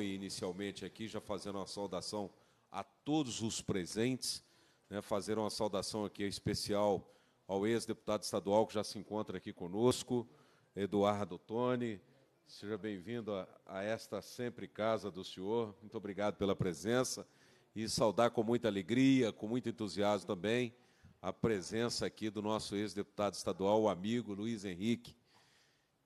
foi inicialmente aqui, já fazendo uma saudação a todos os presentes, né, fazer uma saudação aqui especial ao ex-deputado estadual que já se encontra aqui conosco, Eduardo Toni. Seja bem-vindo a, a, esta sempre casa do senhor. Muito obrigado pela presença e saudar com muita alegria, com muito entusiasmo também, a presença aqui do nosso ex-deputado estadual, o amigo Luiz Henrique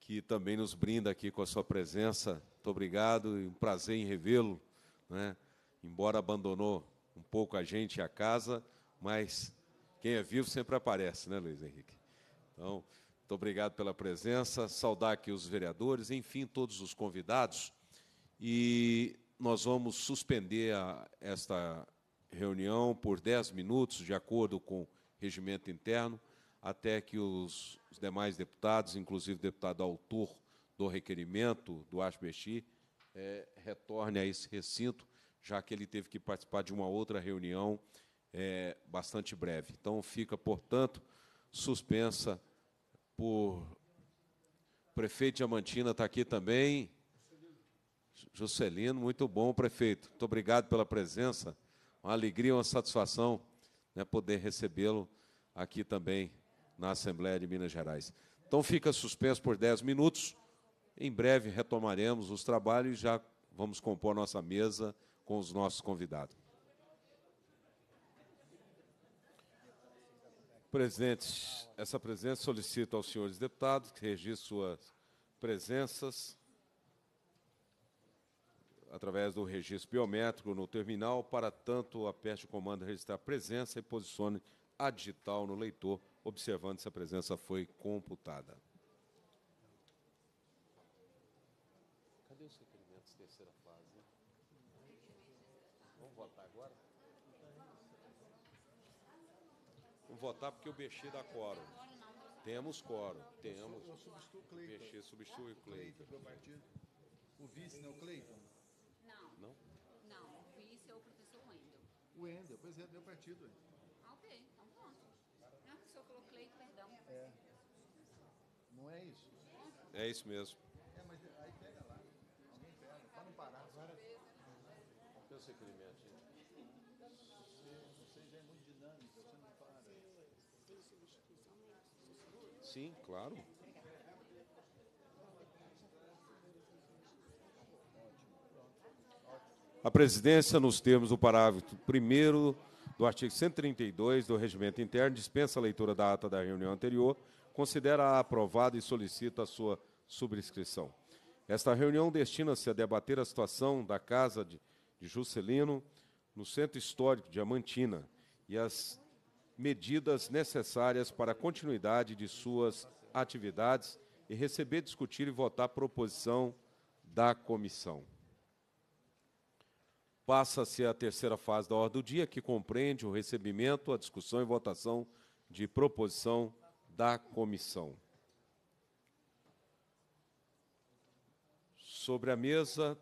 que também nos brinda aqui com a sua presença. Muito obrigado e um prazer em revê-lo. Né? Embora abandonou um pouco a gente e a casa, mas quem é vivo sempre aparece, né, Luiz Henrique? Então, muito obrigado pela presença, saudar aqui os vereadores, enfim, todos os convidados. E nós vamos suspender a, esta reunião por 10 minutos, de acordo com o regimento interno, até que os, os demais deputados, inclusive o deputado autor do requerimento, do Ashbechi, é, retorne a esse recinto, já que ele teve que participar de uma outra reunião é, bastante breve. Então, fica, portanto, suspensa por. Prefeito Diamantina está aqui também. Juscelino, muito bom, prefeito. Muito obrigado pela presença. Uma alegria, uma satisfação né, poder recebê-lo aqui também na Assembleia de Minas Gerais. Então fica suspenso por 10 minutos. Em breve retomaremos os trabalhos e já vamos compor nossa mesa com os nossos convidados. Presentes, essa presença solicito aos senhores deputados que registrem suas presenças através do registro biométrico no terminal. Para tanto, aperte o comando registrar presença e posicione a digital no leitor observando se a presença foi computada. Cadê os requerimentos de terceira fase? Vamos votar agora? Vamos votar porque o BX dá quórum. Temos quórum. Temos. Eu substituo o Cleiton. BX substitui o Cleiton. O vice não é o Cleiton? Não. Não? Não. O vice é o professor Wendel. O Wendel, pois é, meu partido. Wendel. É. Não é isso? É isso mesmo. É, mas aí pega lá. Alguém pega. Para não parar. Agora... Qual é o seu requerimento, Você, já é muito dinâmico, você não para. Sim, claro. A presidência, nos termos do parágrafo primeiro do artigo 132 do Regimento Interno, dispensa a leitura da ata da reunião anterior, considera-a aprovada e solicita a sua subscrição. Esta reunião destina-se a debater a situação da Casa de, de Juscelino no Centro Histórico de Amantina e as medidas necessárias para a continuidade de suas atividades e receber, discutir e votar a proposição da comissão. Passa-se a terceira fase da ordem do dia, que compreende o recebimento, a discussão e votação de proposição da comissão. Sobre a mesa,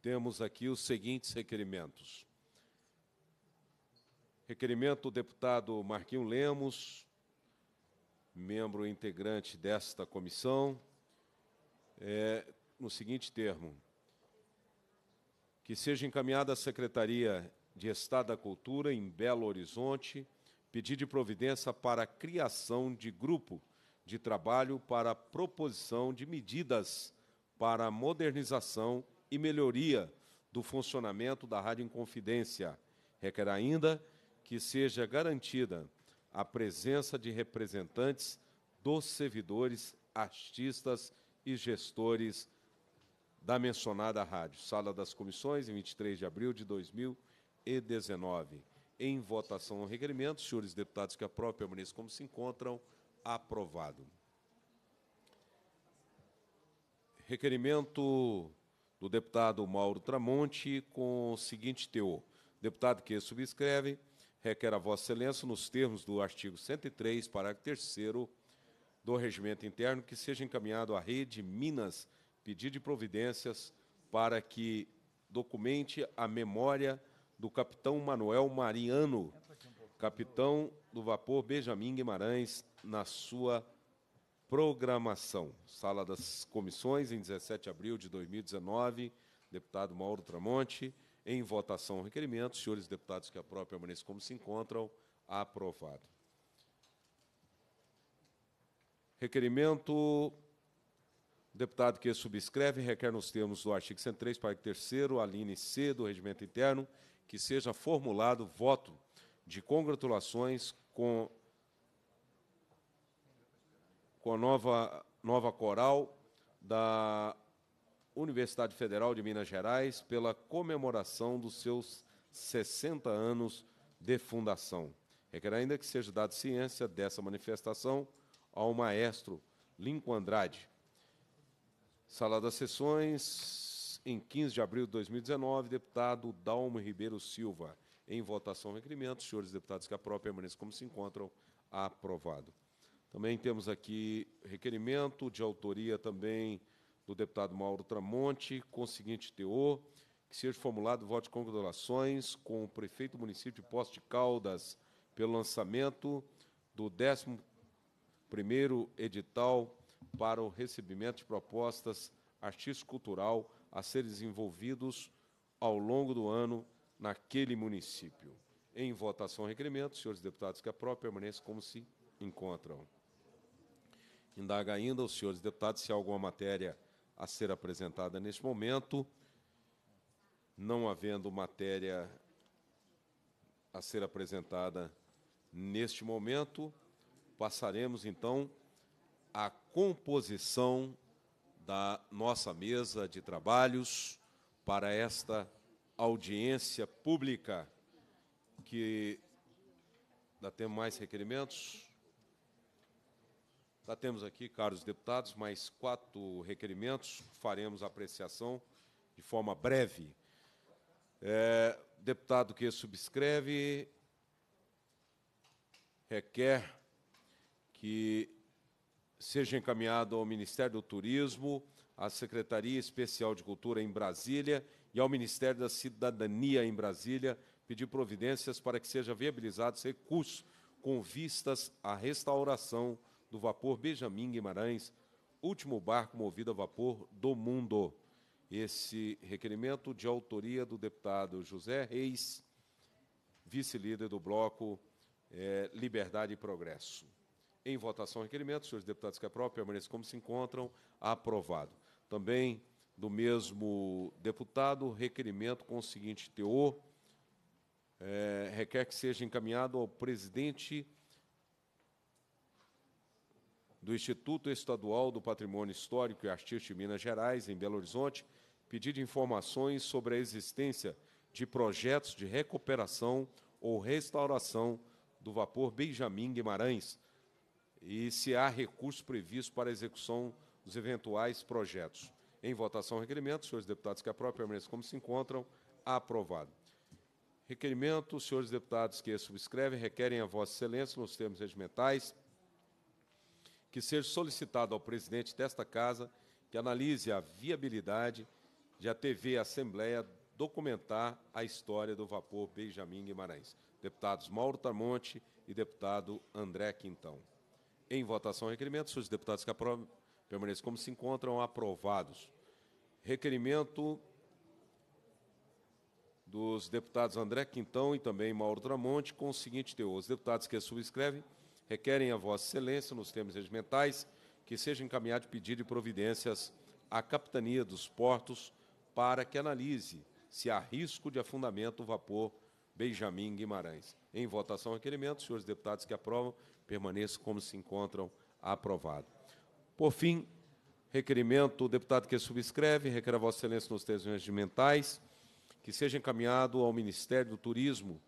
temos aqui os seguintes requerimentos. Requerimento do deputado Marquinho Lemos, membro integrante desta comissão, é, no seguinte termo: que seja encaminhada à Secretaria de Estado da Cultura, em Belo Horizonte, pedir de providência para a criação de grupo de trabalho para a proposição de medidas para a modernização e melhoria do funcionamento da Rádio Inconfidência. Requer ainda que seja garantida a presença de representantes dos servidores, artistas e gestores da mencionada rádio. Sala das Comissões, em 23 de abril de 2019. Em votação ao requerimento, senhores deputados que aprovam, permaneçam como se encontram. Aprovado. Requerimento do deputado Mauro Tramonte com o seguinte teor. Deputado que subscreve, requer a Vossa Excelência, nos termos do artigo 103, parágrafo 3 do Regimento Interno, que seja encaminhado à Rede Minas pedir de providências para que documente a memória do capitão Manuel Mariano, capitão do vapor Benjamin Guimarães, na sua programação. Sala das comissões, em 17 de abril de 2019, deputado Mauro Tramonte, em votação requerimento, senhores deputados que a própria permaneçam como se encontram, aprovado. Requerimento o deputado que subscreve requer nos termos do artigo 103, parágrafo 3 aline C do Regimento Interno, que seja formulado voto de congratulações com, com a nova, nova coral da Universidade Federal de Minas Gerais pela comemoração dos seus 60 anos de fundação. Requer ainda que seja dada ciência dessa manifestação ao maestro Lincoln Andrade. Sala das Sessões, em 15 de abril de 2019, deputado Dalmo Ribeiro Silva. Em votação, requerimento. Senhores deputados que a própria permaneça como se encontram. Aprovado. Também temos aqui requerimento de autoria também do deputado Mauro Tramonte, com o seguinte teor, que seja formulado voto de congratulações com o prefeito do município de Poste de Caldas pelo lançamento do 11º edital para o recebimento de propostas artístico-cultural a ser desenvolvidos ao longo do ano naquele município. Em votação, requerimento. Senhores deputados que a própria permaneça como se encontram. Indaga ainda os senhores deputados se há alguma matéria a ser apresentada neste momento. Não havendo matéria a ser apresentada neste momento, passaremos então a composição da nossa mesa de trabalhos para esta audiência pública que ainda temos mais requerimentos. Já temos aqui, caros deputados, mais quatro requerimentos, faremos apreciação de forma breve. É, deputado que subscreve requer que seja encaminhado ao Ministério do Turismo, à Secretaria Especial de Cultura em Brasília e ao Ministério da Cidadania em Brasília, pedir providências para que seja viabilizados recursos com vistas à restauração do vapor Benjamin Guimarães, último barco movido a vapor do mundo. Esse requerimento de autoria do deputado José Reis, vice-líder do bloco é, Liberdade e Progresso. Em votação, requerimento. Senhores deputados que aprovam, permaneçam como se encontram. Aprovado. Também do mesmo deputado, requerimento com o seguinte teor. É, requer que seja encaminhado ao presidente do Instituto Estadual do Patrimônio Histórico e Artístico de Minas Gerais, em Belo Horizonte, pedido informações sobre a existência de projetos de recuperação ou restauração do vapor Benjamin Guimarães, e se há recurso previsto para a execução dos eventuais projetos. Em votação, requerimento. Senhores deputados que a própria permaneçam como se encontram. Aprovado. Requerimento, senhores deputados que subscrevem, requerem a Vossa Excelência, nos termos regimentais, que seja solicitado ao presidente desta Casa que analise a viabilidade de a TV Assembleia documentar a história do vapor Benjamin Guimarães. Deputados Mauro Tamonte e deputado André Quintão. Em votação, requerimento. Se os deputados que aprovam, permaneçam como se encontram, aprovados. Requerimento dos deputados André Quintão e também Mauro Tramonte, com o seguinte teor. Os deputados que subscrevem requerem a Vossa Excelência, nos termos regimentais, que seja encaminhado pedido de providências à Capitania dos Portos para que analise se há risco de afundamento do vapor Benjamin Guimarães. Em votação, requerimento. Senhores deputados que aprovam, permaneçam como se encontram aprovado. Por fim, requerimento do deputado que subscreve, requer a Vossa Excelência nos termos regimentais, que seja encaminhado ao Ministério do Turismo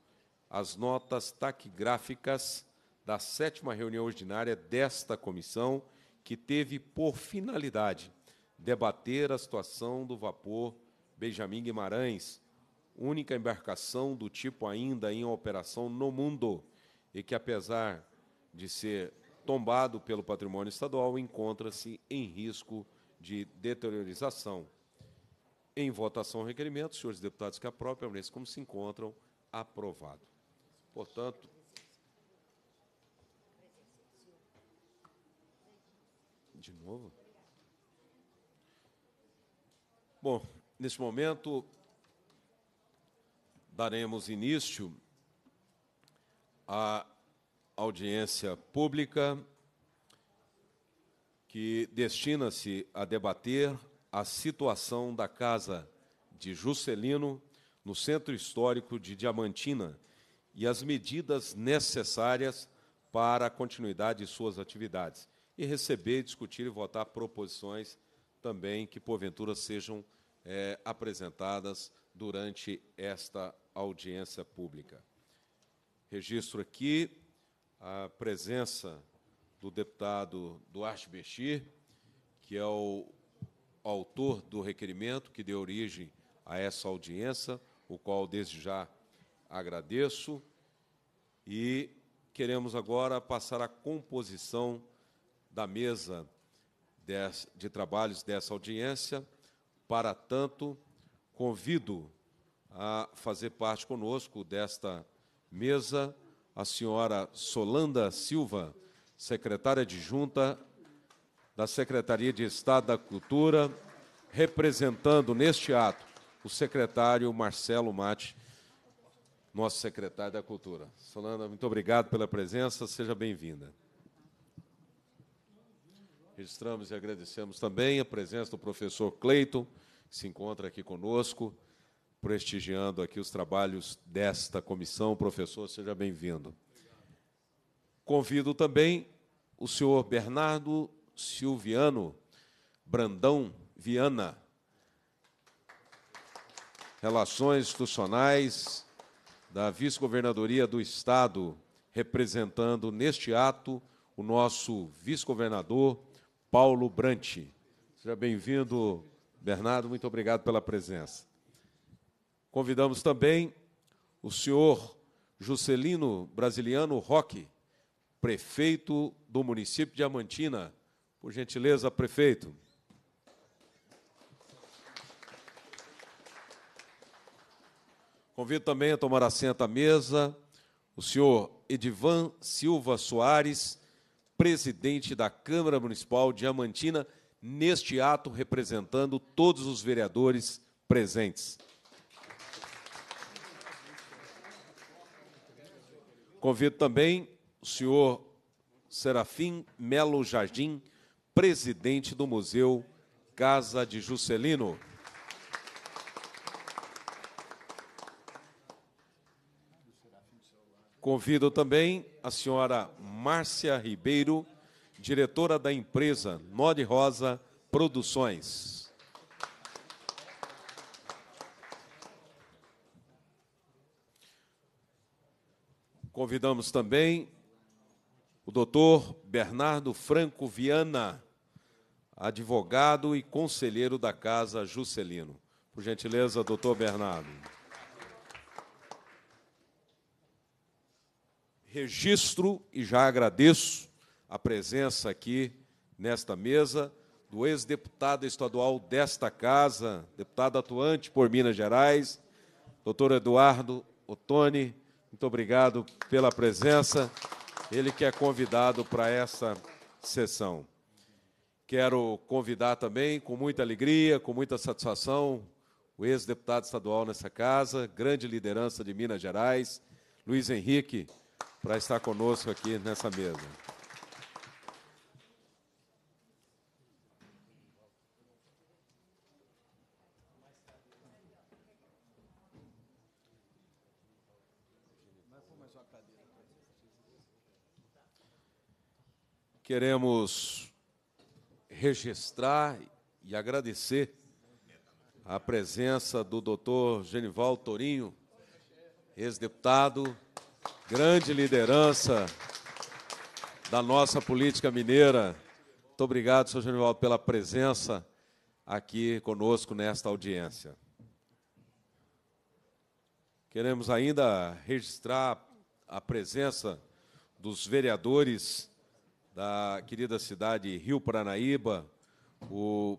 as notas taquigráficas da sétima reunião ordinária desta comissão, que teve por finalidade debater a situação do vapor Benjamin Guimarães, única embarcação do tipo ainda em operação no mundo, e que, apesar de ser tombado pelo patrimônio estadual encontra-se em risco de deteriorização. Em votação, requerimento, senhores deputados que aprovam, permaneçam como se encontram, aprovado. Portanto, de novo. Bom, neste momento daremos início à audiência pública que destina-se a debater a situação da Casa de Juscelino no Centro Histórico de Diamantina e as medidas necessárias para a continuidade de suas atividades e receber, discutir e votar proposições também que, porventura, sejam é, apresentadas durante esta audiência pública. Registro aqui a presença do deputado Duarte Bechir, que é o autor do requerimento que deu origem a essa audiência, o qual desde já agradeço. E queremos agora passar a composição da mesa de trabalhos dessa audiência. Para tanto, convido a fazer parte conosco desta mesa a senhora Solanda Silva, secretária adjunta da Secretaria de Estado da Cultura, representando neste ato o secretário Marcelo Mate, nosso secretário da Cultura. Solanda, muito obrigado pela presença, seja bem-vinda. Registramos e agradecemos também a presença do professor Cleiton, que se encontra aqui conosco, prestigiando aqui os trabalhos desta comissão. Professor, seja bem-vindo. Convido também o senhor Bernardo Silviano Brandão Viana, Relações Institucionais da Vice-Governadoria do Estado, representando neste ato o nosso vice-governador Paulo Brante. Seja bem-vindo, Bernardo, muito obrigado pela presença. Convidamos também o senhor Juscelino Brasiliano Roque, prefeito do município de Amantina. Por gentileza, prefeito. Convido também a tomar assento à mesa o senhor Edivan Silva Soares, presidente da Câmara Municipal de Amantina, neste ato representando todos os vereadores presentes. Convido também o senhor Serafim Melo Jardim, presidente do Museu Casa de Juscelino. Convido também a senhora Márcia Ribeiro, diretora da empresa Nó de Rosa Produções. Convidamos também o doutor Bernardo Franco Viana, advogado e conselheiro da Casa Juscelino. Por gentileza, doutor Bernardo. Registro e já agradeço a presença aqui nesta mesa do ex-deputado estadual desta casa, deputado atuante por Minas Gerais, doutor Eduardo Ottoni muito obrigado pela presença. Ele que é convidado para essa sessão. Quero convidar também, com muita alegria, com muita satisfação, o ex-deputado estadual nessa casa, grande liderança de Minas Gerais, Luiz Henrique, para estar conosco aqui nessa mesa. Queremos registrar e agradecer a presença do doutor Genival Torinho, ex-deputado, grande liderança da nossa política mineira. Muito obrigado, senhor Genival, pela presença aqui conosco nesta audiência. Queremos ainda registrar a presença dos vereadores da querida cidade Rio Paranaíba, o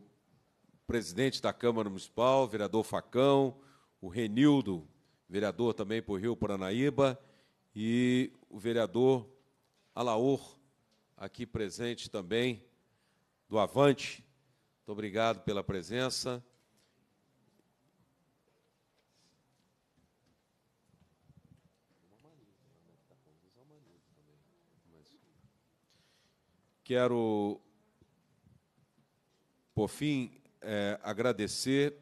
presidente da Câmara Municipal, vereador Facão, o Renildo, vereador também por Rio Paranaíba, e o vereador Alaor, aqui presente também, do Avante. Muito obrigado pela presença. Quero, por fim, é, agradecer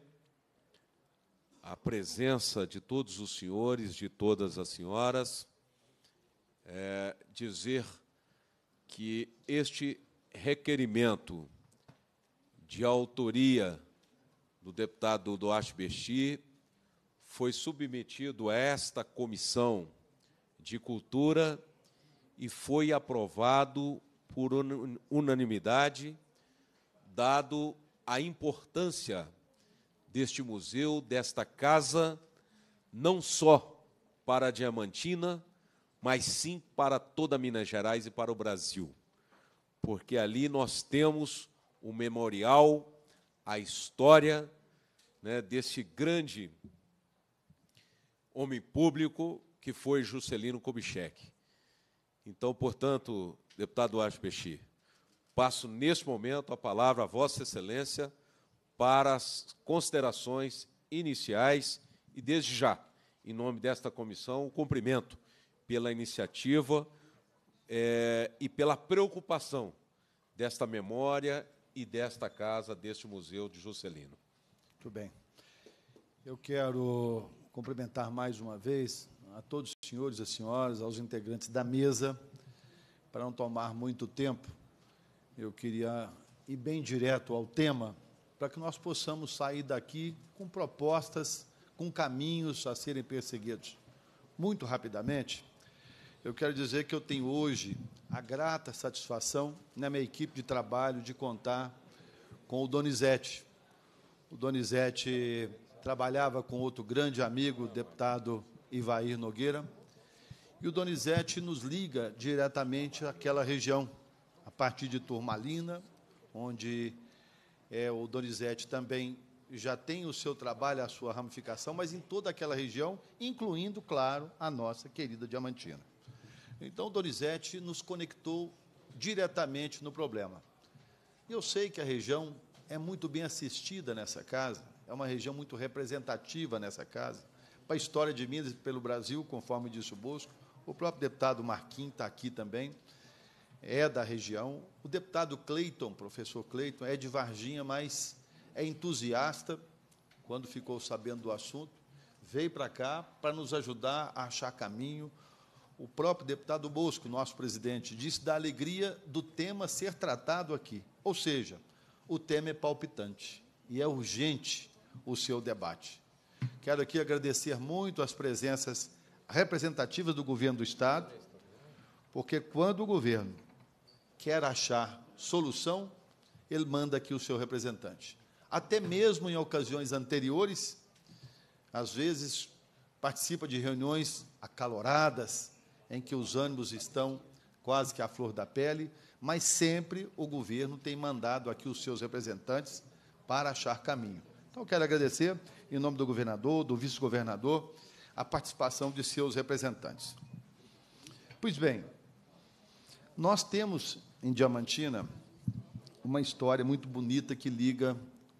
a presença de todos os senhores, de todas as senhoras, é, dizer que este requerimento de autoria do deputado Duarte Besti foi submetido a esta comissão de cultura e foi aprovado por unanimidade, dado a importância deste museu, desta casa, não só para a Diamantina, mas sim para toda Minas Gerais e para o Brasil. Porque ali nós temos o memorial, a história né, desse grande homem público que foi Juscelino Kubitschek. Então, portanto, deputado Duarte Peixi, passo neste momento a palavra a Vossa Excelência para as considerações iniciais e, desde já, em nome desta comissão, o cumprimento pela iniciativa é, e pela preocupação desta memória e desta casa, deste Museu de Juscelino. Muito bem. Eu quero cumprimentar mais uma vez a todos os senhores e senhoras, aos integrantes da mesa, para não tomar muito tempo, eu queria ir bem direto ao tema, para que nós possamos sair daqui com propostas, com caminhos a serem perseguidos. Muito rapidamente, eu quero dizer que eu tenho hoje a grata satisfação na minha equipe de trabalho de contar com o Donizete. O Donizete trabalhava com outro grande amigo, o deputado Ivair Nogueira, e o Donizete nos liga diretamente àquela região, a partir de Turmalina, onde é, o Donizete também já tem o seu trabalho, a sua ramificação, mas em toda aquela região, incluindo, claro, a nossa querida Diamantina. Então, o Donizete nos conectou diretamente no problema. Eu sei que a região é muito bem assistida nessa casa, é uma região muito representativa nessa casa, para a história de Minas e pelo Brasil, conforme disse o Bosco, o próprio deputado Marquinhos está aqui também, é da região. O deputado Cleiton, professor Cleiton, é de Varginha, mas é entusiasta. Quando ficou sabendo do assunto, veio para cá para nos ajudar a achar caminho. O próprio deputado Bosco, nosso presidente, disse da alegria do tema ser tratado aqui. Ou seja, o tema é palpitante e é urgente o seu debate. Quero aqui agradecer muito as presenças representativas do governo do Estado, porque quando o governo quer achar solução, ele manda aqui o seu representante. Até mesmo em ocasiões anteriores, às vezes participa de reuniões acaloradas, em que os ânimos estão quase que à flor da pele, mas sempre o governo tem mandado aqui os seus representantes para achar caminho. Então, quero agradecer, em nome do governador, do vice-governador, a participação de seus representantes. Pois bem, nós temos em Diamantina uma história muito bonita que liga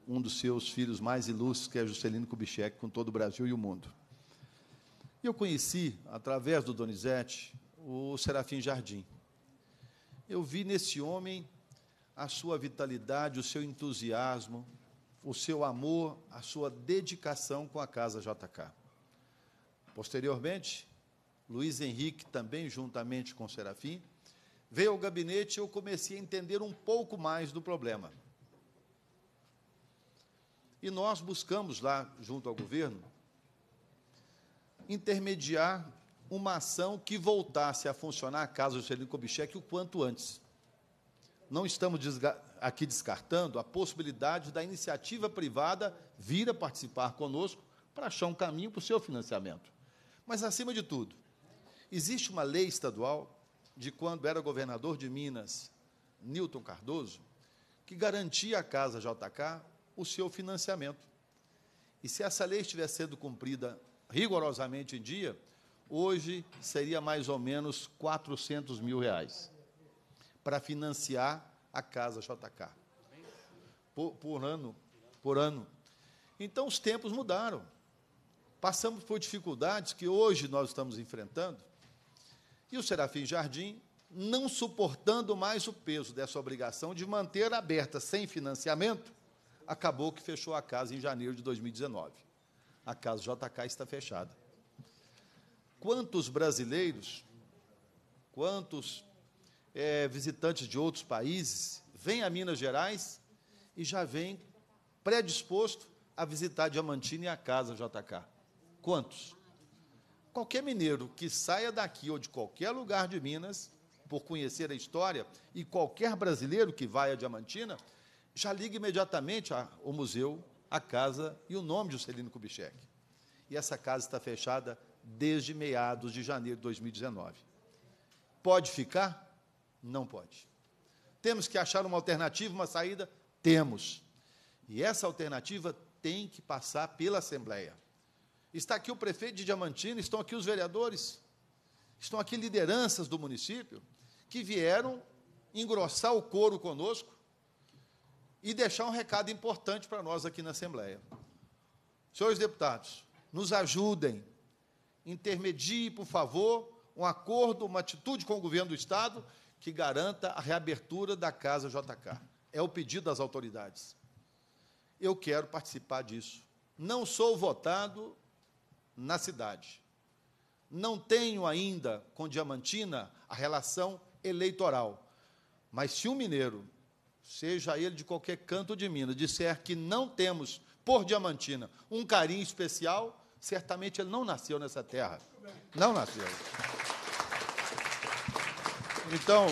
um dos seus filhos mais ilustres, que é Juscelino Kubitschek, com todo o Brasil e o mundo. eu conheci, através do Donizete, o Serafim Jardim. Eu vi nesse homem a sua vitalidade, o seu entusiasmo, o seu amor, a sua dedicação com a Casa JK. Posteriormente, Luiz Henrique, também juntamente com Serafim, veio ao gabinete e eu comecei a entender um pouco mais do problema. E nós buscamos lá, junto ao governo, intermediar uma ação que voltasse a funcionar, caso o Celino Kubitschek, o quanto antes. Não estamos aqui descartando a possibilidade da iniciativa privada vir a participar conosco para achar um caminho para o seu financiamento. Mas, acima de tudo, existe uma lei estadual de quando era governador de Minas, Newton Cardoso, que garantia à Casa JK o seu financiamento. E se essa lei estivesse sendo cumprida rigorosamente em dia, hoje seria mais ou menos 400 mil reais para financiar a Casa JK. Por, por ano, por ano. Então os tempos mudaram passamos por dificuldades que hoje nós estamos enfrentando, e o Serafim Jardim, não suportando mais o peso dessa obrigação de manter aberta sem financiamento, acabou que fechou a casa em janeiro de 2019. A casa JK está fechada. Quantos brasileiros, quantos é, visitantes de outros países vêm a Minas Gerais e já vêm predisposto a visitar Diamantina e a casa JK? Quantos? Qualquer mineiro que saia daqui ou de qualquer lugar de Minas, por conhecer a história, e qualquer brasileiro que vai a Diamantina, já liga imediatamente ao museu, a casa e o nome de Juscelino Kubitschek. E essa casa está fechada desde meados de janeiro de 2019. Pode ficar? Não pode. Temos que achar uma alternativa, uma saída? Temos. E essa alternativa tem que passar pela Assembleia está aqui o prefeito de Diamantina, estão aqui os vereadores, estão aqui lideranças do município que vieram engrossar o couro conosco e deixar um recado importante para nós aqui na Assembleia. Senhores deputados, nos ajudem, intermedie, por favor, um acordo, uma atitude com o governo do Estado que garanta a reabertura da Casa JK. É o pedido das autoridades. Eu quero participar disso. Não sou votado na cidade. Não tenho ainda com Diamantina a relação eleitoral, mas se um mineiro, seja ele de qualquer canto de Minas, disser que não temos por Diamantina um carinho especial, certamente ele não nasceu nessa terra. Não nasceu. Então,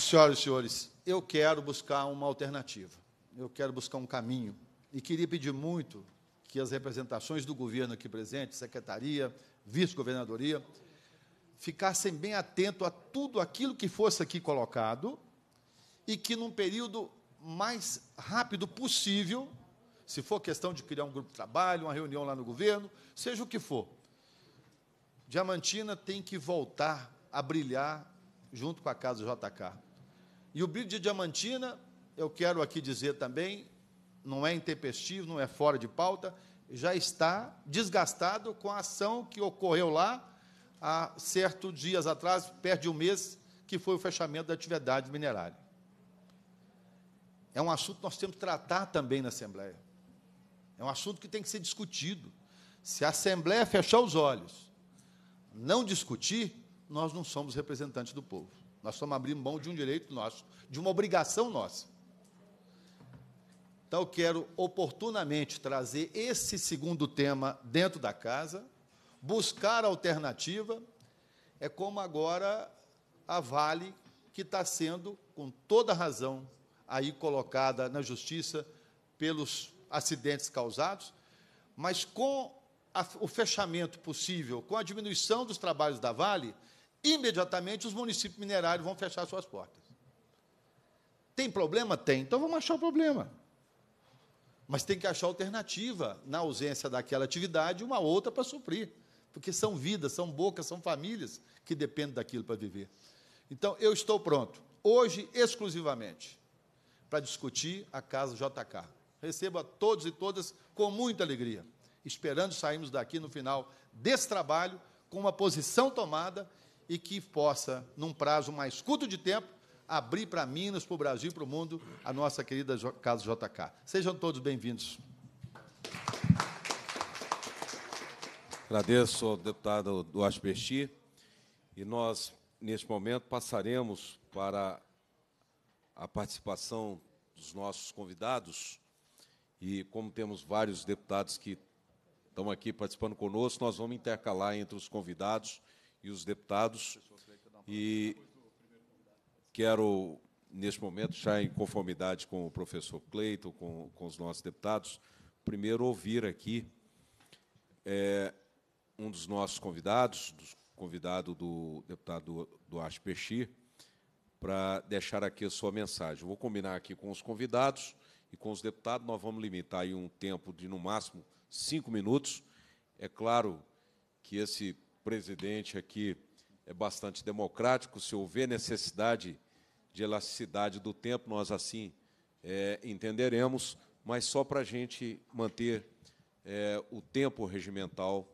senhoras e senhores, eu quero buscar uma alternativa, eu quero buscar um caminho. E queria pedir muito que as representações do governo aqui presente, secretaria, vice-governadoria, ficassem bem atento a tudo aquilo que fosse aqui colocado e que, num período mais rápido possível, se for questão de criar um grupo de trabalho, uma reunião lá no governo, seja o que for, Diamantina tem que voltar a brilhar junto com a casa JK. E o brilho de Diamantina, eu quero aqui dizer também, não é intempestivo, não é fora de pauta, já está desgastado com a ação que ocorreu lá há certos dias atrás, perto de um mês, que foi o fechamento da atividade minerária. É um assunto que nós temos que tratar também na Assembleia. É um assunto que tem que ser discutido. Se a Assembleia fechar os olhos, não discutir, nós não somos representantes do povo. Nós estamos abrindo mão de um direito nosso, de uma obrigação nossa. Então, eu quero oportunamente trazer esse segundo tema dentro da casa, buscar alternativa. É como agora a Vale, que está sendo, com toda razão, aí colocada na justiça pelos acidentes causados, mas com a, o fechamento possível, com a diminuição dos trabalhos da Vale, imediatamente os municípios minerários vão fechar suas portas. Tem problema? Tem. Então vamos achar o problema. Mas tem que achar alternativa, na ausência daquela atividade, uma outra para suprir. Porque são vidas, são bocas, são famílias que dependem daquilo para viver. Então, eu estou pronto, hoje exclusivamente, para discutir a casa JK. Recebo a todos e todas com muita alegria, esperando sairmos daqui no final desse trabalho com uma posição tomada e que possa, num prazo mais curto de tempo, abrir para Minas, para o Brasil, para o mundo, a nossa querida Casa JK. Sejam todos bem-vindos. Agradeço ao deputado Duarte Besti. E nós, neste momento, passaremos para a participação dos nossos convidados. E como temos vários deputados que estão aqui participando conosco, nós vamos intercalar entre os convidados e os deputados. E Quero, neste momento, já em conformidade com o professor Cleiton, com, com os nossos deputados, primeiro ouvir aqui é, um dos nossos convidados, dos, convidado do deputado Duarte Peixi, para deixar aqui a sua mensagem. vou combinar aqui com os convidados e com os deputados, nós vamos limitar aí um tempo de, no máximo, cinco minutos. É claro que esse presidente aqui é bastante democrático. Se houver necessidade de elasticidade do tempo, nós assim é, entenderemos, mas só para a gente manter é, o tempo regimental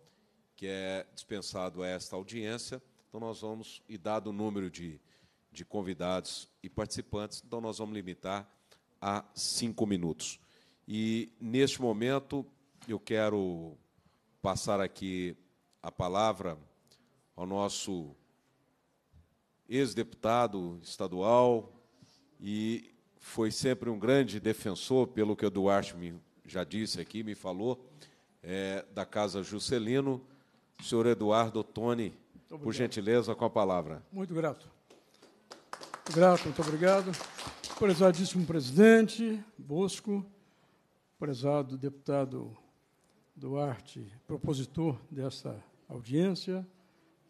que é dispensado a esta audiência. Então, nós vamos, e dado o número de, de convidados e participantes, então nós vamos limitar a cinco minutos. E, neste momento, eu quero passar aqui a palavra ao nosso ex-deputado estadual e foi sempre um grande defensor, pelo que o Duarte me, já disse aqui, me falou, é, da Casa Juscelino. O senhor Eduardo Toni, por gentileza, com a palavra. Muito grato. Muito grato, muito obrigado. Prezadíssimo presidente Bosco, prezado deputado Duarte, propositor dessa audiência,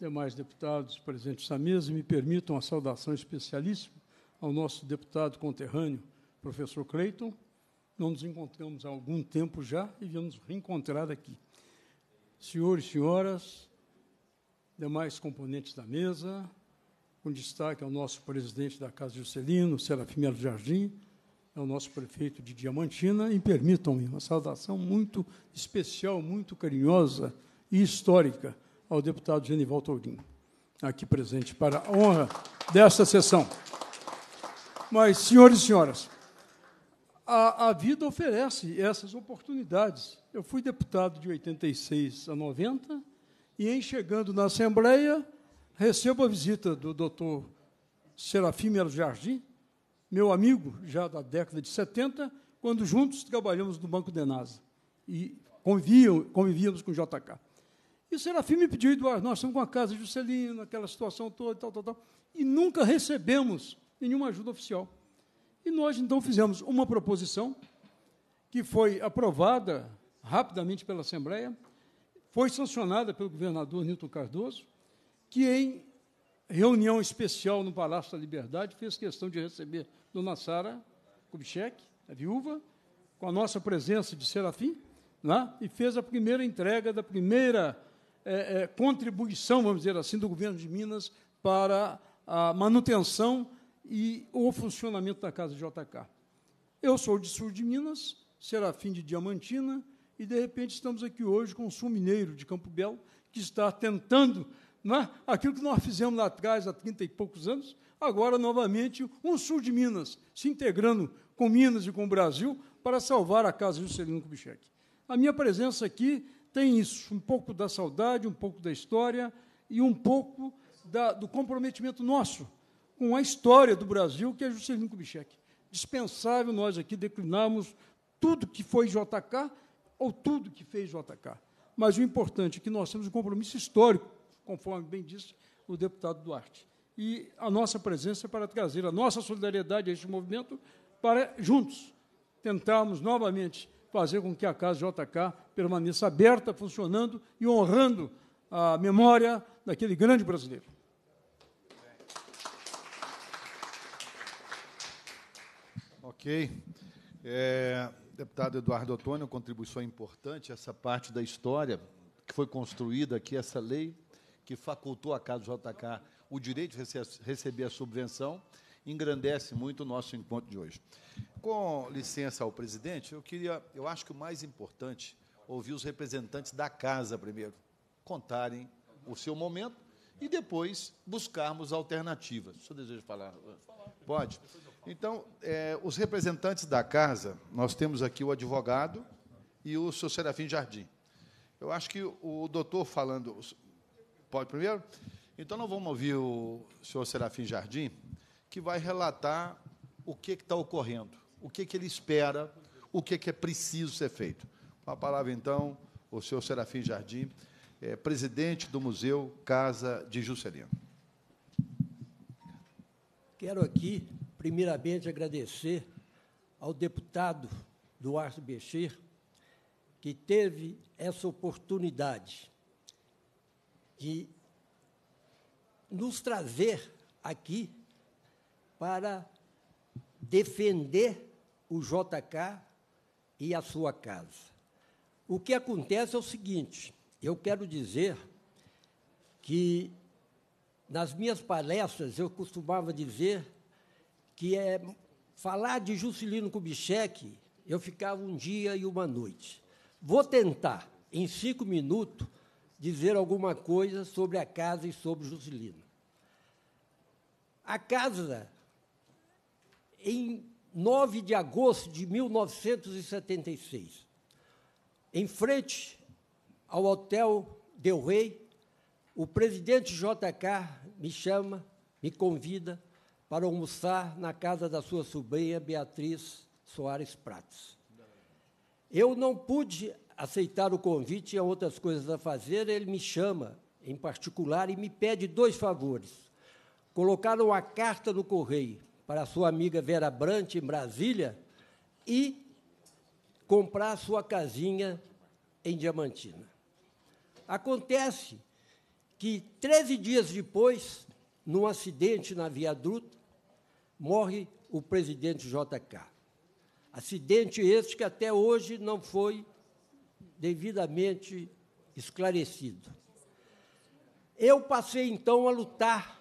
demais deputados presentes à mesa, me permitam uma saudação especialíssima ao nosso deputado conterrâneo, professor Cleiton. Não nos encontramos há algum tempo já e viemos reencontrar aqui. Senhores e senhoras, demais componentes da mesa, com destaque ao nosso presidente da Casa Juscelino, Serafim Melo Jardim, ao nosso prefeito de Diamantina, e permitam-me uma saudação muito especial, muito carinhosa e histórica ao deputado Genival Tourinho, aqui presente, para a honra desta sessão. Mas, senhores e senhoras, a, a, vida oferece essas oportunidades. Eu fui deputado de 86 a 90 e, em chegando na Assembleia, recebo a visita do doutor Serafim Melo Jardim, meu amigo já da década de 70, quando juntos trabalhamos no Banco Nasa e convivíamos com o JK. E o Serafim me pediu, Eduardo, nós estamos com a casa de Juscelino, aquela situação toda, e tal, tal, tal. E nunca recebemos nenhuma ajuda oficial. E nós, então, fizemos uma proposição que foi aprovada rapidamente pela Assembleia, foi sancionada pelo governador Nilton Cardoso, que, em reunião especial no Palácio da Liberdade, fez questão de receber Dona Sara Kubitschek, a viúva, com a nossa presença de Serafim, lá, e fez a primeira entrega da primeira é, é, contribuição, vamos dizer assim, do governo de Minas para a manutenção e o funcionamento da Casa de JK. Eu sou de sul de Minas, Serafim de Diamantina, e, de repente, estamos aqui hoje com o Sul Mineiro de Campo Belo, que está tentando é? aquilo que nós fizemos lá atrás, há 30 e poucos anos, agora, novamente, um sul de Minas, se integrando com Minas e com o Brasil para salvar a Casa Juscelino Kubitschek. A minha presença aqui tem isso, um pouco da saudade, um pouco da história e um pouco da, do comprometimento nosso com a história do Brasil, que é Juscelino Kubitschek. Dispensável nós aqui declinarmos tudo que foi JK ou tudo que fez JK. Mas o importante é que nós temos um compromisso histórico, conforme bem disse o deputado Duarte. E a nossa presença é para trazer a nossa solidariedade a este movimento para juntos tentarmos novamente fazer com que a Casa JK permaneça aberta, funcionando e honrando a memória daquele grande brasileiro. Ok. É, deputado Eduardo Otônio, contribuição importante essa parte da história que foi construída aqui, essa lei que facultou à Casa JK o direito de receber a subvenção engrandece muito o nosso encontro de hoje. Com licença ao presidente, eu queria, eu acho que o mais importante ouvir os representantes da casa primeiro contarem o seu momento e depois buscarmos alternativas. O senhor deseja falar? Pode. Então, é, os representantes da casa, nós temos aqui o advogado e o senhor Serafim Jardim. Eu acho que o doutor falando. Pode primeiro? Então, não vamos ouvir o senhor Serafim Jardim, que vai relatar o que está ocorrendo, o que, que ele espera, o que, que é preciso ser feito. A palavra, então, o senhor Serafim Jardim, é, presidente do Museu Casa de Juscelino. Quero aqui, primeiramente, agradecer ao deputado Duarte Becher, que teve essa oportunidade de nos trazer aqui para defender o JK e a sua casa. O que acontece é o seguinte: eu quero dizer que nas minhas palestras eu costumava dizer que é falar de Juscelino Kubitschek, eu ficava um dia e uma noite. Vou tentar, em cinco minutos, dizer alguma coisa sobre a casa e sobre Juscelino. A casa em 9 de agosto de 1976, em frente ao Hotel Del Rey, o presidente JK me chama, me convida para almoçar na casa da sua sobrinha Beatriz Soares Prates. Eu não pude aceitar o convite, tinha outras coisas a fazer, ele me chama em particular e me pede dois favores. Colocar uma carta no correio para a sua amiga Vera Brant, em Brasília, e comprar a sua casinha em Diamantina. Acontece que, 13 dias depois, num acidente na Via Druta, morre o presidente JK. Acidente este que até hoje não foi devidamente esclarecido. Eu passei então a lutar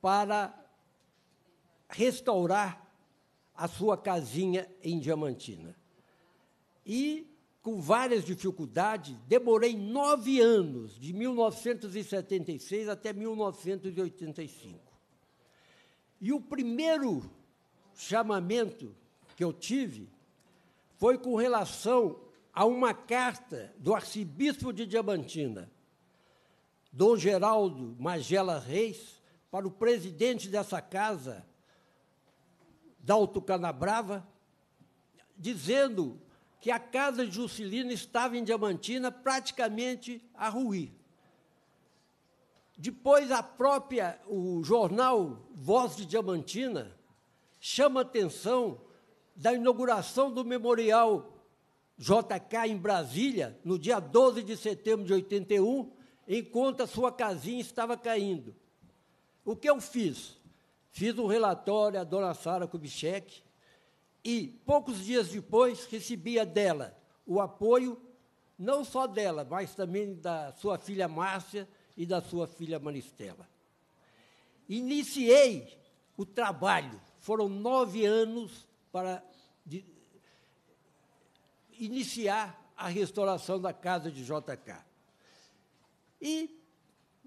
para restaurar a sua casinha em Diamantina. E, com várias dificuldades, demorei nove anos, de 1976 até 1985. E o primeiro chamamento que eu tive foi com relação a uma carta do arcebispo de Diamantina, Dom Geraldo Magela Reis, para o presidente dessa casa, Dalto Canabrava, dizendo que a casa de Juscelino estava em Diamantina praticamente a ruir. Depois a própria o jornal Voz de Diamantina chama atenção da inauguração do memorial JK em Brasília, no dia 12 de setembro de 81, enquanto a sua casinha estava caindo. O que eu fiz? Fiz um relatório à dona Sara Kubitschek e, poucos dias depois, recebia dela o apoio, não só dela, mas também da sua filha Márcia e da sua filha Maristela. Iniciei o trabalho, foram nove anos para de, iniciar a restauração da casa de JK. E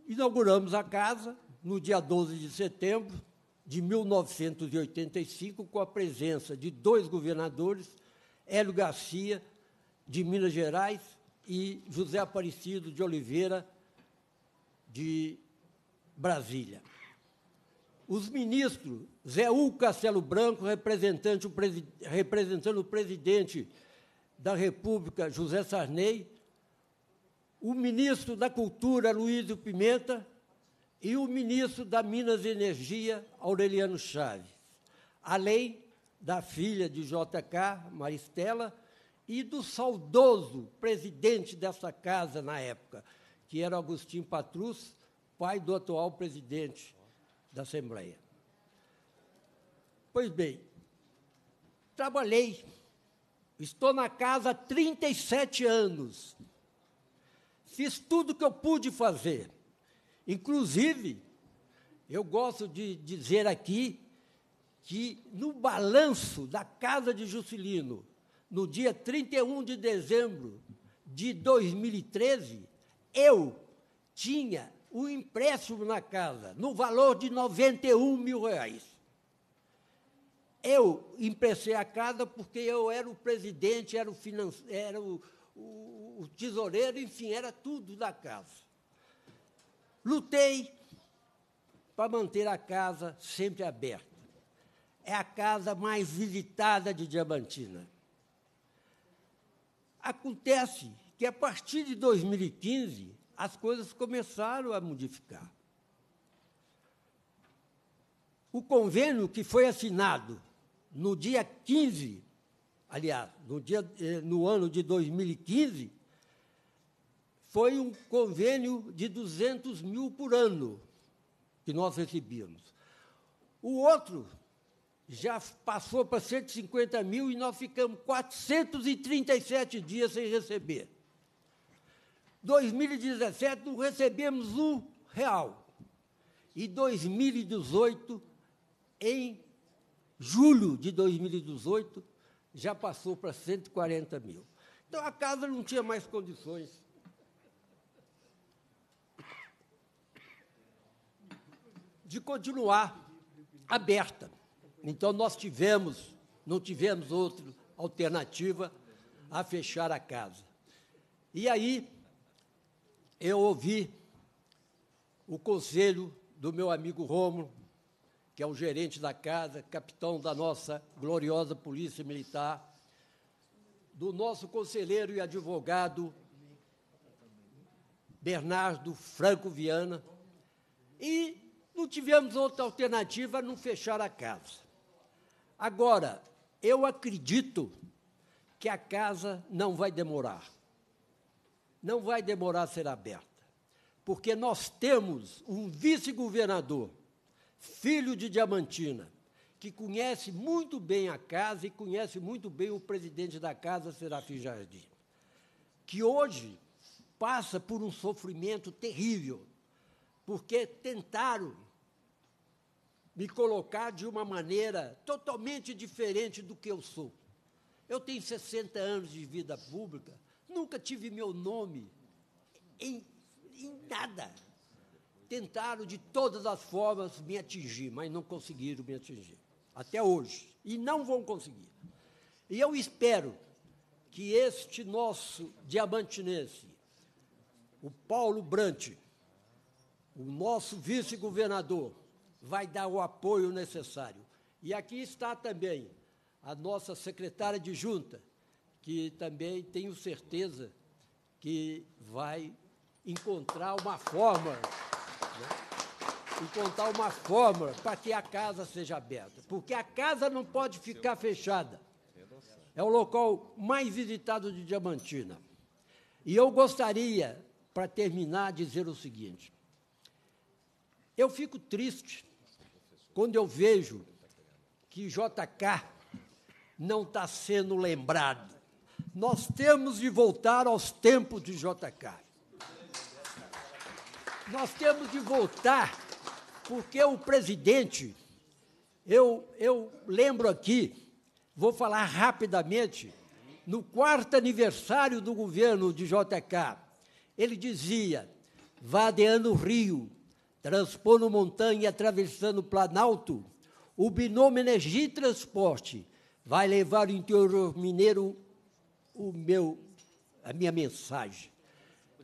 inauguramos a casa no dia 12 de setembro de 1985, com a presença de dois governadores, Hélio Garcia, de Minas Gerais, e José Aparecido de Oliveira, de Brasília. Os ministros, Zé Hugo Castelo Branco, representante, o representando o presidente da República, José Sarney, o ministro da Cultura, Luísio Pimenta, e o ministro da Minas e Energia, Aureliano Chaves, além da filha de JK, Maristela, e do saudoso presidente dessa casa na época, que era Agostinho Patrus, pai do atual presidente da Assembleia. Pois bem, trabalhei, estou na casa há 37 anos, fiz tudo o que eu pude fazer Inclusive, eu gosto de dizer aqui que no balanço da Casa de Juscelino, no dia 31 de dezembro de 2013, eu tinha um empréstimo na casa no valor de 91 mil reais. Eu emprestei a casa porque eu era o presidente, era o, finance... era o, o, o tesoureiro, enfim, era tudo da casa. Lutei para manter a casa sempre aberta. É a casa mais visitada de Diamantina. Acontece que, a partir de 2015, as coisas começaram a modificar. O convênio que foi assinado no dia 15, aliás, no, dia, eh, no ano de 2015, foi um convênio de 200 mil por ano que nós recebíamos. O outro já passou para 150 mil e nós ficamos 437 dias sem receber. 2017 não recebemos um real. E 2018, em julho de 2018, já passou para 140 mil. Então a casa não tinha mais condições de continuar aberta. Então nós tivemos, não tivemos outra alternativa a fechar a casa. E aí eu ouvi o conselho do meu amigo Rômulo, que é o gerente da casa, capitão da nossa gloriosa Polícia Militar, do nosso conselheiro e advogado Bernardo Franco Viana e tivemos outra alternativa não fechar a casa. Agora, eu acredito que a casa não vai demorar. Não vai demorar a ser aberta. Porque nós temos um vice-governador, filho de Diamantina, que conhece muito bem a casa e conhece muito bem o presidente da casa, Serafim Jardim, que hoje passa por um sofrimento terrível, porque tentaram me colocar de uma maneira totalmente diferente do que eu sou. Eu tenho 60 anos de vida pública, nunca tive meu nome em, em nada. Tentaram de todas as formas me atingir, mas não conseguiram me atingir, até hoje, e não vão conseguir. E eu espero que este nosso diamantinense, o Paulo Brandt, o nosso vice-governador, vai dar o apoio necessário. E aqui está também a nossa secretária de junta, que também tenho certeza que vai encontrar uma forma, né? encontrar uma forma para que a casa seja aberta, porque a casa não pode ficar fechada. É o local mais visitado de Diamantina. E eu gostaria, para terminar, dizer o seguinte: eu fico triste quando eu vejo que JK não está sendo lembrado, nós temos de voltar aos tempos de JK. Nós temos de voltar, porque o presidente, eu, eu lembro aqui, vou falar rapidamente, no quarto aniversário do governo de JK, ele dizia: vadeando o Rio, transpondo montanha e atravessando planalto, o binômio Energia e Transporte vai levar ao interior mineiro o meu, a minha mensagem.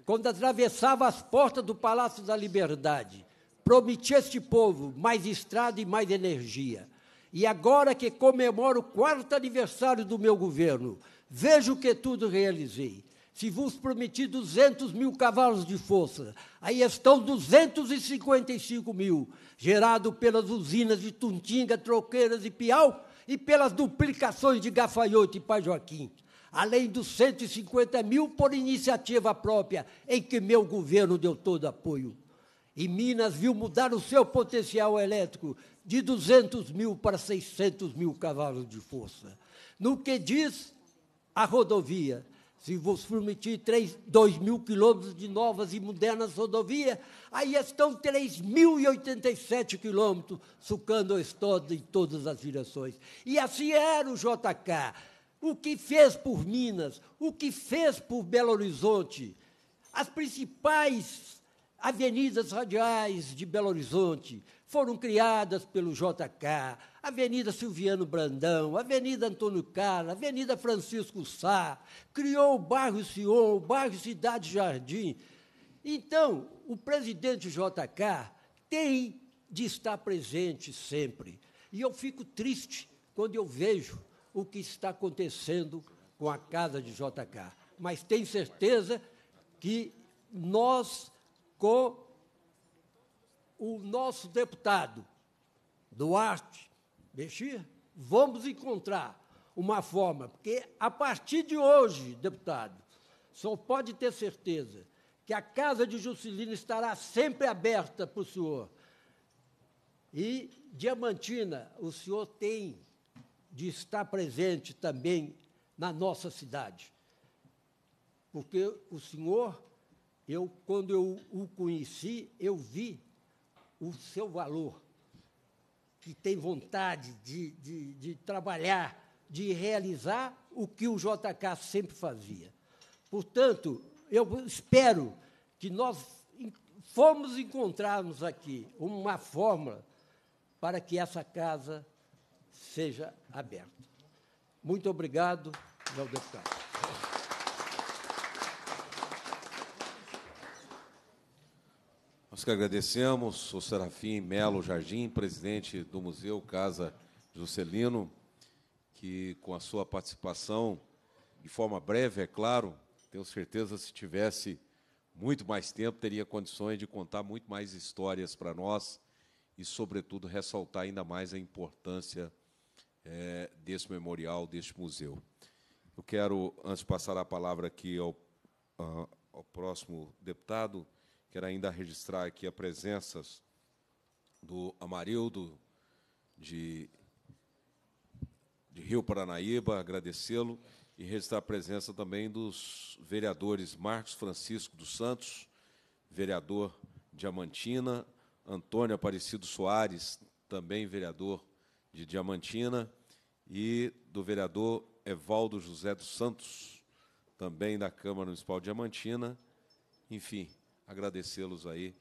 Quando atravessava as portas do Palácio da Liberdade, prometi a este povo mais estrada e mais energia. E agora que comemoro o quarto aniversário do meu governo, vejo que tudo realizei se vos prometi 200 mil cavalos de força, aí estão 255 mil, gerado pelas usinas de Tuntinga, Troqueiras e Piau e pelas duplicações de Gafanhoto e Pai Joaquim, além dos 150 mil por iniciativa própria, em que meu governo deu todo apoio. E Minas viu mudar o seu potencial elétrico de 200 mil para 600 mil cavalos de força. No que diz a rodovia, se vos permitir 3, 2 mil quilômetros de novas e modernas rodovias, aí estão 3.087 quilômetros, sucando o estado em todas as direções. E assim era o JK. O que fez por Minas, o que fez por Belo Horizonte, as principais avenidas radiais de Belo Horizonte, foram criadas pelo JK, Avenida Silviano Brandão, Avenida Antônio Carlos, Avenida Francisco Sá, criou o bairro Sion, o bairro Cidade Jardim. Então, o presidente JK tem de estar presente sempre. E eu fico triste quando eu vejo o que está acontecendo com a casa de JK. Mas tenho certeza que nós, com o nosso deputado Duarte Bexir, vamos encontrar uma forma, porque a partir de hoje, deputado, só pode ter certeza que a casa de Juscelino estará sempre aberta para o senhor. E Diamantina, o senhor tem de estar presente também na nossa cidade. Porque o senhor, eu quando eu o conheci, eu vi o seu valor, que tem vontade de, de, de trabalhar, de realizar o que o JK sempre fazia. Portanto, eu espero que nós fomos encontrarmos aqui uma fórmula para que essa casa seja aberta. Muito obrigado, meu deputado. Nós que agradecemos o Serafim Melo Jardim, presidente do Museu Casa Juscelino, que com a sua participação, de forma breve, é claro, tenho certeza se tivesse muito mais tempo, teria condições de contar muito mais histórias para nós e, sobretudo, ressaltar ainda mais a importância é, desse memorial, deste museu. Eu quero, antes de passar a palavra aqui ao, ah, ao próximo deputado, Quero ainda registrar aqui a presença do Amarildo de, de Rio Paranaíba, agradecê-lo, e registrar a presença também dos vereadores Marcos Francisco dos Santos, vereador Diamantina, Antônio Aparecido Soares, também vereador de Diamantina, e do vereador Evaldo José dos Santos, também da Câmara Municipal de Diamantina. Enfim, agradecê-los aí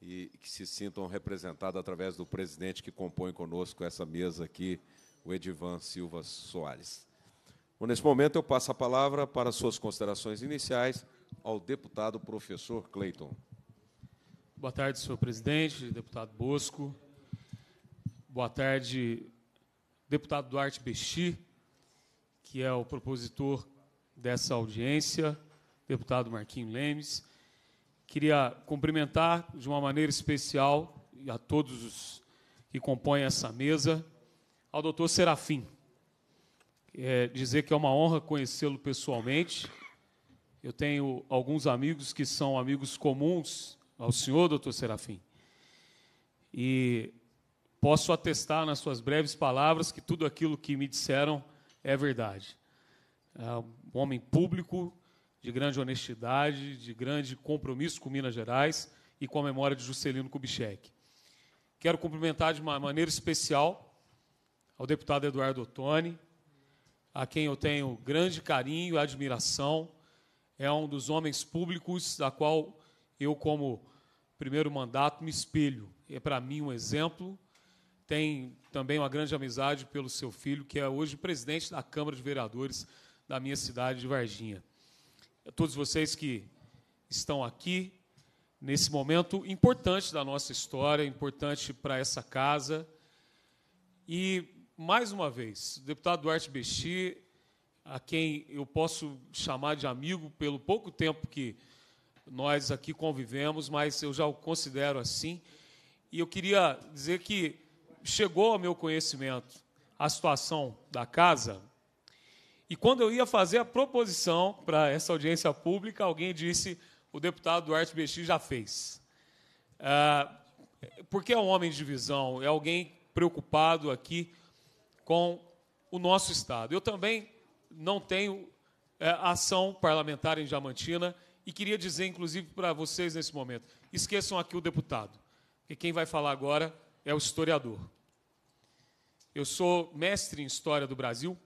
e que se sintam representados através do presidente que compõe conosco essa mesa aqui, o Edivan Silva Soares. Bom, nesse momento, eu passo a palavra para suas considerações iniciais ao deputado professor Cleiton. Boa tarde, senhor presidente, deputado Bosco. Boa tarde, deputado Duarte Bexi, que é o propositor dessa audiência, deputado Marquinho Lemes, Queria cumprimentar de uma maneira especial a todos os que compõem essa mesa, ao doutor Serafim. É, dizer que é uma honra conhecê-lo pessoalmente. Eu tenho alguns amigos que são amigos comuns ao senhor, doutor Serafim. E posso atestar nas suas breves palavras que tudo aquilo que me disseram é verdade. É um homem público, de grande honestidade, de grande compromisso com Minas Gerais e com a memória de Juscelino Kubitschek. Quero cumprimentar de uma maneira especial ao deputado Eduardo Ottoni, a quem eu tenho grande carinho e admiração. É um dos homens públicos da qual eu, como primeiro mandato, me espelho. É para mim um exemplo. Tem também uma grande amizade pelo seu filho, que é hoje presidente da Câmara de Vereadores da minha cidade de Varginha a todos vocês que estão aqui nesse momento importante da nossa história, importante para essa casa. E, mais uma vez, o deputado Duarte Bexi, a quem eu posso chamar de amigo pelo pouco tempo que nós aqui convivemos, mas eu já o considero assim. E eu queria dizer que chegou ao meu conhecimento a situação da casa e quando eu ia fazer a proposição para essa audiência pública, alguém disse: o deputado Duarte Bexi já fez. Ah, porque é um homem de visão, é alguém preocupado aqui com o nosso Estado. Eu também não tenho é, ação parlamentar em Diamantina e queria dizer, inclusive, para vocês nesse momento: esqueçam aqui o deputado, porque quem vai falar agora é o historiador. Eu sou mestre em História do Brasil,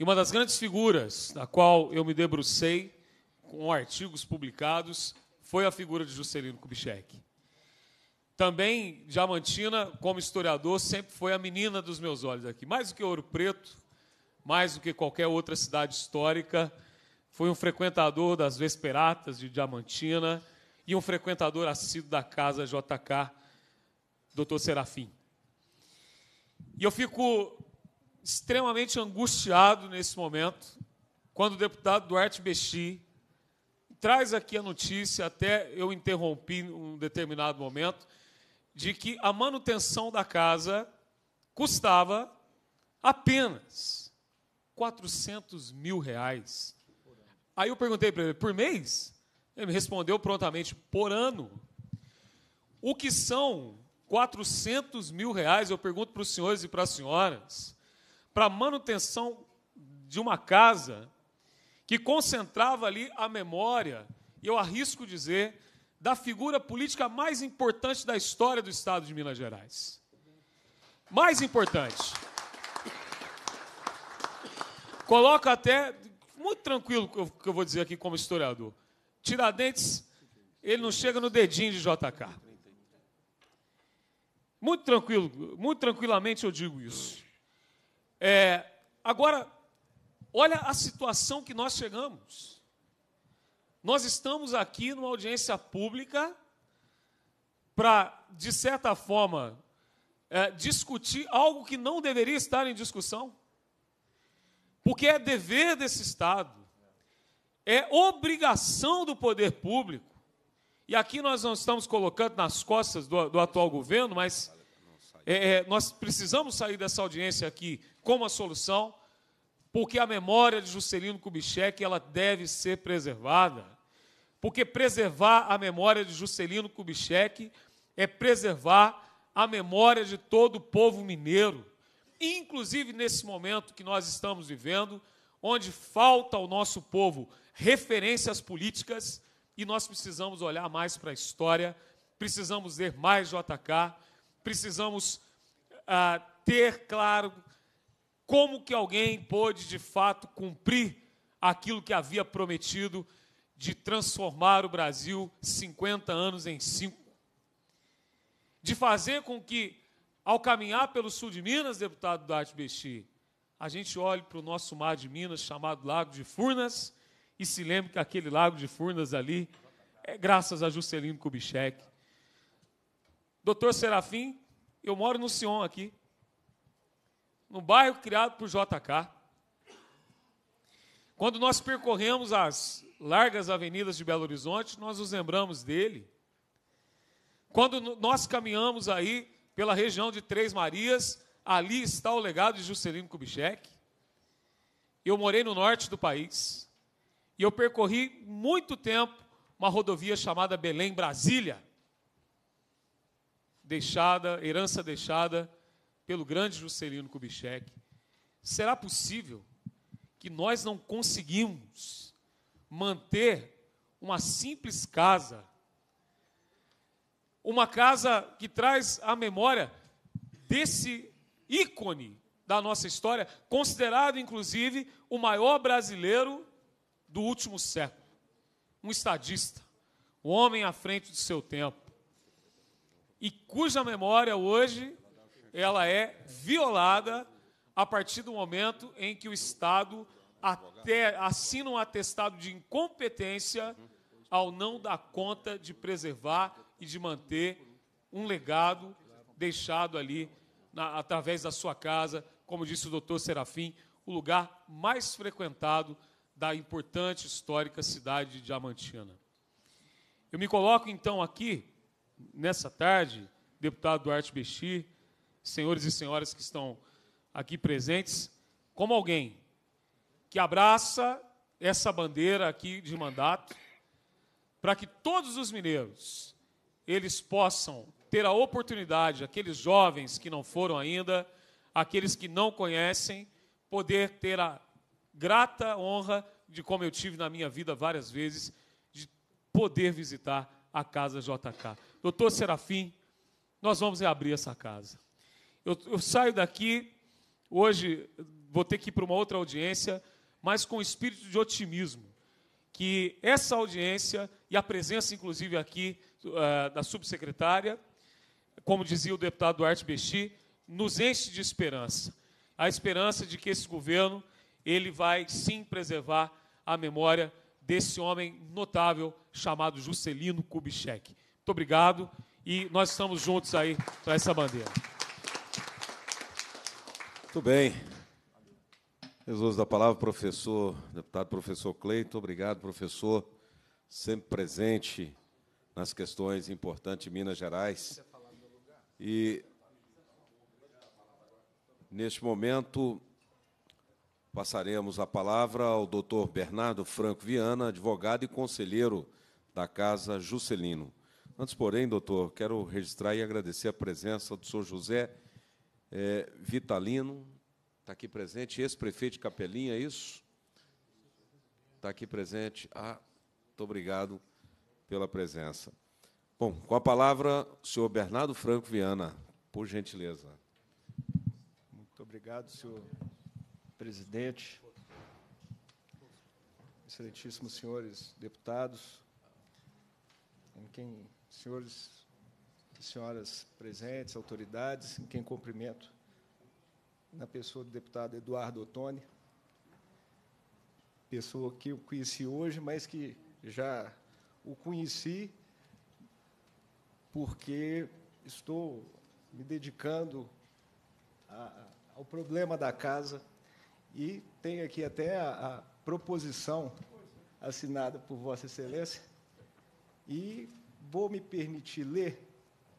e uma das grandes figuras da qual eu me debrucei com artigos publicados foi a figura de Juscelino Kubitschek. Também Diamantina, como historiador, sempre foi a menina dos meus olhos aqui. Mais do que Ouro Preto, mais do que qualquer outra cidade histórica, foi um frequentador das Vesperatas de Diamantina e um frequentador assíduo da casa JK, Dr. Serafim. E eu fico extremamente angustiado nesse momento, quando o deputado Duarte Bexi traz aqui a notícia, até eu interrompi um determinado momento, de que a manutenção da casa custava apenas 400 mil reais. Aí eu perguntei para ele, por mês? Ele me respondeu prontamente, por ano. O que são 400 mil reais? Eu pergunto para os senhores e para as senhoras para a manutenção de uma casa que concentrava ali a memória, e eu arrisco dizer, da figura política mais importante da história do estado de Minas Gerais. Mais importante. Coloca até, muito tranquilo que eu vou dizer aqui como historiador, Tiradentes, ele não chega no dedinho de JK. Muito tranquilo, muito tranquilamente eu digo isso. É, agora, olha a situação que nós chegamos. Nós estamos aqui numa audiência pública para, de certa forma, é, discutir algo que não deveria estar em discussão, porque é dever desse Estado, é obrigação do poder público, e aqui nós não estamos colocando nas costas do, do atual governo, mas é, é, nós precisamos sair dessa audiência aqui com uma solução, porque a memória de Juscelino Kubitschek ela deve ser preservada. Porque preservar a memória de Juscelino Kubitschek é preservar a memória de todo o povo mineiro, inclusive nesse momento que nós estamos vivendo, onde falta ao nosso povo referências políticas e nós precisamos olhar mais para a história, precisamos ver mais JK precisamos ah, ter claro como que alguém pôde de fato cumprir aquilo que havia prometido de transformar o Brasil 50 anos em 5. De fazer com que, ao caminhar pelo sul de Minas, deputado Duarte Bexi, a gente olhe para o nosso mar de Minas, chamado Lago de Furnas, e se lembre que aquele Lago de Furnas ali é graças a Juscelino Kubitschek, Doutor Serafim, eu moro no Sion aqui, no bairro criado por JK. Quando nós percorremos as largas avenidas de Belo Horizonte, nós nos lembramos dele. Quando nós caminhamos aí pela região de Três Marias, ali está o legado de Juscelino Kubitschek. Eu morei no norte do país e eu percorri muito tempo uma rodovia chamada Belém-Brasília deixada, herança deixada pelo grande Juscelino Kubitschek, será possível que nós não conseguimos manter uma simples casa, uma casa que traz a memória desse ícone da nossa história, considerado inclusive o maior brasileiro do último século, um estadista, um homem à frente do seu tempo, e cuja memória hoje ela é violada a partir do momento em que o Estado até assina um atestado de incompetência ao não dar conta de preservar e de manter um legado deixado ali na, através da sua casa, como disse o doutor Serafim, o lugar mais frequentado da importante histórica cidade de Diamantina. Eu me coloco então aqui nessa tarde, deputado Duarte Bexi, senhores e senhoras que estão aqui presentes, como alguém que abraça essa bandeira aqui de mandato para que todos os mineiros eles possam ter a oportunidade, aqueles jovens que não foram ainda, aqueles que não conhecem, poder ter a grata honra de como eu tive na minha vida várias vezes de poder visitar a casa JK doutor Serafim, nós vamos reabrir essa casa. Eu, eu saio daqui, hoje vou ter que ir para uma outra audiência, mas com espírito de otimismo, que essa audiência e a presença, inclusive, aqui uh, da subsecretária, como dizia o deputado Duarte Bexi, nos enche de esperança. A esperança de que esse governo ele vai sim preservar a memória desse homem notável chamado Juscelino Kubitschek. Muito obrigado e nós estamos juntos aí para essa bandeira. Muito bem. Jesus da palavra, professor, deputado professor Cleito, obrigado, professor, sempre presente nas questões importantes de Minas Gerais. E, neste momento, passaremos a palavra ao doutor Bernardo Franco Viana, advogado e conselheiro da Casa Juscelino. Antes, porém, doutor, quero registrar e agradecer a presença do senhor José é, Vitalino, está aqui presente, ex-prefeito de Capelinha, é isso? Está aqui presente. Ah, muito obrigado pela presença. Bom, com a palavra, o senhor Bernardo Franco Viana, por gentileza. Muito obrigado, senhor presidente. Excelentíssimos senhores deputados, quem senhores e senhoras presentes, autoridades, quem cumprimento na pessoa do deputado Eduardo Ottoni, pessoa que eu conheci hoje, mas que já o conheci porque estou me dedicando a, ao problema da casa e tenho aqui até a, a proposição assinada por Vossa Excelência e vou me permitir ler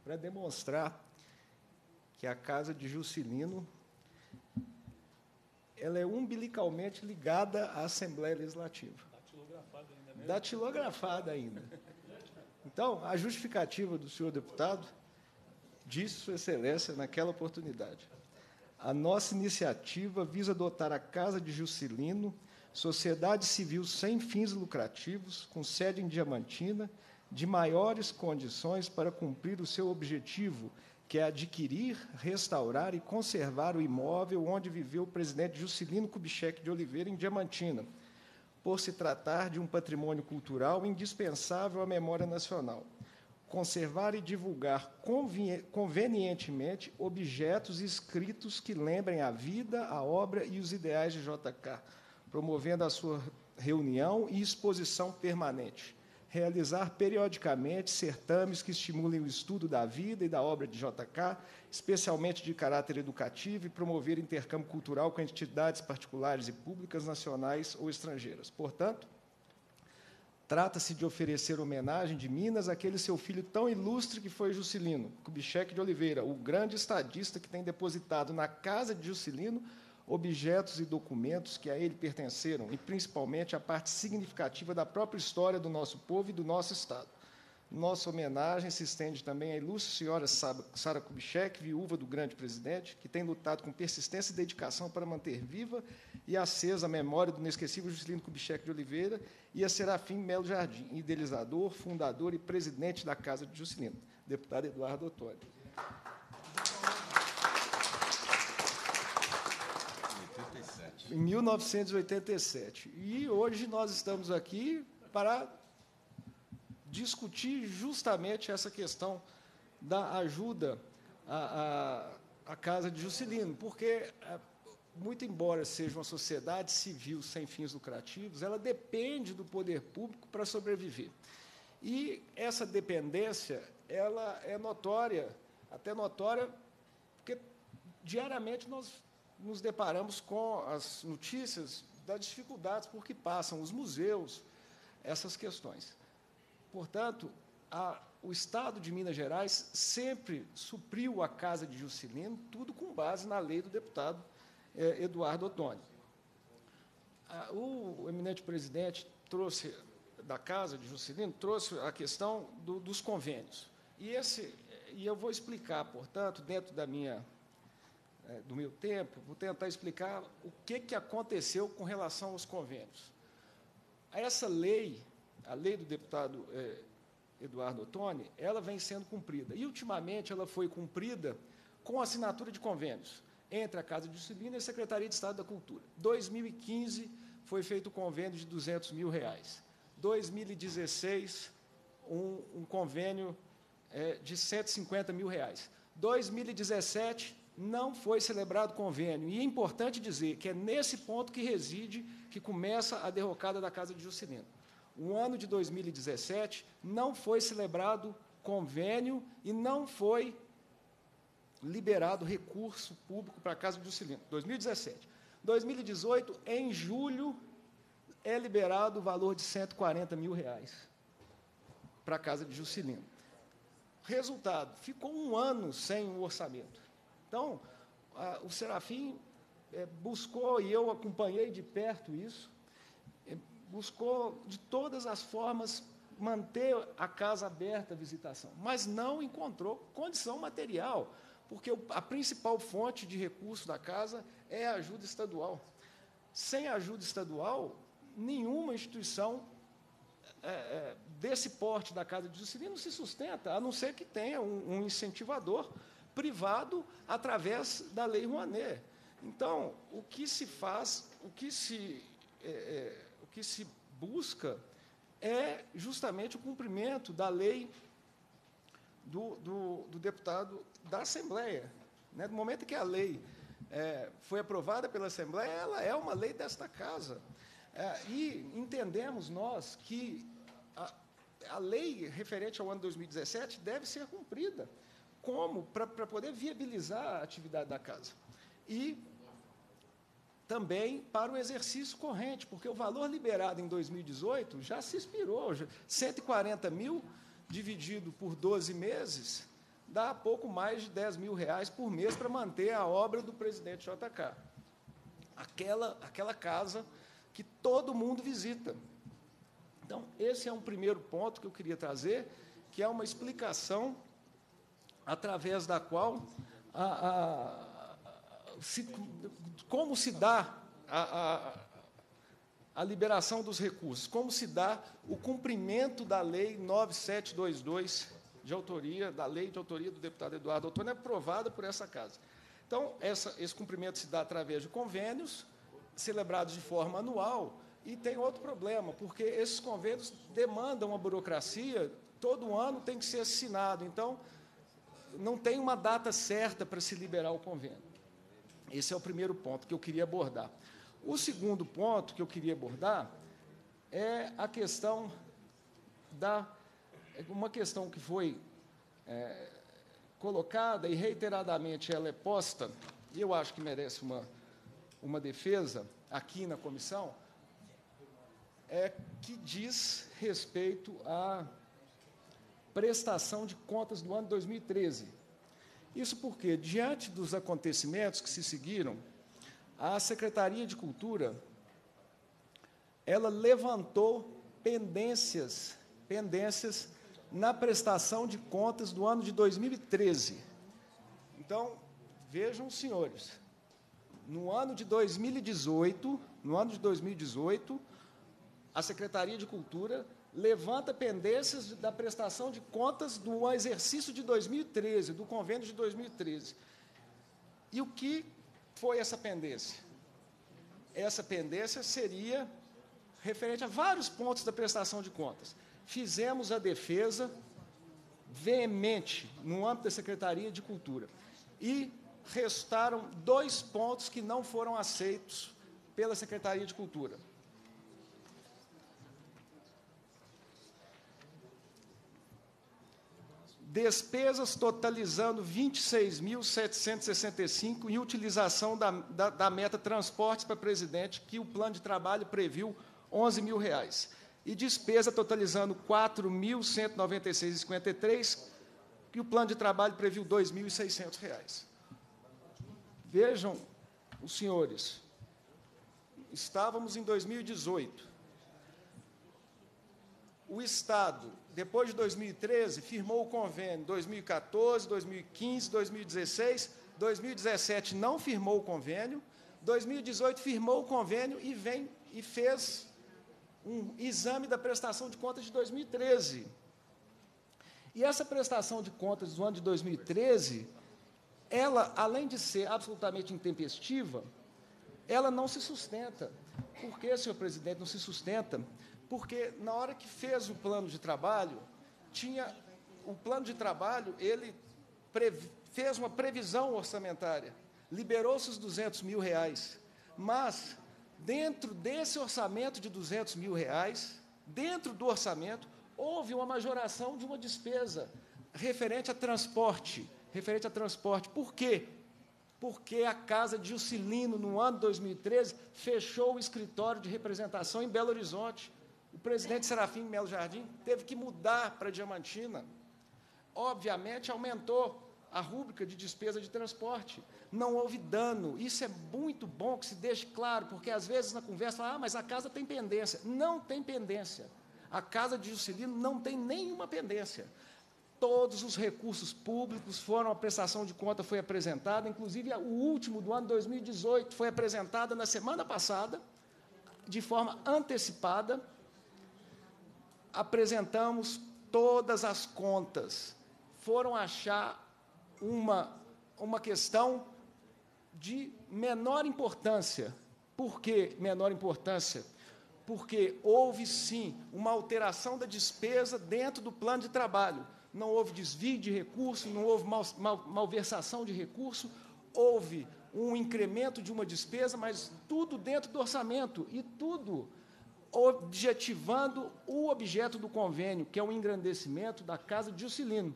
para demonstrar que a casa de Juscelino ela é umbilicalmente ligada à Assembleia Legislativa. Datilografada ainda. Mesmo? Né? Datilografada ainda. Então, a justificativa do senhor deputado disse Sua Excelência naquela oportunidade. A nossa iniciativa visa dotar a Casa de Juscelino, sociedade civil sem fins lucrativos, com sede em Diamantina, de maiores condições para cumprir o seu objetivo, que é adquirir, restaurar e conservar o imóvel onde viveu o presidente Juscelino Kubitschek de Oliveira, em Diamantina, por se tratar de um patrimônio cultural indispensável à memória nacional. Conservar e divulgar convenientemente objetos e escritos que lembrem a vida, a obra e os ideais de JK, promovendo a sua reunião e exposição permanente realizar periodicamente certames que estimulem o estudo da vida e da obra de JK, especialmente de caráter educativo, e promover intercâmbio cultural com entidades particulares e públicas nacionais ou estrangeiras. Portanto, trata-se de oferecer homenagem de Minas àquele seu filho tão ilustre que foi Juscelino Kubitschek de Oliveira, o grande estadista que tem depositado na casa de Juscelino objetos e documentos que a ele pertenceram, e principalmente a parte significativa da própria história do nosso povo e do nosso Estado. Nossa homenagem se estende também à ilustre senhora Sara Kubitschek, viúva do grande presidente, que tem lutado com persistência e dedicação para manter viva e acesa a memória do inesquecível Juscelino Kubitschek de Oliveira e a Serafim Melo Jardim, idealizador, fundador e presidente da Casa de Juscelino, deputado Eduardo Ottoni. em 1987. E hoje nós estamos aqui para discutir justamente essa questão da ajuda à, à, à Casa de Juscelino, porque, é, muito embora seja uma sociedade civil sem fins lucrativos, ela depende do poder público para sobreviver. E essa dependência ela é notória, até notória, porque diariamente nós nos deparamos com as notícias das dificuldades por que passam os museus, essas questões. Portanto, a, o Estado de Minas Gerais sempre supriu a Casa de Juscelino, tudo com base na lei do deputado eh, Eduardo Ottoni. A, o eminente presidente trouxe da Casa de Juscelino trouxe a questão do, dos convênios. E, esse, e eu vou explicar, portanto, dentro da minha é, do meu tempo, vou tentar explicar o que, que aconteceu com relação aos convênios. Essa lei, a lei do deputado é, Eduardo Ottoni, ela vem sendo cumprida. E, ultimamente, ela foi cumprida com assinatura de convênios entre a Casa de Disciplina e a Secretaria de Estado da Cultura. 2015 foi feito o um convênio de 200 mil reais. 2016, um, um convênio é, de 150 mil reais. 2017, não foi celebrado convênio. E é importante dizer que é nesse ponto que reside, que começa a derrocada da Casa de Juscelino. O ano de 2017 não foi celebrado convênio e não foi liberado recurso público para a Casa de Juscelino. 2017. 2018, em julho, é liberado o valor de 140 mil reais para a Casa de Juscelino. Resultado, ficou um ano sem o orçamento. Então, a, o Serafim é, buscou, e eu acompanhei de perto isso, é, buscou de todas as formas manter a casa aberta à visitação, mas não encontrou condição material, porque a principal fonte de recurso da casa é a ajuda estadual. Sem ajuda estadual, nenhuma instituição é, desse porte da Casa de Juscelino se sustenta, a não ser que tenha um, um incentivador privado através da Lei Rouanet. Então, o que se faz, o que se, é, é, o que se busca é justamente o cumprimento da lei do, do, do deputado da Assembleia. Né? No momento que a lei é, foi aprovada pela Assembleia, ela é uma lei desta casa. É, e entendemos nós que a, a lei referente ao ano 2017 deve ser cumprida como para poder viabilizar a atividade da casa. E também para o exercício corrente, porque o valor liberado em 2018 já se expirou. 140 mil dividido por 12 meses dá pouco mais de 10 mil reais por mês para manter a obra do presidente JK. Aquela, aquela casa que todo mundo visita. Então, esse é um primeiro ponto que eu queria trazer, que é uma explicação através da qual a, a, se, como se dá a, a liberação dos recursos, como se dá o cumprimento da Lei 9722, de autoria, da lei de autoria do deputado Eduardo Ottoni, aprovada por essa casa. Então, essa, esse cumprimento se dá através de convênios, celebrados de forma anual, e tem outro problema, porque esses convênios demandam uma burocracia, todo ano tem que ser assinado. Então, não tem uma data certa para se liberar o convênio. Esse é o primeiro ponto que eu queria abordar. O segundo ponto que eu queria abordar é a questão da. É uma questão que foi é, colocada e reiteradamente ela é posta, e eu acho que merece uma, uma defesa aqui na comissão, é que diz respeito a prestação de contas do ano 2013. Isso porque, diante dos acontecimentos que se seguiram, a Secretaria de Cultura ela levantou pendências, pendências na prestação de contas do ano de 2013. Então, vejam, senhores, no ano de 2018, no ano de 2018, a Secretaria de Cultura levanta pendências da prestação de contas do exercício de 2013, do convênio de 2013. E o que foi essa pendência? Essa pendência seria referente a vários pontos da prestação de contas. Fizemos a defesa veemente no âmbito da Secretaria de Cultura. E restaram dois pontos que não foram aceitos pela Secretaria de Cultura. despesas totalizando 26.765 em utilização da, da, da, meta transportes para presidente, que o plano de trabalho previu 11 mil reais. E despesa totalizando 4.196,53, que o plano de trabalho previu 2.600 reais. Vejam, os senhores, estávamos em 2018. O Estado depois de 2013, firmou o convênio. 2014, 2015, 2016, 2017 não firmou o convênio. 2018 firmou o convênio e vem e fez um exame da prestação de contas de 2013. E essa prestação de contas do ano de 2013, ela, além de ser absolutamente intempestiva, ela não se sustenta. Por que, senhor presidente, não se sustenta? porque na hora que fez o plano de trabalho, tinha o plano de trabalho, ele fez uma previsão orçamentária, liberou-se os 200 mil reais, mas dentro desse orçamento de 200 mil reais, dentro do orçamento, houve uma majoração de uma despesa referente a transporte, referente a transporte. Por quê? Porque a Casa de Juscelino, no ano 2013, fechou o escritório de representação em Belo Horizonte. O presidente Serafim Melo Jardim teve que mudar para Diamantina. Obviamente, aumentou a rúbrica de despesa de transporte. Não houve dano. Isso é muito bom que se deixe claro, porque às vezes na conversa, ah, mas a casa tem pendência. Não tem pendência. A casa de Juscelino não tem nenhuma pendência. Todos os recursos públicos foram, a prestação de conta foi apresentada, inclusive o último do ano 2018 foi apresentada na semana passada, de forma antecipada, apresentamos todas as contas. Foram achar uma, uma questão de menor importância. Por que menor importância? Porque houve sim uma alteração da despesa dentro do plano de trabalho. Não houve desvio de recurso, não houve mal, mal, malversação de recurso, houve um incremento de uma despesa, mas tudo dentro do orçamento e tudo objetivando o objeto do convênio, que é o engrandecimento da Casa de Juscelino.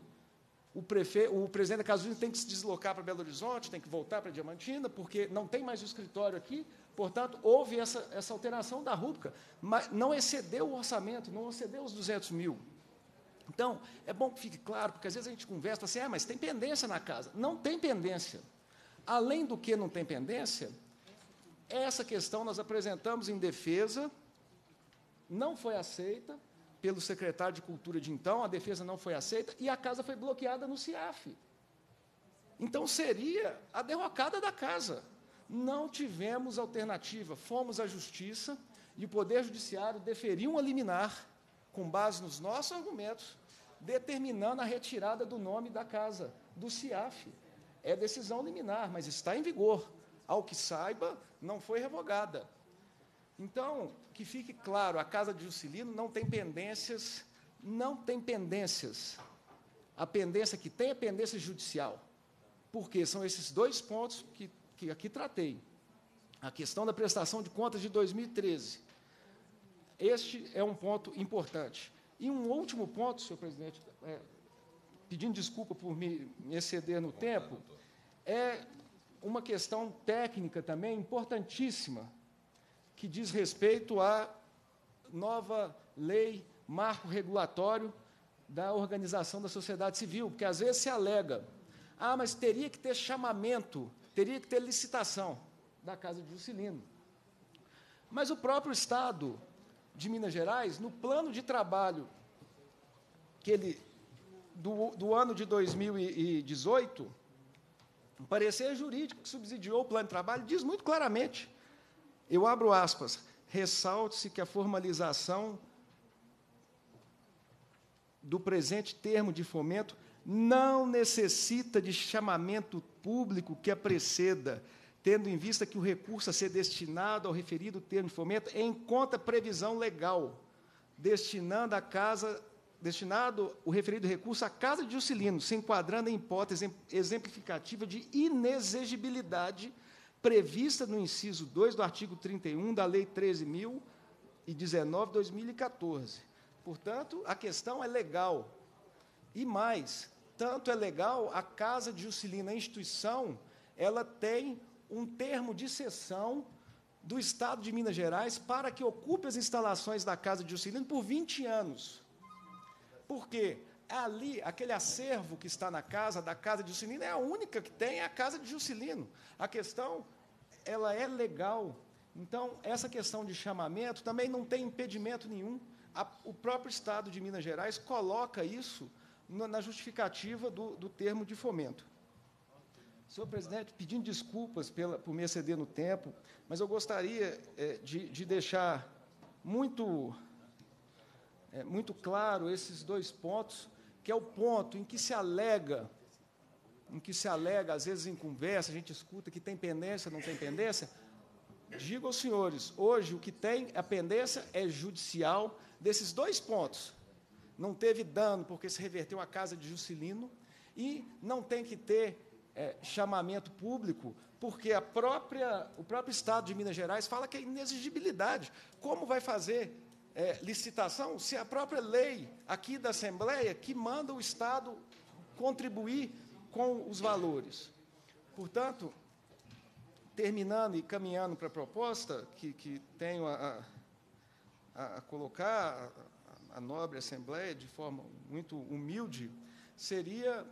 O, prefe... o presidente da Casa tem que se deslocar para Belo Horizonte, tem que voltar para Diamantina, porque não tem mais o escritório aqui, portanto, houve essa, essa alteração da rúbrica, mas não excedeu o orçamento, não excedeu os 200 mil. Então, é bom que fique claro, porque às vezes a gente conversa assim, ah, mas tem pendência na casa. Não tem pendência. Além do que não tem pendência, essa questão nós apresentamos em defesa não foi aceita pelo secretário de Cultura de então, a defesa não foi aceita e a casa foi bloqueada no CIAF. Então seria a derrocada da casa. Não tivemos alternativa, fomos à justiça e o Poder Judiciário deferiu uma liminar com base nos nossos argumentos, determinando a retirada do nome da casa, do CIAF. É decisão liminar, mas está em vigor. Ao que saiba, não foi revogada. Então, que fique claro, a casa de Juscelino não tem pendências, não tem pendências. A pendência que tem é pendência judicial. Porque são esses dois pontos que, que aqui tratei. A questão da prestação de contas de 2013. Este é um ponto importante. E um último ponto, senhor presidente, é, pedindo desculpa por me, me exceder no tempo, é uma questão técnica também importantíssima que diz respeito à nova lei marco regulatório da organização da sociedade civil, porque às vezes se alega, ah, mas teria que ter chamamento, teria que ter licitação da Casa de Juscelino. Mas o próprio Estado de Minas Gerais, no plano de trabalho que ele do, do ano de 2018, o parecer jurídico que subsidiou o plano de trabalho diz muito claramente eu abro aspas. Ressalte-se que a formalização do presente termo de fomento não necessita de chamamento público que a preceda, tendo em vista que o recurso a ser destinado ao referido termo de fomento é em conta previsão legal, destinando a casa destinado o referido recurso à Casa de Juscelino, se enquadrando em hipótese exemplificativa de inexigibilidade prevista no inciso 2 do artigo 31 da Lei 13.019, 2014. Portanto, a questão é legal. E mais, tanto é legal, a Casa de Juscelina, a instituição, ela tem um termo de cessão do Estado de Minas Gerais para que ocupe as instalações da Casa de Juscelino por 20 anos. Por quê? Ali, aquele acervo que está na casa da Casa de Juscelino é a única que tem, é a Casa de Juscelino. A questão ela é legal. Então, essa questão de chamamento também não tem impedimento nenhum. A, o próprio Estado de Minas Gerais coloca isso na, na justificativa do, do, termo de fomento. Senhor presidente, pedindo desculpas pela, por me exceder no tempo, mas eu gostaria é, de, de, deixar muito, é, muito claro esses dois pontos, que é o ponto em que se alega em que se alega, às vezes em conversa, a gente escuta que tem pendência, não tem pendência. Digo aos senhores, hoje o que tem a pendência é judicial desses dois pontos. Não teve dano porque se reverteu a casa de Juscelino e não tem que ter é, chamamento público porque a própria, o próprio Estado de Minas Gerais fala que é inexigibilidade. Como vai fazer é, licitação se a própria lei aqui da Assembleia que manda o Estado contribuir com os valores. Portanto, terminando e caminhando para a proposta que, que tenho a, a, a colocar à nobre Assembleia de forma muito humilde, seria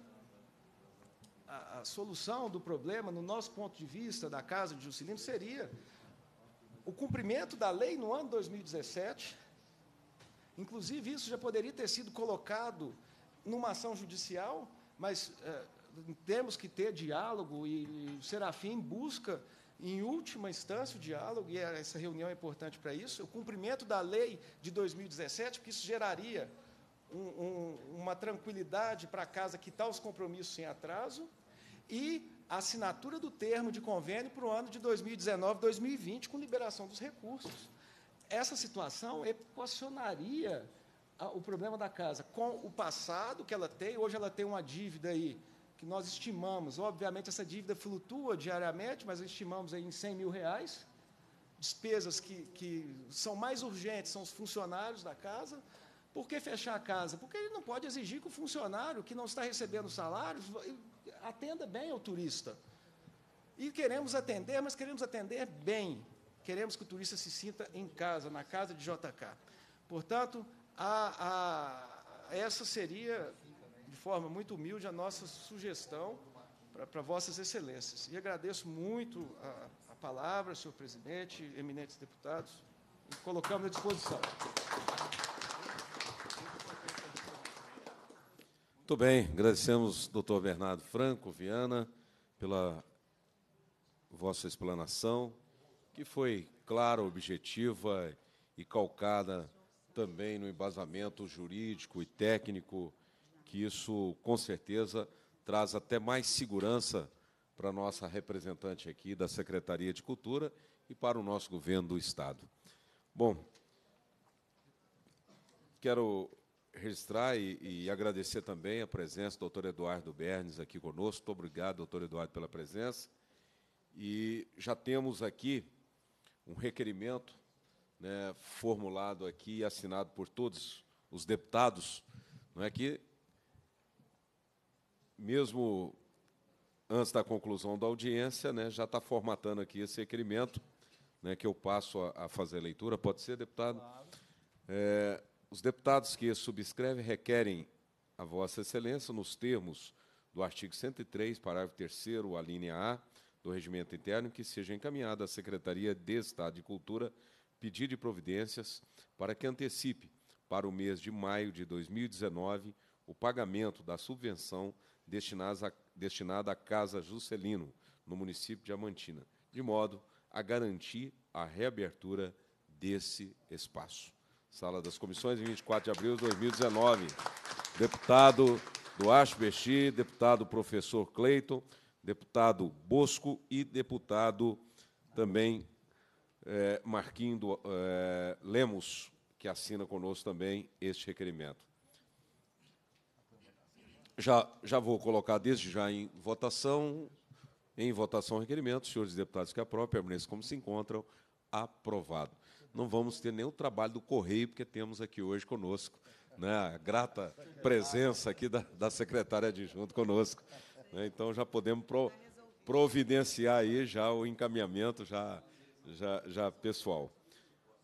a, a, solução do problema, no nosso ponto de vista, da Casa de Juscelino, seria o cumprimento da lei no ano 2017. Inclusive, isso já poderia ter sido colocado numa ação judicial, mas. Eh, temos que ter diálogo e o Serafim busca, em última instância, o diálogo, e é, essa reunião é importante para isso, o cumprimento da lei de 2017, porque isso geraria um, um, uma tranquilidade para a casa que está os compromissos sem atraso, e a assinatura do termo de convênio para o ano de 2019, 2020, com liberação dos recursos. Essa situação equacionaria o problema da casa com o passado que ela tem, hoje ela tem uma dívida aí que nós estimamos, obviamente essa dívida flutua diariamente, mas estimamos aí em 100 mil reais, despesas que, que são mais urgentes, são os funcionários da casa, por que fechar a casa? Porque ele não pode exigir que o funcionário que não está recebendo salário atenda bem ao turista. E queremos atender, mas queremos atender bem. Queremos que o turista se sinta em casa, na casa de JK. Portanto, a, a, essa seria de forma muito humilde, a nossa sugestão para vossas excelências. E agradeço muito a, a palavra, senhor presidente, eminentes deputados, e colocamos à disposição. Muito bem, agradecemos doutor Bernardo Franco Viana pela vossa explanação, que foi clara, objetiva e calcada também no embasamento jurídico e técnico que isso, com certeza, traz até mais segurança para a nossa representante aqui da Secretaria de Cultura e para o nosso governo do Estado. Bom, quero registrar e, e, agradecer também a presença do doutor Eduardo Bernes aqui conosco. Muito obrigado, doutor Eduardo, pela presença. E já temos aqui um requerimento né, formulado aqui e assinado por todos os deputados, não é que mesmo antes da conclusão da audiência, né, já está formatando aqui esse requerimento, né, que eu passo a, a fazer a leitura. Pode ser, deputado? Claro. É, os deputados que subscrevem requerem a Vossa Excelência, nos termos do artigo 103, parágrafo 3, a linha A do Regimento Interno, que seja encaminhada à Secretaria de Estado de Cultura pedir de providências para que antecipe para o mês de maio de 2019 o pagamento da subvenção destinada à Casa Juscelino, no município de Amantina, de modo a garantir a reabertura desse espaço. Sala das Comissões, 24 de abril de 2019. Deputado Duarte Bexi, deputado professor Cleiton, deputado Bosco e deputado também é, Marquinho do, é, Lemos, que assina conosco também este requerimento. Já, já vou colocar desde já em votação. Em votação, requerimento. Senhores deputados que aprovam, permaneçam como se encontram. Aprovado. Não vamos ter nenhum trabalho do Correio, porque temos aqui hoje conosco né, a grata presença aqui da, da secretária adjunta conosco. Né, então, já podemos pro, providenciar aí já o encaminhamento já, já, já pessoal.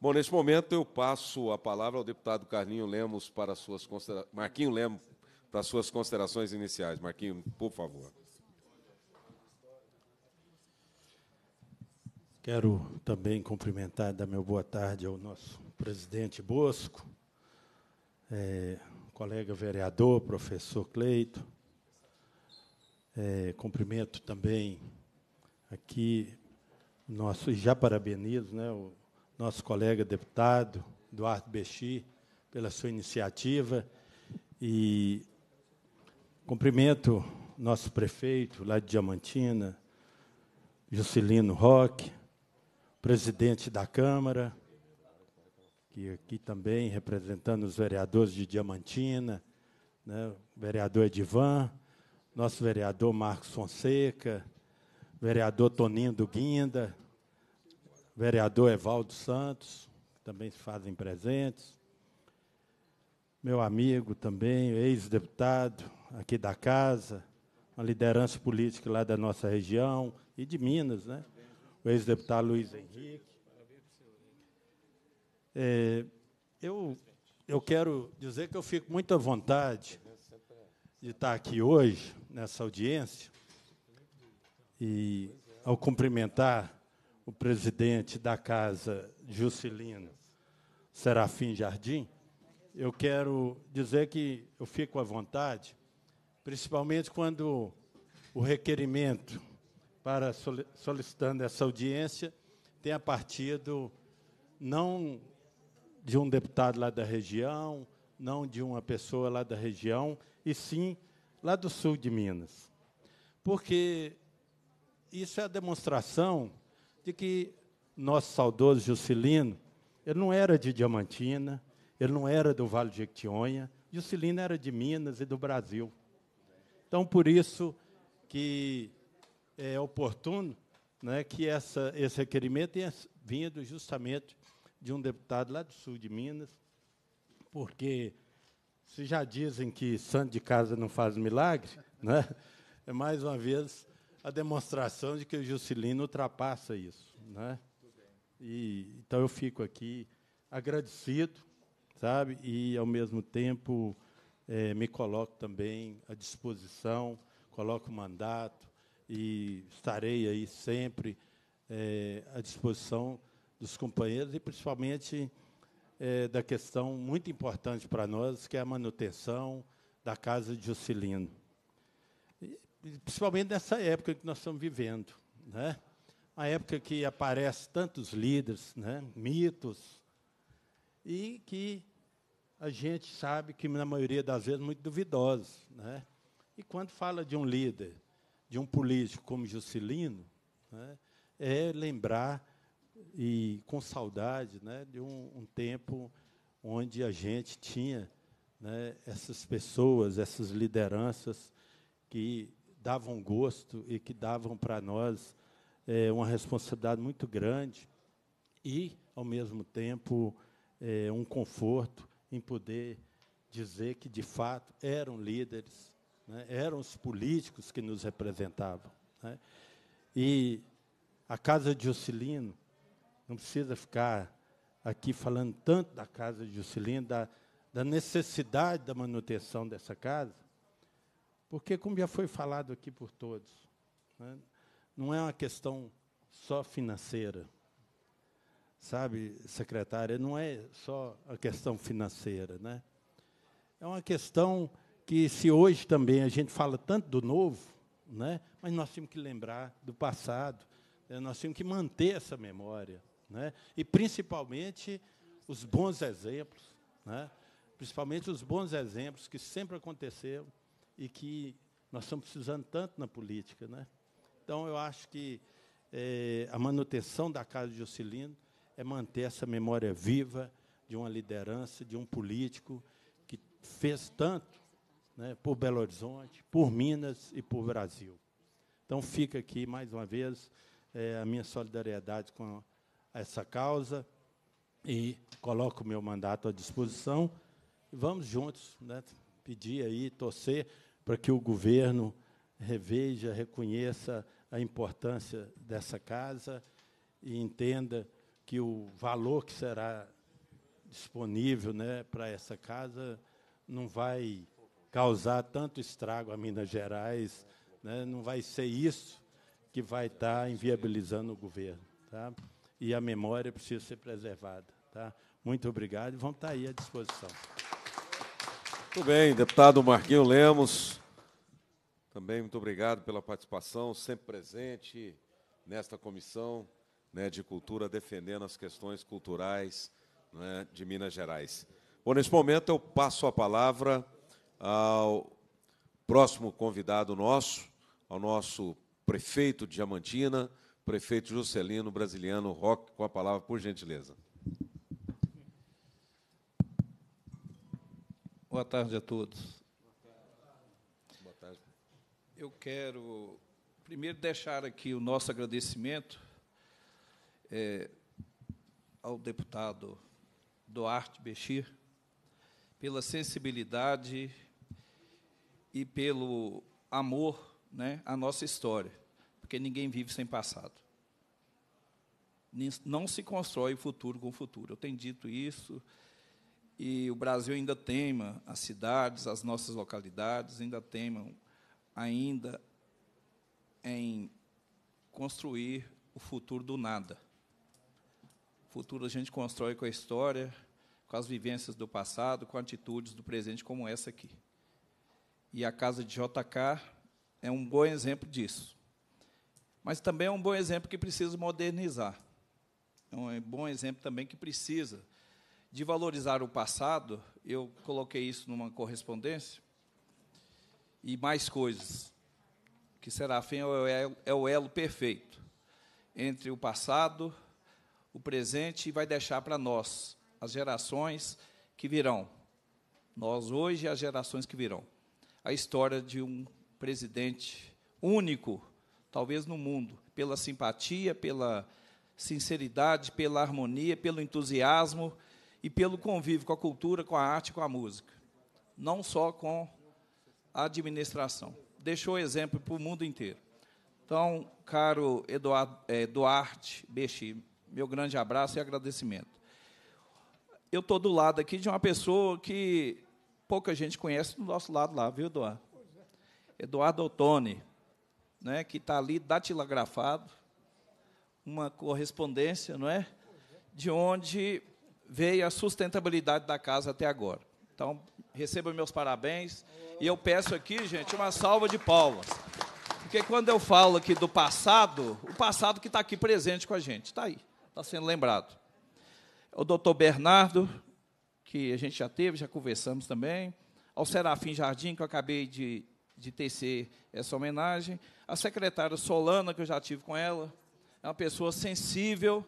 Bom, neste momento eu passo a palavra ao deputado Carlinho Lemos para suas considerações. Marquinho Lemos para suas considerações iniciais. Marquinho, por favor. Quero também cumprimentar, dar meu boa tarde ao nosso presidente Bosco, é, colega vereador, professor Cleito. É, cumprimento também aqui nosso, e já parabenizo né, o nosso colega deputado Eduardo Bexi pela sua iniciativa e Cumprimento nosso prefeito lá de Diamantina, Juscelino Roque, presidente da Câmara, que aqui também representando os vereadores de Diamantina, né, vereador Edivan, nosso vereador Marcos Fonseca, vereador Toninho do Guinda, vereador Evaldo Santos, que também se fazem presentes, meu amigo também, ex-deputado aqui da casa, uma liderança política lá da nossa região e de Minas, né? o ex-deputado Luiz Henrique. É, eu, eu quero dizer que eu fico muito à vontade de estar aqui hoje, nessa audiência, e ao cumprimentar o presidente da casa, Juscelino Serafim Jardim, eu quero dizer que eu fico à vontade principalmente quando o requerimento para solicitando essa audiência tenha partido não de um deputado lá da região, não de uma pessoa lá da região, e sim lá do sul de Minas. Porque isso é a demonstração de que nosso saudoso Juscelino, ele não era de Diamantina, ele não era do Vale de Jequitinhonha, Juscelino era de Minas e do Brasil. Então, por isso que é oportuno né, que essa, esse requerimento tenha vindo justamente de um deputado lá do sul de Minas, porque se já dizem que santo de casa não faz milagre, né, é mais uma vez a demonstração de que o Juscelino ultrapassa isso. Né? E, então eu fico aqui agradecido, sabe, e ao mesmo tempo é, me coloco também à disposição, coloco o mandato e estarei aí sempre é, à disposição dos companheiros e principalmente é, da questão muito importante para nós, que é a manutenção da Casa de Juscelino. E, principalmente nessa época que nós estamos vivendo, né? a época que aparecem tantos líderes, né? mitos, e que a gente sabe que, na maioria das vezes, muito duvidosos. Né? E quando fala de um líder, de um político como Juscelino, né, é lembrar e com saudade né, de um, um tempo onde a gente tinha né, essas pessoas, essas lideranças que davam gosto e que davam para nós é, uma responsabilidade muito grande e, ao mesmo tempo, é, um conforto em poder dizer que, de fato, eram líderes, né? eram os políticos que nos representavam. Né? E a Casa de Juscelino, não precisa ficar aqui falando tanto da Casa de Juscelino, da, da necessidade da manutenção dessa casa, porque, como já foi falado aqui por todos, né? não é uma questão só financeira sabe, secretária, não é só a questão financeira, né? É uma questão que se hoje também a gente fala tanto do novo, né? Mas nós temos que lembrar do passado, né? nós temos que manter essa memória, né? E principalmente os bons exemplos, né? Principalmente os bons exemplos que sempre aconteceram e que nós estamos precisando tanto na política, né? Então eu acho que é, a manutenção da casa de Juscelino é manter essa memória viva de uma liderança, de um político que fez tanto né, por Belo Horizonte, por Minas e por Brasil. Então fica aqui mais uma vez é, a minha solidariedade com essa causa e coloco o meu mandato à disposição. E vamos juntos né, pedir aí, torcer para que o governo reveja, reconheça a importância dessa casa e entenda que o valor que será disponível né, para essa casa não vai causar tanto estrago a Minas Gerais, né, não vai ser isso que vai estar tá inviabilizando o governo. Tá? E a memória precisa ser preservada. Tá? Muito obrigado e vamos estar tá aí à disposição. Muito bem, deputado Marquinho Lemos, também muito obrigado pela participação, sempre presente nesta comissão né, de cultura, defendendo as questões culturais né, de Minas Gerais. Bom, nesse momento eu passo a palavra ao próximo convidado nosso, ao nosso prefeito de Diamantina, prefeito Juscelino Brasiliano Roque, com a palavra, por gentileza. Boa tarde a todos. Boa tarde. Eu quero primeiro deixar aqui o nosso agradecimento é, ao deputado Duarte Bechir pela sensibilidade e pelo amor né, à nossa história, porque ninguém vive sem passado. Não se constrói o futuro com o futuro. Eu tenho dito isso, e o Brasil ainda teima as cidades, as nossas localidades, ainda teimam ainda em construir o futuro do nada futuro a gente constrói com a história, com as vivências do passado, com atitudes do presente como essa aqui. E a casa de JK é um bom exemplo disso. Mas também é um bom exemplo que precisa modernizar. É um bom exemplo também que precisa de valorizar o passado. Eu coloquei isso numa correspondência. E mais coisas. Que Serafim é, é o elo perfeito entre o passado o presente e vai deixar para nós, as gerações que virão. Nós hoje e as gerações que virão. A história de um presidente único, talvez no mundo, pela simpatia, pela sinceridade, pela harmonia, pelo entusiasmo e pelo convívio com a cultura, com a arte, com a música. Não só com a administração. Deixou exemplo para o mundo inteiro. Então, caro Eduardo, é, eh, Duarte Bexi, meu grande abraço e agradecimento. Eu estou do lado aqui de uma pessoa que pouca gente conhece do nosso lado lá, viu, Eduardo? Eduardo Ottoni, né, que está ali datilografado uma correspondência, não é? De onde veio a sustentabilidade da casa até agora. Então, receba meus parabéns. E eu peço aqui, gente, uma salva de palmas. Porque quando eu falo aqui do passado, o passado que está aqui presente com a gente, está aí está sendo lembrado. O doutor Bernardo, que a gente já teve, já conversamos também. Ao Serafim Jardim, que eu acabei de, de tecer essa homenagem. A secretária Solana, que eu já tive com ela. É uma pessoa sensível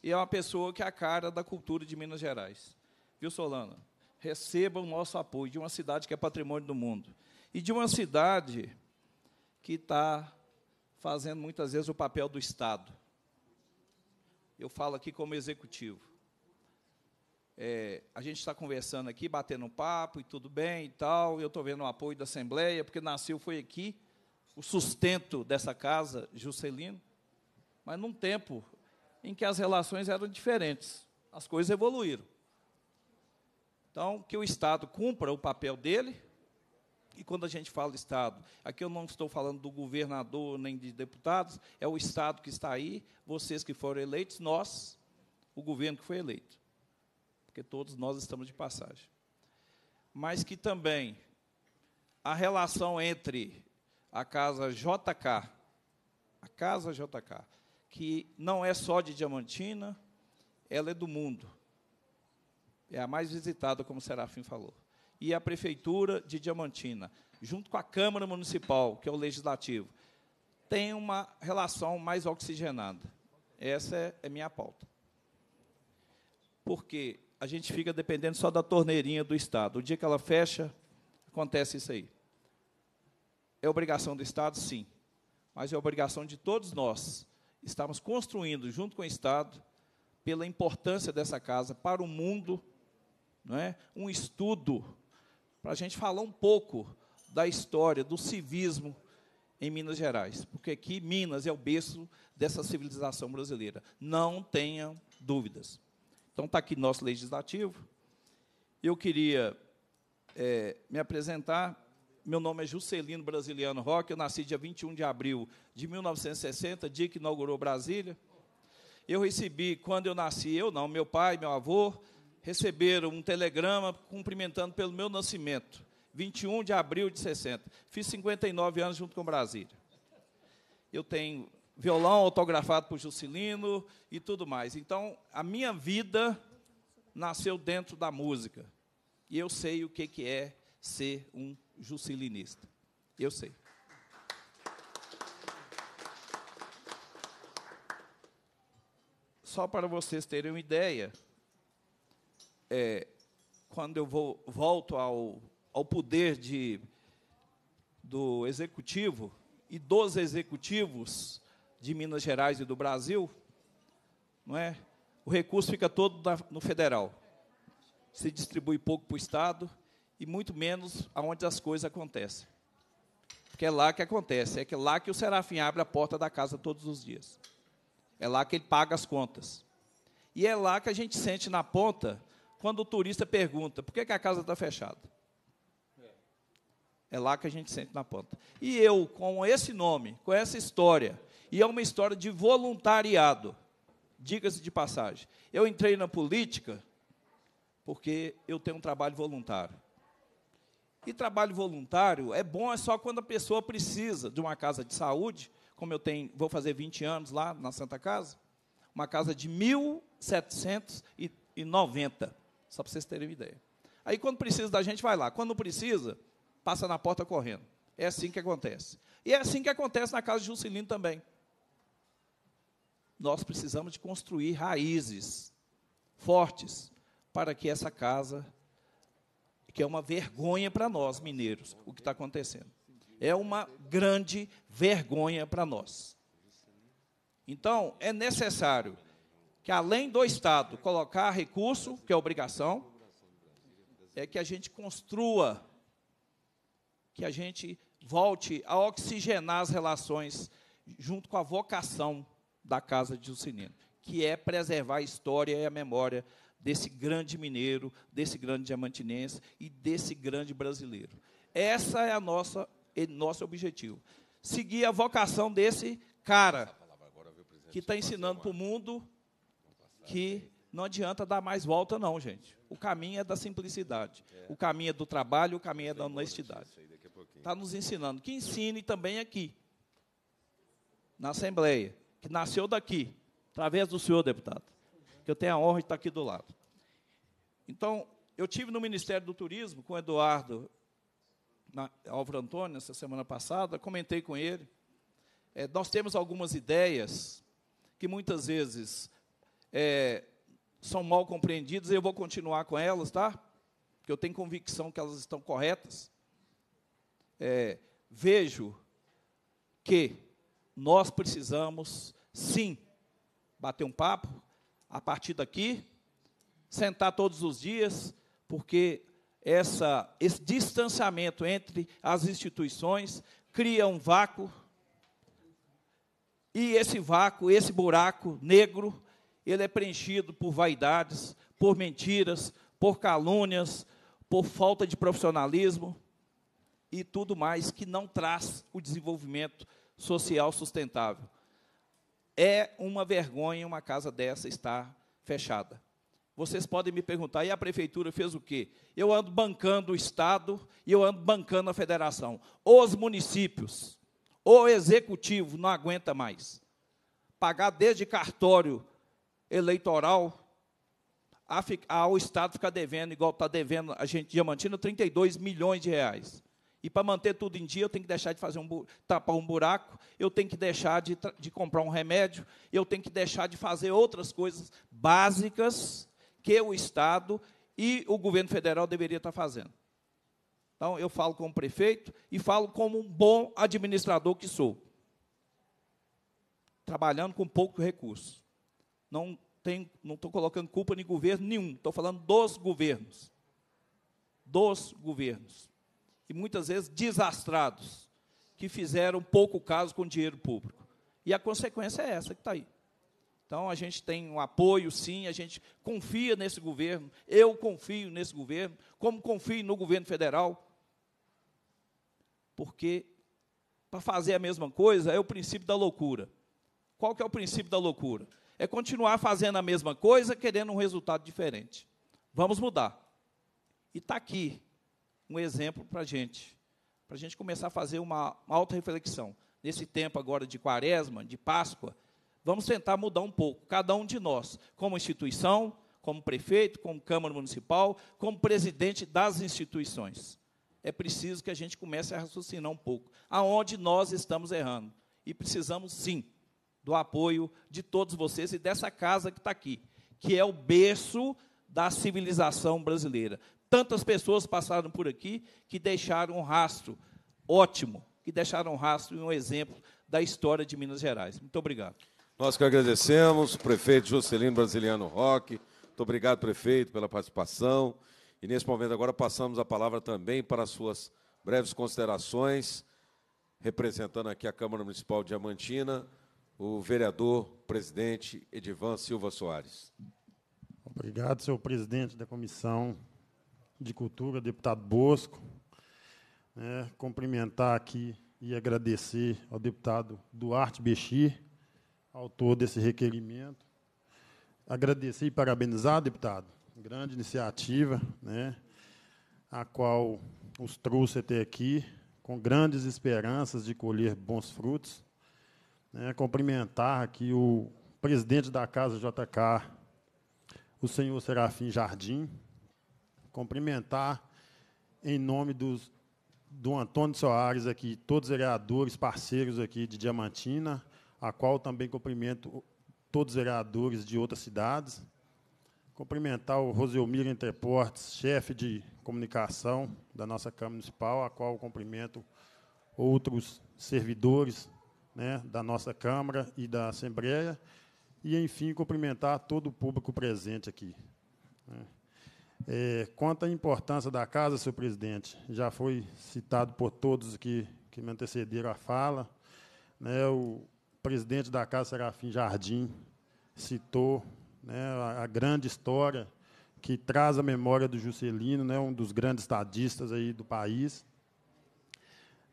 e é uma pessoa que é a cara da cultura de Minas Gerais. Viu, Solana? Receba o nosso apoio de uma cidade que é patrimônio do mundo. E de uma cidade que está fazendo muitas vezes o papel do Estado eu falo aqui como executivo. É, a gente está conversando aqui, batendo um papo e tudo bem e tal. Eu estou vendo o apoio da Assembleia, porque nasceu foi aqui, o sustento dessa casa, Juscelino. Mas num tempo em que as relações eram diferentes, as coisas evoluíram. Então, que o Estado cumpra o papel dele, e quando a gente fala Estado, aqui eu não estou falando do governador nem de deputados, é o Estado que está aí, vocês que foram eleitos, nós, o governo que foi eleito. Porque todos nós estamos de passagem. Mas que também a relação entre a casa JK, a casa JK, que não é só de Diamantina, ela é do mundo. É a mais visitada, como o Serafim falou e a Prefeitura de Diamantina, junto com a Câmara Municipal, que é o Legislativo, tem uma relação mais oxigenada. Essa é, é, minha pauta. Porque a gente fica dependendo só da torneirinha do Estado. O dia que ela fecha, acontece isso aí. É obrigação do Estado, sim, mas é obrigação de todos nós estarmos construindo, junto com o Estado, pela importância dessa casa para o mundo, não é? um estudo para a gente falar um pouco da história do civismo em Minas Gerais, porque aqui Minas é o berço dessa civilização brasileira. Não tenham dúvidas. Então está aqui nosso legislativo. Eu queria é, me apresentar. Meu nome é Juscelino Brasiliano Roque, eu nasci dia 21 de abril de 1960, dia que inaugurou Brasília. Eu recebi, quando eu nasci, eu não, meu pai, meu avô, receberam um telegrama cumprimentando pelo meu nascimento, 21 de abril de 60. Fiz 59 anos junto com Brasília. Eu tenho violão autografado por Juscelino e tudo mais. Então, a minha vida nasceu dentro da música. E eu sei o que, que é ser um Jussilinista. Eu sei. Só para vocês terem uma ideia, é, quando eu vou, volto ao, ao poder de, do executivo e dos executivos de Minas Gerais e do Brasil, não é? o recurso fica todo na, no federal. Se distribui pouco para o Estado e muito menos aonde as coisas acontecem. Porque é lá que acontece, é que lá que o Serafim abre a porta da casa todos os dias. É lá que ele paga as contas. E é lá que a gente sente na ponta quando o turista pergunta por que, que a casa está fechada. É lá que a gente sente na ponta. E eu, com esse nome, com essa história, e é uma história de voluntariado, diga-se de passagem. Eu entrei na política porque eu tenho um trabalho voluntário. E trabalho voluntário é bom é só quando a pessoa precisa de uma casa de saúde, como eu tenho, vou fazer 20 anos lá na Santa Casa, uma casa de 1790. Só para vocês terem uma ideia. Aí quando precisa da gente, vai lá. Quando não precisa, passa na porta correndo. É assim que acontece. E é assim que acontece na casa de Juscelino também. Nós precisamos de construir raízes fortes para que essa casa, que é uma vergonha para nós mineiros, o que está acontecendo, é uma grande vergonha para nós. Então, é necessário que além do Estado colocar recurso, que é obrigação, é que a gente construa, que a gente volte a oxigenar as relações junto com a vocação da Casa de Juscelino, que é preservar a história e a memória desse grande mineiro, desse grande diamantinense e desse grande brasileiro. Essa é a nossa é nosso objetivo. Seguir a vocação desse cara que está ensinando para o mundo que não adianta dar mais volta, não, gente. O caminho é da simplicidade. É. O caminho é do trabalho, o caminho é da honestidade. Está nos ensinando. Que ensine também aqui, na Assembleia, que nasceu daqui, através do senhor deputado, que eu tenho a honra de estar aqui do lado. Então, eu tive no Ministério do Turismo com o Eduardo na, Álvaro Antônio, essa semana passada, comentei com ele. É, nós temos algumas ideias que muitas vezes é, são mal compreendidas, e eu vou continuar com elas, tá? Porque eu tenho convicção que elas estão corretas. É, vejo que nós precisamos, sim, bater um papo a partir daqui, sentar todos os dias, porque essa, esse distanciamento entre as instituições cria um vácuo. E esse vácuo, esse buraco negro, ele é preenchido por vaidades, por mentiras, por calúnias, por falta de profissionalismo e tudo mais que não traz o desenvolvimento social sustentável. É uma vergonha uma casa dessa estar fechada. Vocês podem me perguntar, e a prefeitura fez o quê? Eu ando bancando o Estado e eu ando bancando a federação. Os municípios, o executivo não aguenta mais. Pagar desde cartório eleitoral ao Estado ficar devendo, igual está devendo a gente, Diamantina, 32 milhões de reais. E para manter tudo em dia, eu tenho que deixar de fazer um tapar um buraco, eu tenho que deixar de, de comprar um remédio, eu tenho que deixar de fazer outras coisas básicas que o Estado e o governo federal deveria estar tá fazendo. Então, eu falo como prefeito e falo como um bom administrador que sou, trabalhando com pouco recurso. Não tem, não estou colocando culpa em governo nenhum, estou falando dos governos. Dos governos. E muitas vezes desastrados, que fizeram pouco caso com dinheiro público. E a consequência é essa que está aí. Então a gente tem um apoio, sim, a gente confia nesse governo, eu confio nesse governo, como confio no governo federal. Porque para fazer a mesma coisa é o princípio da loucura. Qual que é o princípio da loucura? é continuar fazendo a mesma coisa, querendo um resultado diferente. Vamos mudar. E está aqui um exemplo para a gente, para a gente começar a fazer uma, uma auto-reflexão. Nesse tempo agora de quaresma, de Páscoa, vamos tentar mudar um pouco, cada um de nós, como instituição, como prefeito, como Câmara Municipal, como presidente das instituições. É preciso que a gente comece a raciocinar um pouco aonde nós estamos errando. E precisamos, sim, do apoio de todos vocês e dessa casa que está aqui, que é o berço da civilização brasileira. Tantas pessoas passaram por aqui que deixaram um rastro ótimo, que deixaram um rastro e um exemplo da história de Minas Gerais. Muito obrigado. Nós que agradecemos, prefeito Juscelino Brasiliano Roque. Muito obrigado, prefeito, pela participação. E nesse momento agora passamos a palavra também para as suas breves considerações, representando aqui a Câmara Municipal de Diamantina, o vereador presidente Edivan Silva Soares. Obrigado, senhor presidente da Comissão de Cultura, deputado Bosco. É, cumprimentar aqui e agradecer ao deputado Duarte Bexir, autor desse requerimento. Agradecer e parabenizar, deputado, grande iniciativa, né, a qual os trouxe até aqui, com grandes esperanças de colher bons frutos né, cumprimentar aqui o presidente da Casa JK, o senhor Serafim Jardim, cumprimentar em nome dos, do Antônio Soares aqui, todos os vereadores, parceiros aqui de Diamantina, a qual também cumprimento todos os vereadores de outras cidades. Cumprimentar o Roselmiro Entreportes, chefe de comunicação da nossa Câmara Municipal, a qual cumprimento outros servidores né, da nossa Câmara e da Assembleia, e, enfim, cumprimentar todo o público presente aqui. Né. É, quanto à importância da casa, senhor presidente, já foi citado por todos que, que me antecederam a fala, né, o presidente da casa, Serafim Jardim, citou né, a, a grande história que traz a memória do Juscelino, né, um dos grandes estadistas aí do país,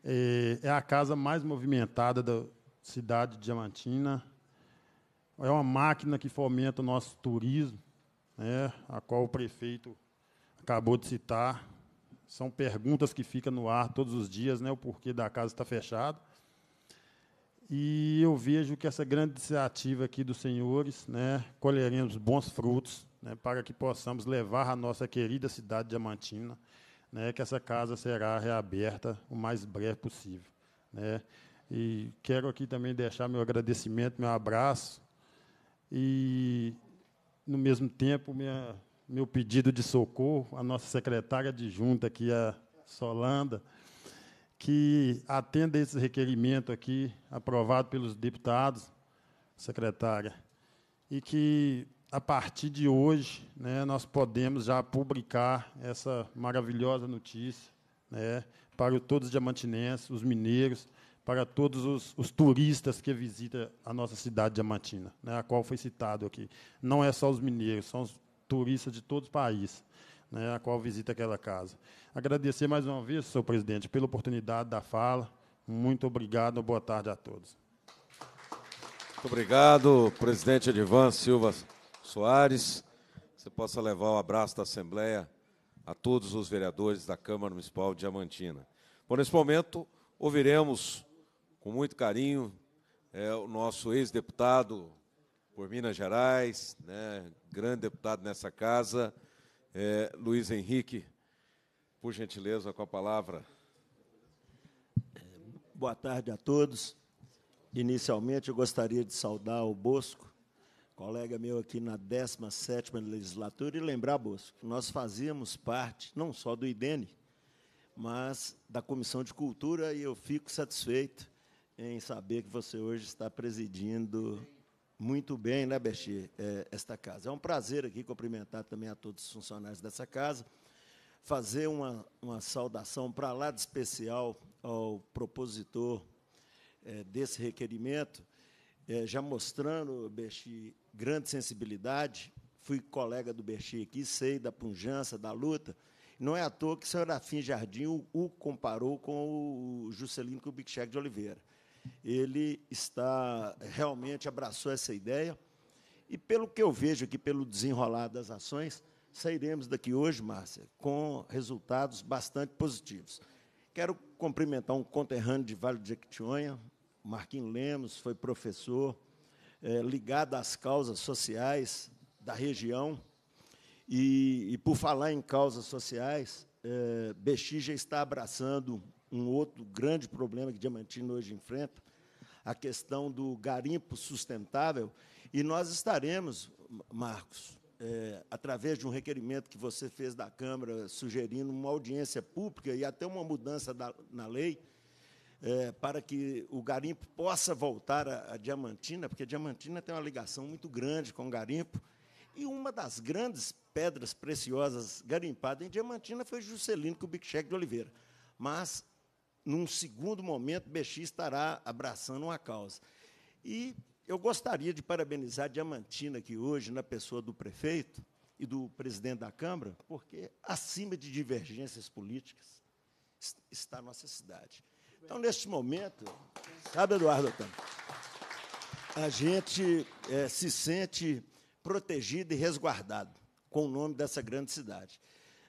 é, é a casa mais movimentada da cidade de Diamantina. É uma máquina que fomenta o nosso turismo, né, a qual o prefeito acabou de citar. São perguntas que ficam no ar todos os dias, né, o porquê da casa está fechada. E eu vejo que essa grande iniciativa aqui dos senhores, né, colheremos bons frutos né, para que possamos levar a nossa querida cidade de diamantina né, que essa casa será reaberta o mais breve possível. Né? E quero aqui também deixar meu agradecimento, meu abraço e, no mesmo tempo, minha, meu pedido de socorro à nossa secretária adjunta aqui, a Solanda, que atenda esse requerimento aqui, aprovado pelos deputados, secretária, e que a partir de hoje, né, nós podemos já publicar essa maravilhosa notícia né, para todos os diamantinenses, os mineiros, para todos os, os, turistas que visitam a nossa cidade diamantina, né, a qual foi citado aqui. Não é só os mineiros, são os turistas de todo o país, né, a qual visita aquela casa. Agradecer mais uma vez, senhor presidente, pela oportunidade da fala. Muito obrigado, boa tarde a todos. Muito obrigado, presidente Edivan Silva Soares. Você possa levar o abraço da Assembleia a todos os vereadores da Câmara Municipal de Diamantina. Por nesse momento, ouviremos com muito carinho é, o nosso ex-deputado por Minas Gerais, né, grande deputado nessa casa, é, Luiz Henrique, por gentileza, com a palavra. Boa tarde a todos. Inicialmente, eu gostaria de saudar o Bosco, colega meu aqui na 17ª legislatura, e lembrar, Bosco, que nós fazíamos parte não só do IDENE, mas da Comissão de Cultura, e eu fico satisfeito em saber que você hoje está presidindo muito bem, né, Berti, é, esta casa. É um prazer aqui cumprimentar também a todos os funcionários dessa casa, fazer uma, uma saudação para lá de especial ao propositor é, desse requerimento, é, já mostrando, Bexi, grande sensibilidade, fui colega do Berchê aqui, sei da punjança, da luta. Não é à toa que o Serafim Jardim o, o comparou com o Juscelino Kubitschek de Oliveira. Ele está realmente abraçou essa ideia. E pelo que eu vejo aqui, pelo desenrolar das ações, sairemos daqui hoje, Márcia, com resultados bastante positivos. Quero cumprimentar um conterrâneo de Vale de Equitinhonha, Marquinhos Lemos, foi professor, ligado é, ligada às causas sociais da região. E, e por falar em causas sociais, é, já está abraçando um outro grande problema que Diamantino hoje enfrenta, a questão do garimpo sustentável. E nós estaremos, Marcos, é, através de um requerimento que você fez da Câmara, sugerindo uma audiência pública e até uma mudança da, na lei, é, para que o garimpo possa voltar a, a Diamantina, porque a Diamantina tem uma ligação muito grande com o garimpo. E uma das grandes pedras preciosas garimpadas em Diamantina foi Juscelino Kubitschek de Oliveira. Mas, num segundo momento, Bexi estará abraçando uma causa. E eu gostaria de parabenizar Diamantina aqui hoje, na pessoa do prefeito e do presidente da Câmara, porque, acima de divergências políticas, está a nossa cidade. Então, neste momento, sabe, Eduardo a gente é, se sente protegido e resguardado com o nome dessa grande cidade.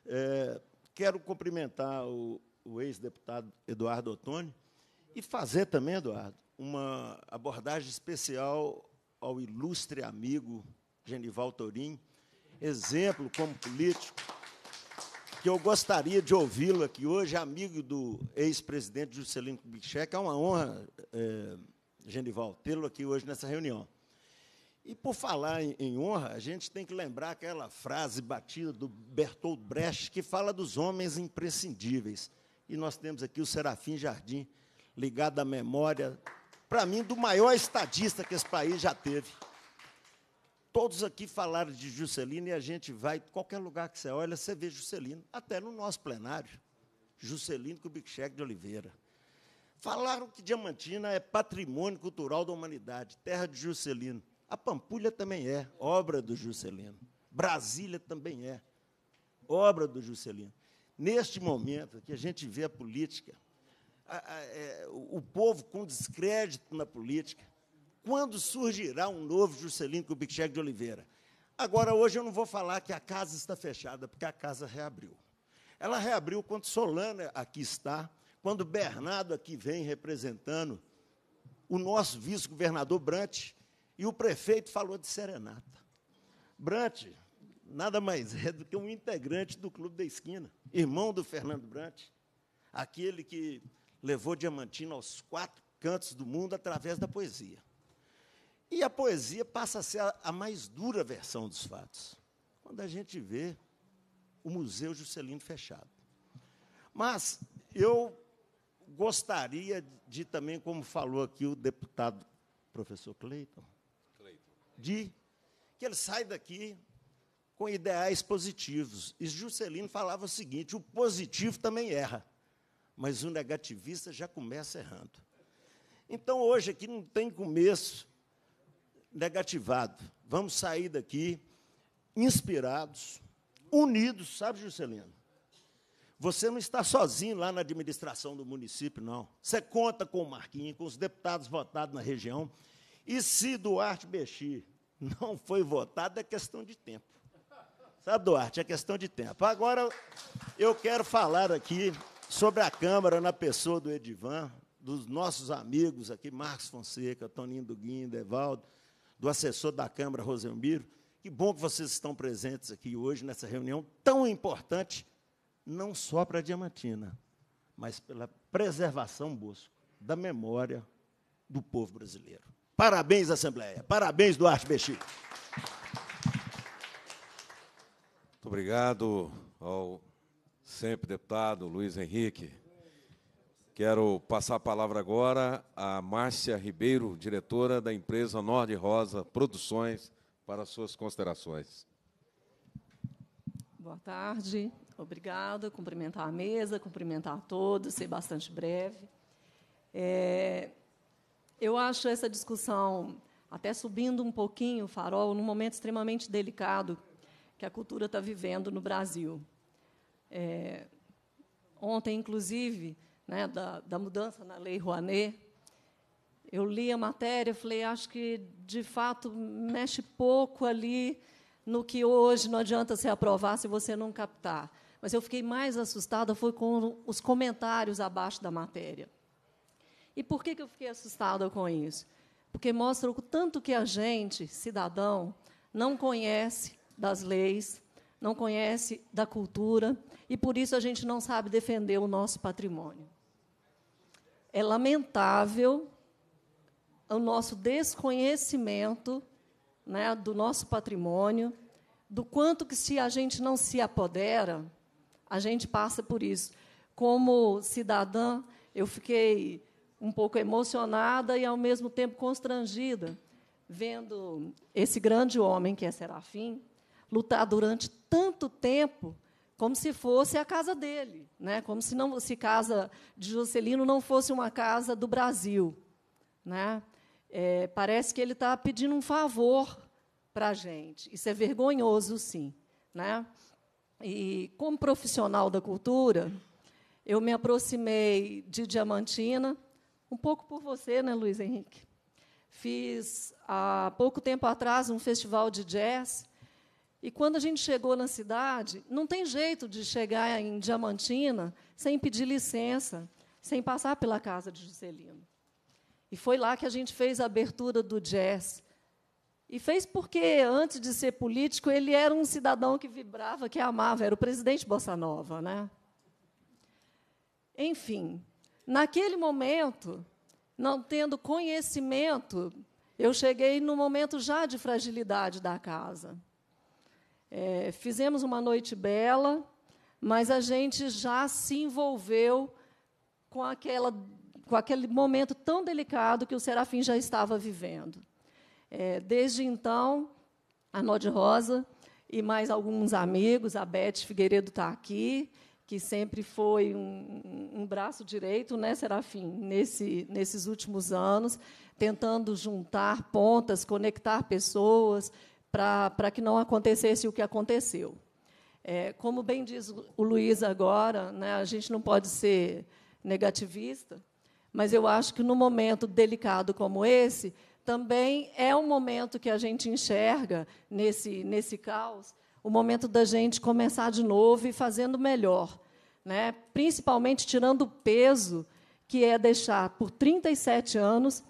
É, quero cumprimentar o, o ex-deputado Eduardo Ottoni e fazer também, Eduardo, uma abordagem especial ao ilustre amigo Genival Torim, exemplo como político, que eu gostaria de ouvi-lo aqui hoje, amigo do ex-presidente Juscelino Kubitschek. É uma honra, é, Genival, tê-lo aqui hoje nessa reunião. E, por falar em, em, honra, a gente tem que lembrar aquela frase batida do Bertold Brecht, que fala dos homens imprescindíveis. E nós temos aqui o Serafim Jardim, ligado à memória, para mim, do maior estadista que esse país já teve. Todos aqui falaram de Juscelino e a gente vai, qualquer lugar que você olha, você vê Juscelino, até no nosso plenário. Juscelino Kubitschek de Oliveira. Falaram que Diamantina é patrimônio cultural da humanidade, terra de Juscelino. A Pampulha também é, obra do Juscelino. Brasília também é, obra do Juscelino. Neste momento que a gente vê a política, a, a, é, o povo com descrédito na política, quando surgirá um novo Juscelino Kubitschek de Oliveira? Agora, hoje eu não vou falar que a casa está fechada, porque a casa reabriu. Ela reabriu quando Solana aqui está, quando Bernardo aqui vem representando o nosso vice-governador Brant, e o prefeito falou de serenata. Brant nada mais é do que um integrante do Clube da Esquina, irmão do Fernando Brant, aquele que levou Diamantino aos quatro cantos do mundo através da poesia. E a poesia passa a ser a, a mais dura versão dos fatos. Quando a gente vê o Museu Juscelino fechado. Mas eu gostaria de também, como falou aqui o deputado professor Cleiton, de que ele sai daqui com ideais positivos. E Juscelino falava o seguinte: o positivo também erra, mas o negativista já começa errando. Então, hoje aqui não tem começo, negativado. Vamos sair daqui inspirados, unidos, sabe, Juscelino? Você não está sozinho lá na administração do município, não. Você conta com o Marquinhos, com os deputados votados na região. E se Duarte Bexi não foi votado, é questão de tempo. Sabe, Duarte, é questão de tempo. Agora, eu quero falar aqui sobre a Câmara na pessoa do Edivan, dos nossos amigos aqui, Marcos Fonseca, Toninho Duguinho, Devaldo, do assessor da Câmara, Rosemiro. Que bom que vocês estão presentes aqui hoje nessa reunião tão importante, não só para a Diamantina, mas pela preservação, Bosco, da memória do povo brasileiro. Parabéns, Assembleia. Parabéns, Duarte Bexi. Muito obrigado ao sempre deputado Luiz Henrique Quero passar a palavra agora a Márcia Ribeiro, diretora da empresa Nord Rosa Produções, para suas considerações. Boa tarde, obrigada. Cumprimentar a mesa, cumprimentar a todos, ser bastante breve. É, eu acho essa discussão, até subindo um pouquinho o farol, num momento extremamente delicado que a cultura está vivendo no Brasil. É, ontem, inclusive, né, da, da mudança na Lei Rouanet. Eu li a matéria e falei, acho que, de fato, mexe pouco ali no que hoje não adianta se aprovar se você não captar. Mas eu fiquei mais assustada foi com os comentários abaixo da matéria. E por que, que eu fiquei assustada com isso? Porque mostra o tanto que a gente, cidadão, não conhece das leis, não conhece da cultura, e por isso a gente não sabe defender o nosso patrimônio é lamentável o nosso desconhecimento né, do nosso patrimônio, do quanto que se a gente não se apodera, a gente passa por isso. Como cidadã, eu fiquei um pouco emocionada e ao mesmo tempo constrangida vendo esse grande homem que é Serafim lutar durante tanto tempo como se fosse a casa dele, né? como se, não, se casa de Juscelino não fosse uma casa do Brasil. Né? É, parece que ele está pedindo um favor para a gente. Isso é vergonhoso, sim. Né? E, como profissional da cultura, eu me aproximei de Diamantina, um pouco por você, né, Luiz Henrique? Fiz, há pouco tempo atrás, um festival de jazz e quando a gente chegou na cidade, não tem jeito de chegar em Diamantina sem pedir licença, sem passar pela casa de Juscelino. E foi lá que a gente fez a abertura do jazz. E fez porque, antes de ser político, ele era um cidadão que vibrava, que amava, era o presidente Bossa Nova. Né? Enfim, naquele momento, não tendo conhecimento, eu cheguei no momento já de fragilidade da casa. É, fizemos uma noite bela, mas a gente já se envolveu com, aquela, com aquele momento tão delicado que o Serafim já estava vivendo. É, desde então, a Nó de Rosa e mais alguns amigos, a Beth Figueiredo está aqui, que sempre foi um, um, braço direito, né, Serafim, nesse, nesses últimos anos, tentando juntar pontas, conectar pessoas, para que não acontecesse o que aconteceu. É, como bem diz o Luiz agora, né, a gente não pode ser negativista, mas eu acho que, num momento delicado como esse, também é um momento que a gente enxerga nesse, nesse caos o momento da gente começar de novo e fazendo melhor, né? principalmente tirando o peso que é deixar por 37 anos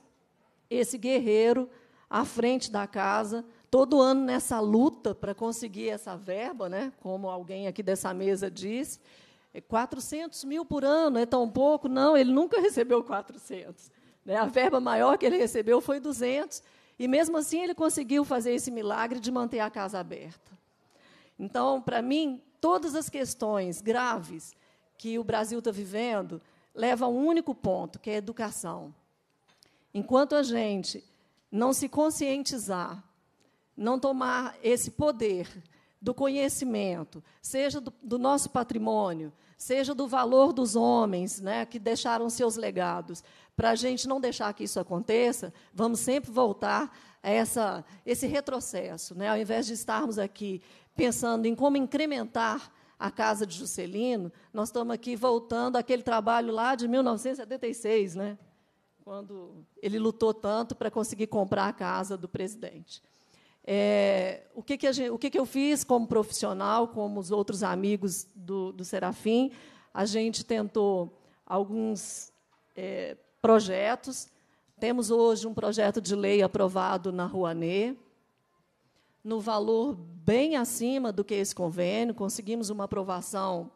esse guerreiro à frente da casa, todo ano nessa luta para conseguir essa verba, né? como alguém aqui dessa mesa disse, é 400 mil por ano é tão pouco? Não, ele nunca recebeu 400. Né? A verba maior que ele recebeu foi 200, e mesmo assim ele conseguiu fazer esse milagre de manter a casa aberta. Então, para mim, todas as questões graves que o Brasil está vivendo levam a um único ponto, que é a educação. Enquanto a gente não se conscientizar não tomar esse poder do conhecimento, seja do, do, nosso patrimônio, seja do valor dos homens né, que deixaram seus legados, para a gente não deixar que isso aconteça, vamos sempre voltar a essa, esse retrocesso. Né? Ao invés de estarmos aqui pensando em como incrementar a casa de Juscelino, nós estamos aqui voltando àquele trabalho lá de 1976, né? quando ele lutou tanto para conseguir comprar a casa do presidente. É, o que, que, gente, o que, que eu fiz como profissional, como os outros amigos do, do Serafim? A gente tentou alguns é, projetos. Temos hoje um projeto de lei aprovado na Rouanet, no valor bem acima do que esse convênio. Conseguimos uma aprovação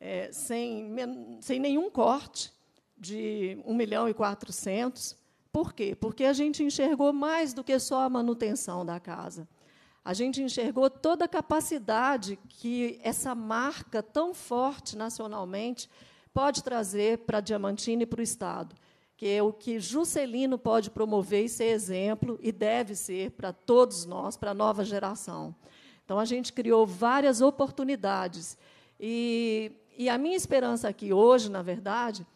é, sem, sem nenhum corte, de 1 milhão e 400. Por quê? Porque a gente enxergou mais do que só a manutenção da casa. A gente enxergou toda a capacidade que essa marca tão forte nacionalmente pode trazer para Diamantina e para o Estado, que é o que Juscelino pode promover e ser exemplo, e deve ser para todos nós, para a nova geração. Então, a gente criou várias oportunidades. E, e a minha esperança aqui hoje, na verdade,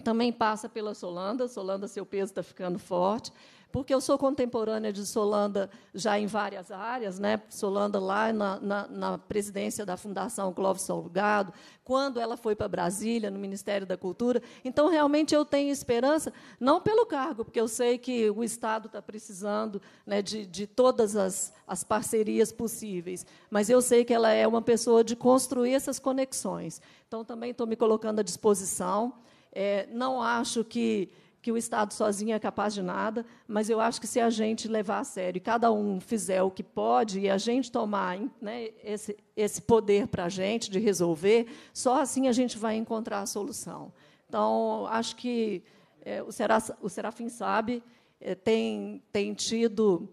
também passa pela Solanda. Solanda, seu peso está ficando forte. Porque eu sou contemporânea de Solanda já em várias áreas, né? Solanda lá na, na, na presidência da Fundação Clóvis Salgado, quando ela foi para Brasília, no Ministério da Cultura. Então, realmente, eu tenho esperança, não pelo cargo, porque eu sei que o Estado está precisando né, de, de todas as, as parcerias possíveis, mas eu sei que ela é uma pessoa de construir essas conexões. Então, também estou me colocando à disposição. É, não acho que, que o Estado sozinho é capaz de nada, mas eu acho que se a gente levar a sério e cada um fizer o que pode e a gente tomar né, esse, esse poder para a gente de resolver, só assim a gente vai encontrar a solução. Então, acho que é, o, Seraf, o Serafim sabe, é, tem, tem tido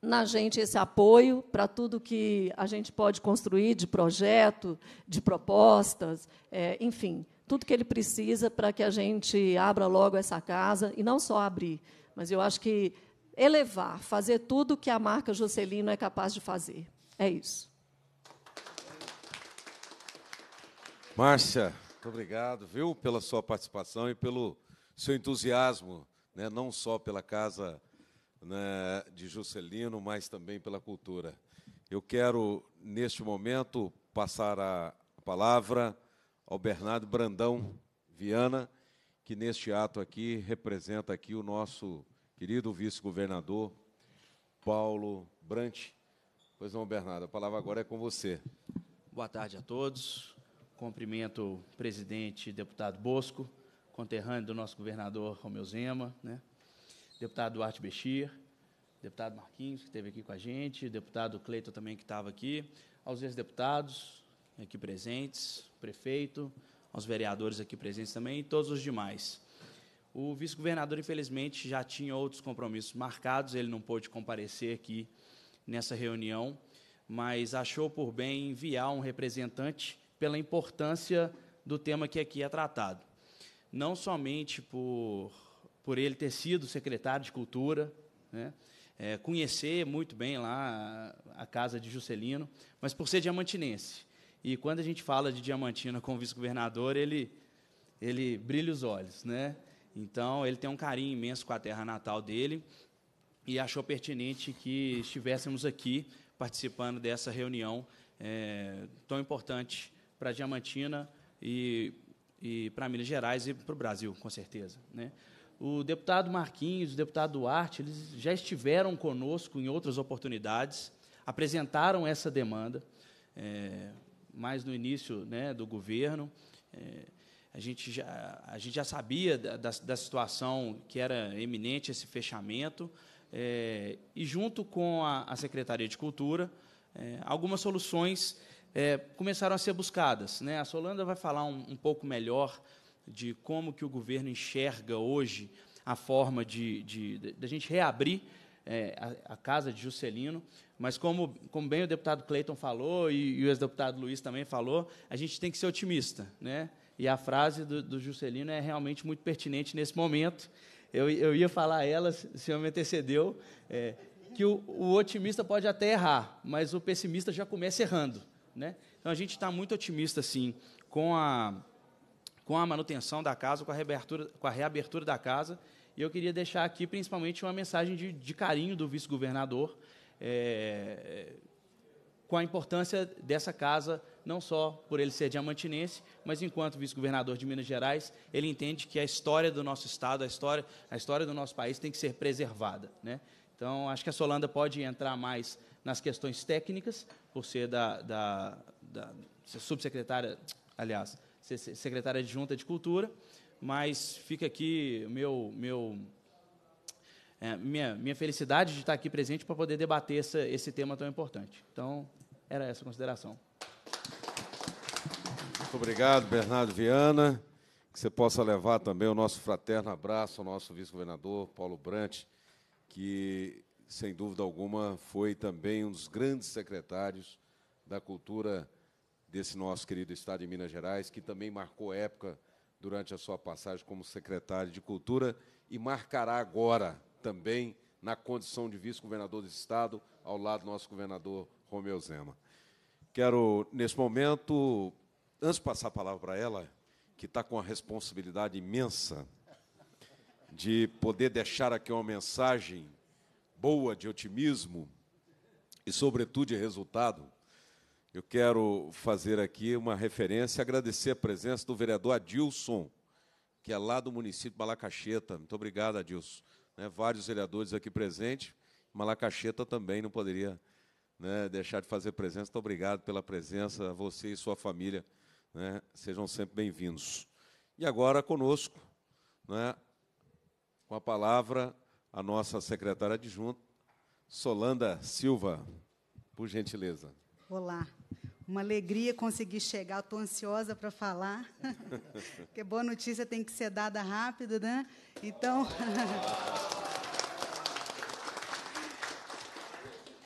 na gente esse apoio para tudo que a gente pode construir de projeto, de propostas, é, enfim tudo que ele precisa para que a gente abra logo essa casa, e não só abrir, mas eu acho que elevar, fazer tudo que a marca Juscelino é capaz de fazer. É isso. Márcia, muito obrigado, viu, pela sua participação e pelo seu entusiasmo, né, não só pela casa né, de Juscelino, mas também pela cultura. Eu quero, neste momento, passar a palavra ao Bernardo Brandão Viana, que neste ato aqui representa aqui o nosso querido vice-governador Paulo Brant. Pois não, Bernardo, a palavra agora é com você. Boa tarde a todos. Cumprimento o presidente deputado Bosco, conterrâneo do nosso governador Romeu Zema, né? deputado Duarte Bechir, deputado Marquinhos, que esteve aqui com a gente, deputado Cleiton também, que estava aqui, aos ex-deputados aqui presentes, prefeito, aos vereadores aqui presentes também e todos os demais. O vice-governador, infelizmente, já tinha outros compromissos marcados, ele não pôde comparecer aqui nessa reunião, mas achou por bem enviar um representante pela importância do tema que aqui é tratado. Não somente por, por ele ter sido secretário de Cultura, né, é, conhecer muito bem lá a, a casa de Juscelino, mas por ser diamantinense. E quando a gente fala de Diamantina com o vice-governador, ele, ele brilha os olhos, né? Então, ele tem um carinho imenso com a terra natal dele e achou pertinente que estivéssemos aqui participando dessa reunião é, tão importante para Diamantina e, e para Minas Gerais e para o Brasil, com certeza. Né? O deputado Marquinhos, o deputado Duarte, eles já estiveram conosco em outras oportunidades, apresentaram essa demanda. É, mais no início né, do governo. É, a gente já, a gente já sabia da, da, da situação que era eminente esse fechamento, é, e junto com a, a Secretaria de Cultura, é, algumas soluções é, começaram a ser buscadas. Né? A Solanda vai falar um, um, pouco melhor de como que o governo enxerga hoje a forma de, de, de, de a gente reabrir é, a, a, casa de Juscelino, mas como, como bem o deputado Cleiton falou e, e, o ex-deputado Luiz também falou, a gente tem que ser otimista. Né? E a frase do, do Juscelino é realmente muito pertinente nesse momento. Eu, eu ia falar ela, o senhor me antecedeu, é, que o, o otimista pode até errar, mas o pessimista já começa errando. Né? Então a gente está muito otimista assim com a com a manutenção da casa, com a reabertura, com a reabertura da casa e eu queria deixar aqui, principalmente, uma mensagem de, de carinho do vice-governador é, com a importância dessa casa, não só por ele ser diamantinense, mas enquanto vice-governador de Minas Gerais, ele entende que a história do nosso estado, a história, a história do nosso país tem que ser preservada. Né? Então, acho que a Solanda pode entrar mais nas questões técnicas, por ser da, da, da subsecretária, aliás, secretária adjunta de, de Cultura, mas fica aqui meu, meu, é, minha, minha felicidade de estar aqui presente para poder debater essa, esse tema tão importante. Então, era essa a consideração. Muito obrigado, Bernardo Viana. Que você possa levar também o nosso fraterno abraço ao nosso vice-governador, Paulo Brant, que, sem dúvida alguma, foi também um dos grandes secretários da cultura desse nosso querido Estado de Minas Gerais, que também marcou época durante a sua passagem como secretário de Cultura e marcará agora também na condição de vice-governador do Estado, ao lado do nosso governador Romeu Zema. Quero, nesse momento, antes de passar a palavra para ela, que está com a responsabilidade imensa de poder deixar aqui uma mensagem boa de otimismo e, sobretudo, de resultado eu quero fazer aqui uma referência, agradecer a presença do vereador Adilson, que é lá do município de Malacaxeta. Muito obrigado, Adilson. Né, vários vereadores aqui presentes. Malacaxeta também não poderia né, deixar de fazer presença. Muito obrigado pela presença, você e sua família. Né, sejam sempre bem-vindos. E agora conosco, né, com a palavra, a nossa secretária adjunta, Solanda Silva, por gentileza. Olá, uma alegria conseguir chegar. Estou ansiosa para falar, porque boa notícia tem que ser dada rápido, né? Então.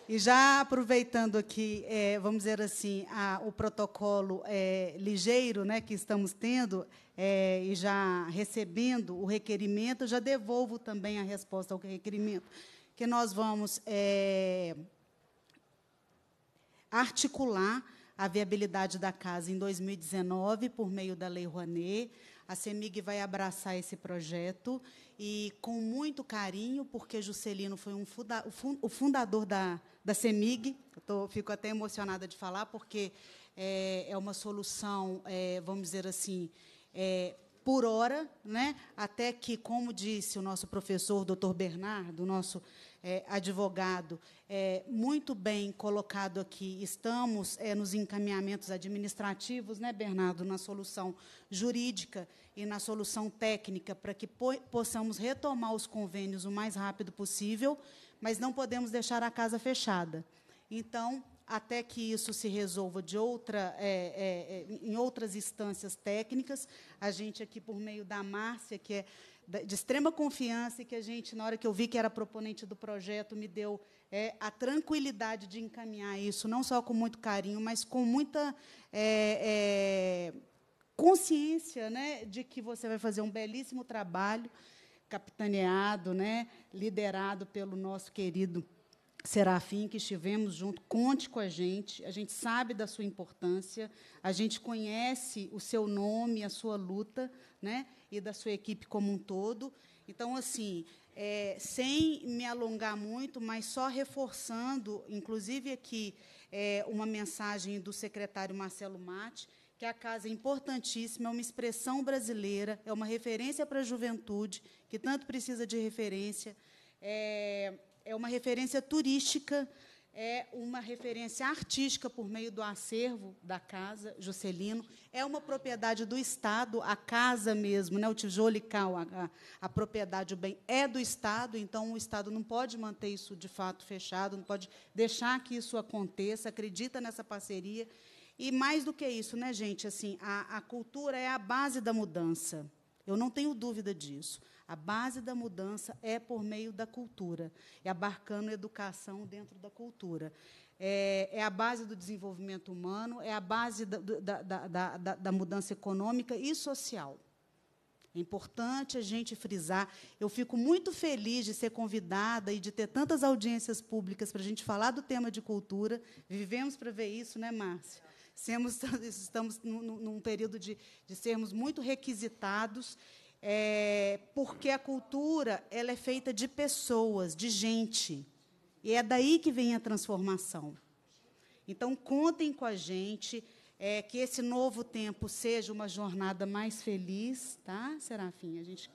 E já aproveitando aqui, é, vamos dizer assim, a, o protocolo é, ligeiro né, que estamos tendo é, e já recebendo o requerimento, já devolvo também a resposta ao requerimento, que nós vamos é, articular a viabilidade da casa em 2019 por meio da Lei Rouanet. A CEMIG vai abraçar esse projeto e com muito carinho, porque Juscelino foi um funda, o fundador da, da CEMIG. Eu tô, fico até emocionada de falar, porque é, é uma solução, é, vamos dizer assim, é, por hora, né? até que, como disse o nosso professor, doutor Bernardo, nosso é, advogado, é, muito bem colocado aqui. Estamos é, nos encaminhamentos administrativos, né, Bernardo, na solução jurídica e na solução técnica, para que po possamos retomar os convênios o mais rápido possível, mas não podemos deixar a casa fechada. Então, até que isso se resolva de outra, é, é, é em outras instâncias técnicas. A gente aqui, por meio da Márcia, que é de extrema confiança e que a gente, na hora que eu vi que era proponente do projeto, me deu é, a tranquilidade de encaminhar isso, não só com muito carinho, mas com muita é, é, consciência né, de que você vai fazer um belíssimo trabalho, capitaneado, né, liderado pelo nosso querido Serafim, que estivemos junto, conte com a gente. A gente sabe da sua importância, a gente conhece o seu nome, a sua luta, né, e da sua equipe como um todo. Então, assim, é, sem me alongar muito, mas só reforçando, inclusive aqui, é, uma mensagem do secretário Marcelo Mate, que a casa é importantíssima, é uma expressão brasileira, é uma referência para a juventude, que tanto precisa de referência, é, é uma referência turística, é uma referência artística por meio do acervo da casa, Juscelino, é uma propriedade do Estado, a casa mesmo, né? o tijolical, a, a, a propriedade, o bem é do Estado, então o Estado não pode manter isso de fato fechado, não pode deixar que isso aconteça, acredita nessa parceria. E mais do que isso, né, gente? Assim, a, a cultura é a base da mudança. Eu não tenho dúvida disso. A base da mudança é por meio da cultura, é abarcando educação dentro da cultura é, é a base do desenvolvimento humano, é a base da, da, da, da mudança econômica e social. É importante a gente frisar. Eu fico muito feliz de ser convidada e de ter tantas audiências públicas para a gente falar do tema de cultura. Vivemos para ver isso, né, Márcia? Semos, estamos num, num período de, de, sermos muito requisitados, é, porque a cultura ela é feita de pessoas, de gente. E é daí que vem a transformação. Então, contem com a gente, é, que esse novo tempo seja uma jornada mais feliz, tá, Serafim? A gente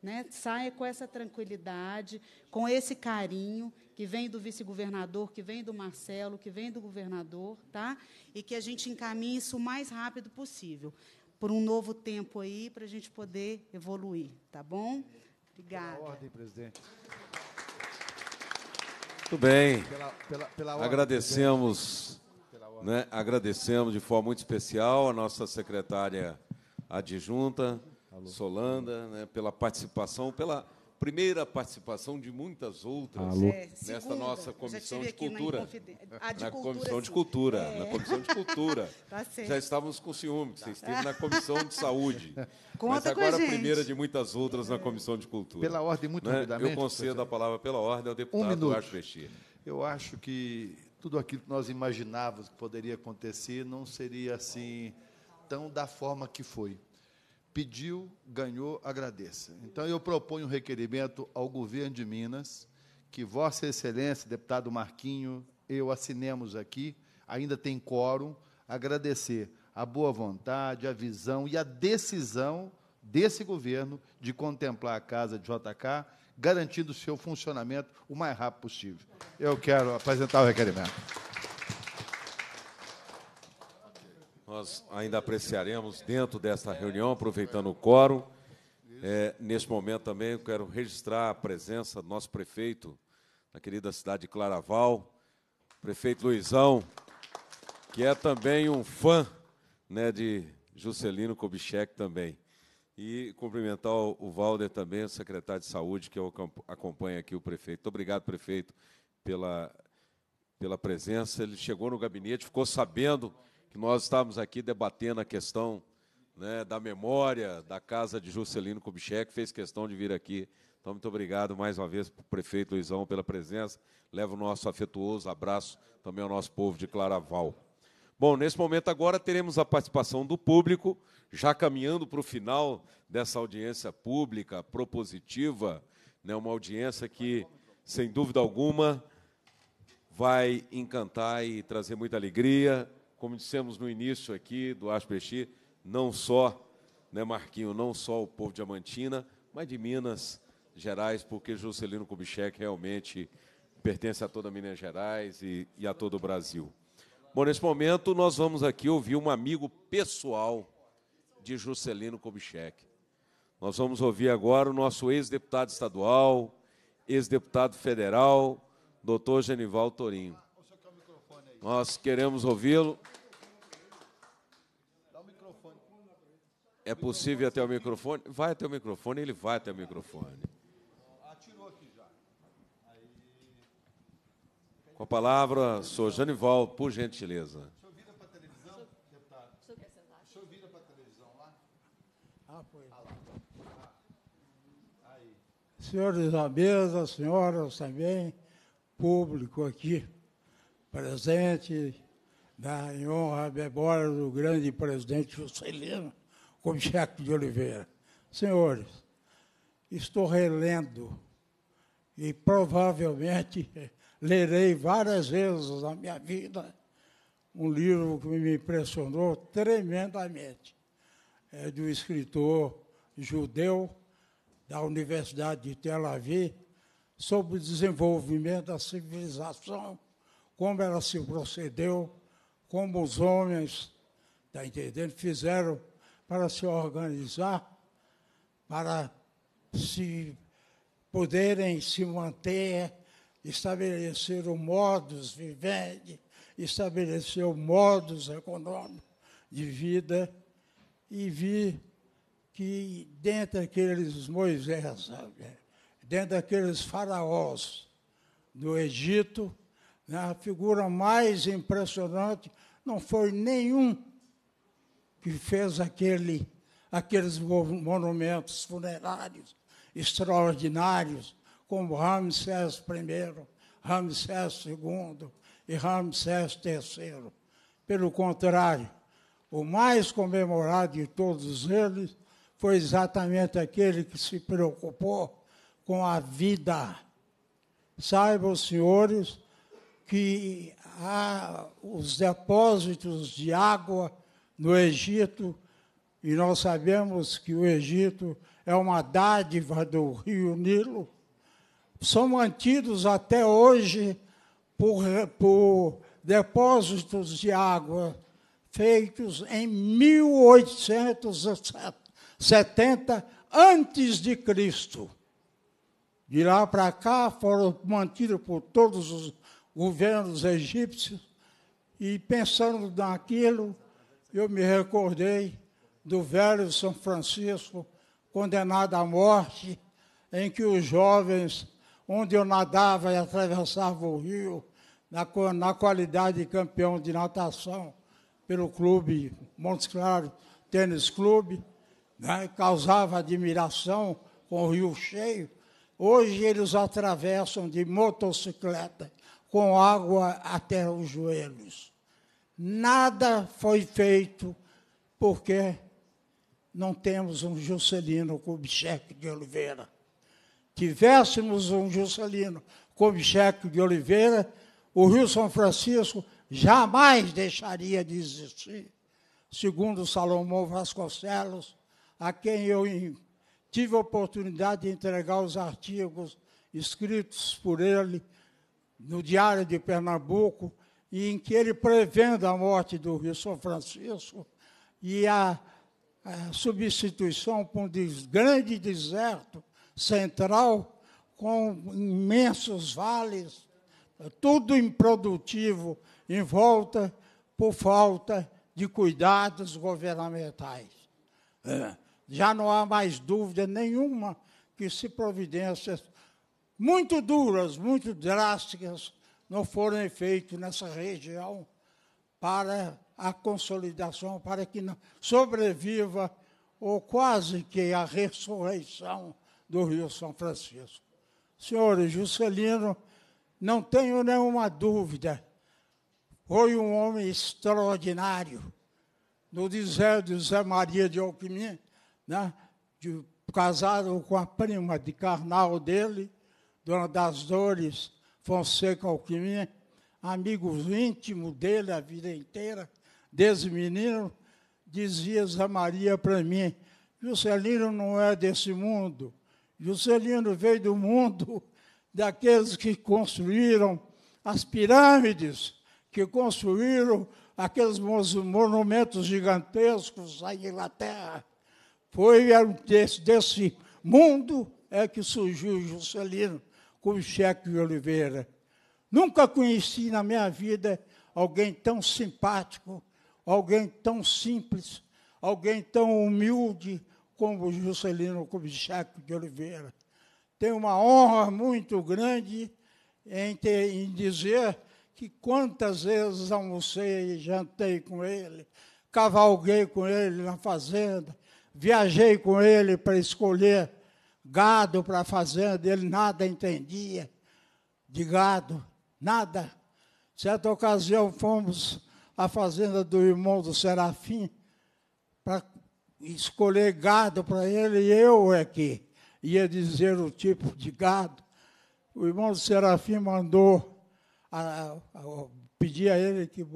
né, saia com essa tranquilidade, com esse carinho que vem do vice-governador, que vem do Marcelo, que vem do governador, tá? E que a gente encaminhe isso o mais rápido possível, por um novo tempo aí, para a gente poder evoluir, tá bom? Obrigada. Pela ordem, presidente. Muito bem. Pela, pela, pela agradecemos, né? né, agradecemos de forma muito especial a nossa secretária adjunta, Solanda, né, pela participação, pela primeira participação de muitas outras É, nesta segunda, nossa comissão de cultura. Ah, na, na comissão sim. de cultura. É. Na comissão de cultura. tá já estávamos com ciúme, que você tá. esteve na comissão de saúde. Conta Mas agora a, primeira de muitas outras na comissão de cultura. Pela ordem, muito né? Eu concedo a palavra pela ordem ao deputado um Arthur Vestir. Eu acho que tudo aquilo que nós imaginávamos que poderia acontecer não seria assim tão da forma que foi pediu, ganhou, agradeça. Então eu proponho um requerimento ao governo de Minas que Vossa Excelência, deputado Marquinho, eu assinemos aqui, ainda tem quórum, agradecer a boa vontade, a visão e a decisão desse governo de contemplar a casa de JK, garantindo o seu funcionamento o mais rápido possível. Eu quero apresentar o requerimento. Nós ainda apreciaremos dentro desta reunião, aproveitando o quórum. É, neste momento também quero registrar a presença do nosso prefeito da querida cidade de Claraval, prefeito Luizão, que é também um fã né, de Juscelino Kubitschek também. E cumprimentar o Valder também, o secretário de Saúde, que acompanha aqui o prefeito. Muito obrigado, prefeito, pela, pela presença. Ele chegou no gabinete, ficou sabendo que nós estávamos aqui debatendo a questão né, da memória da casa de Juscelino Kubitschek, fez questão de vir aqui. Então, muito obrigado mais uma vez para o prefeito Luizão pela presença. Leva o nosso afetuoso abraço também ao nosso povo de Claraval. Bom, nesse momento agora teremos a participação do público, já caminhando para o final dessa audiência pública, propositiva, né, uma audiência que, sem dúvida alguma, vai encantar e trazer muita alegria como dissemos no início aqui do Aspexi, não só, né, Marquinho, não só o povo de Amantina, mas de Minas Gerais, porque Juscelino Kubitschek realmente pertence a toda Minas Gerais e, e a todo o Brasil. Bom, nesse momento nós vamos aqui ouvir um amigo pessoal de Juscelino Kubitschek. Nós vamos ouvir agora o nosso ex-deputado estadual, ex-deputado federal, doutor Genival Torinho. Nós queremos ouvi-lo. É possível até o microfone? Vai até o microfone, ele vai até o microfone. Atirou aqui já. Com a palavra, sou Janival, por gentileza. O senhor vira para a televisão, deputado? O senhor vira para a televisão lá? Ah, foi. Ah, então. ah, Senhores da mesa, senhoras também, público aqui presente, da honra memória do grande presidente Juscelino Concheco de Oliveira. Senhores, estou relendo e provavelmente lerei várias vezes na minha vida um livro que me impressionou tremendamente. É de um escritor judeu da Universidade de Tel Aviv sobre o desenvolvimento da civilização, como ela se procedeu, como os homens, está entendendo, fizeram para se organizar, para se poderem se manter, estabelecer o modus vivendi, estabelecer o modus econômico de vida e vi que dentro daqueles Moisés, dentro daqueles faraós do Egito, né, a figura mais impressionante não foi nenhum que fez aquele, aqueles monumentos funerários extraordinários, como Ramsés I, Ramsés II e Ramsés III. Pelo contrário, o mais comemorado de todos eles foi exatamente aquele que se preocupou com a vida. Saibam, senhores, que os depósitos de água no Egito, e nós sabemos que o Egito é uma dádiva do Rio Nilo, são mantidos até hoje por, por depósitos de água feitos em 1870 antes de Cristo. De lá para cá foram mantidos por todos os governos egípcios e pensando naquilo, eu me recordei do velho São Francisco, condenado à morte, em que os jovens, onde eu nadava e atravessava o rio, na, na qualidade de campeão de natação pelo clube Montes Claros Tênis Clube, né, causava admiração com o rio cheio. Hoje eles atravessam de motocicleta com água até os joelhos. Nada foi feito porque não temos um Juscelino Kubitschek de Oliveira. Tivéssemos um Juscelino Kubitschek de Oliveira, o Rio São Francisco jamais deixaria de existir. Segundo Salomão Vasconcelos, a quem eu tive a oportunidade de entregar os artigos escritos por ele no Diário de Pernambuco, e em que ele prevendo a morte do Rio São Francisco e a, a substituição por um des, grande deserto central com imensos vales, tudo improdutivo em volta por falta de cuidados governamentais. É. Já não há mais dúvida nenhuma que se providências muito duras, muito drásticas não foram feitos nessa região para a consolidação, para que sobreviva ou quase que a ressurreição do Rio São Francisco. Senhor Juscelino, não tenho nenhuma dúvida, foi um homem extraordinário. No dizer de Zé Maria de Alquimim, né, de, casado com a prima de carnal dele, Dona das Dores, Fonseca Alquimia, amigos íntimos dele a vida inteira, desde menino, dizia a Maria para mim, Juscelino não é desse mundo, Juscelino veio do mundo daqueles que construíram as pirâmides, que construíram aqueles monumentos gigantescos na Inglaterra. Foi é, desse, desse mundo é que surgiu Juscelino com o cheque de Oliveira. Nunca conheci na minha vida alguém tão simpático, alguém tão simples, alguém tão humilde como o Juscelino Kubitschek de Oliveira. Tenho uma honra muito grande em, ter, em dizer que quantas vezes almocei e jantei com ele, cavalguei com ele na fazenda, viajei com ele para escolher gado para a fazenda, ele nada entendia de gado, nada. Certa ocasião fomos à fazenda do irmão do Serafim para escolher gado para ele, e eu é que ia dizer o tipo de gado. O irmão do Serafim mandou a, a, a, pedir a ele que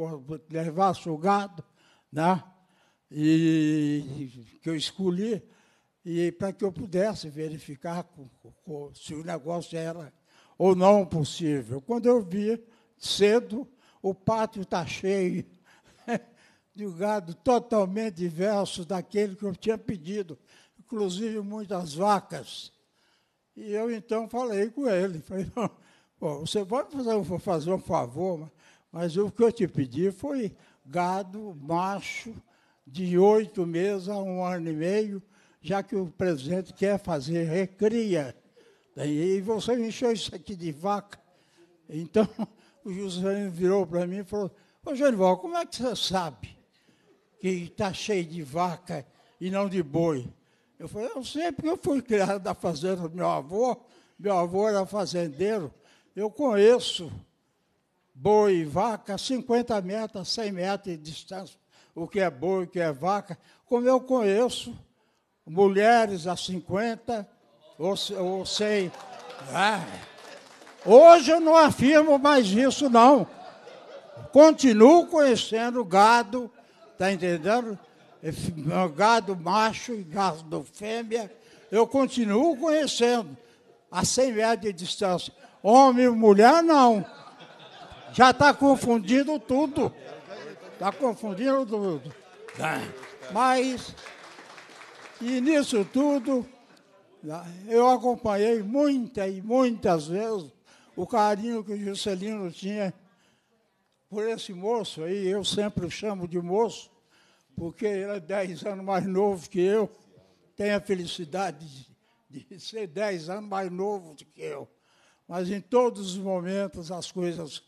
levasse o gado, né? e que eu escolhi e para que eu pudesse verificar se o negócio era ou não possível. Quando eu vi cedo, o pátio está cheio de gado totalmente diverso daquele que eu tinha pedido, inclusive muitas vacas. E eu então falei com ele, falei, você pode fazer, fazer um favor, mas o que eu te pedi foi gado macho de oito meses a um ano e meio, já que o presidente quer fazer, recria. Né, e você encheu isso aqui de vaca. Então, o José virou para mim e falou, ô Genival, como é que você sabe que está cheio de vaca e não de boi? Eu falei, eu sei, porque eu fui criado da fazenda do meu avô, meu avô era fazendeiro, eu conheço boi e vaca, 50 metros, 100 metros de distância, o que é boi, o que é vaca, como eu conheço mulheres a 50 ou, ou 100. Ah. hoje eu não afirmo mais isso, não. Continuo conhecendo gado, está entendendo? Gado macho e gado fêmea. Eu continuo conhecendo a 100 metros de distância. Homem e mulher, não. Já está confundindo tudo. Está confundindo tudo. Ah. Mas e nisso tudo, né, eu acompanhei muitas e muitas vezes o carinho que o Juscelino tinha por esse moço aí, eu sempre o chamo de moço, porque ele é 10 anos mais novo que eu, tenho a felicidade de, de ser 10 anos mais novo do que eu. Mas em todos os momentos, as coisas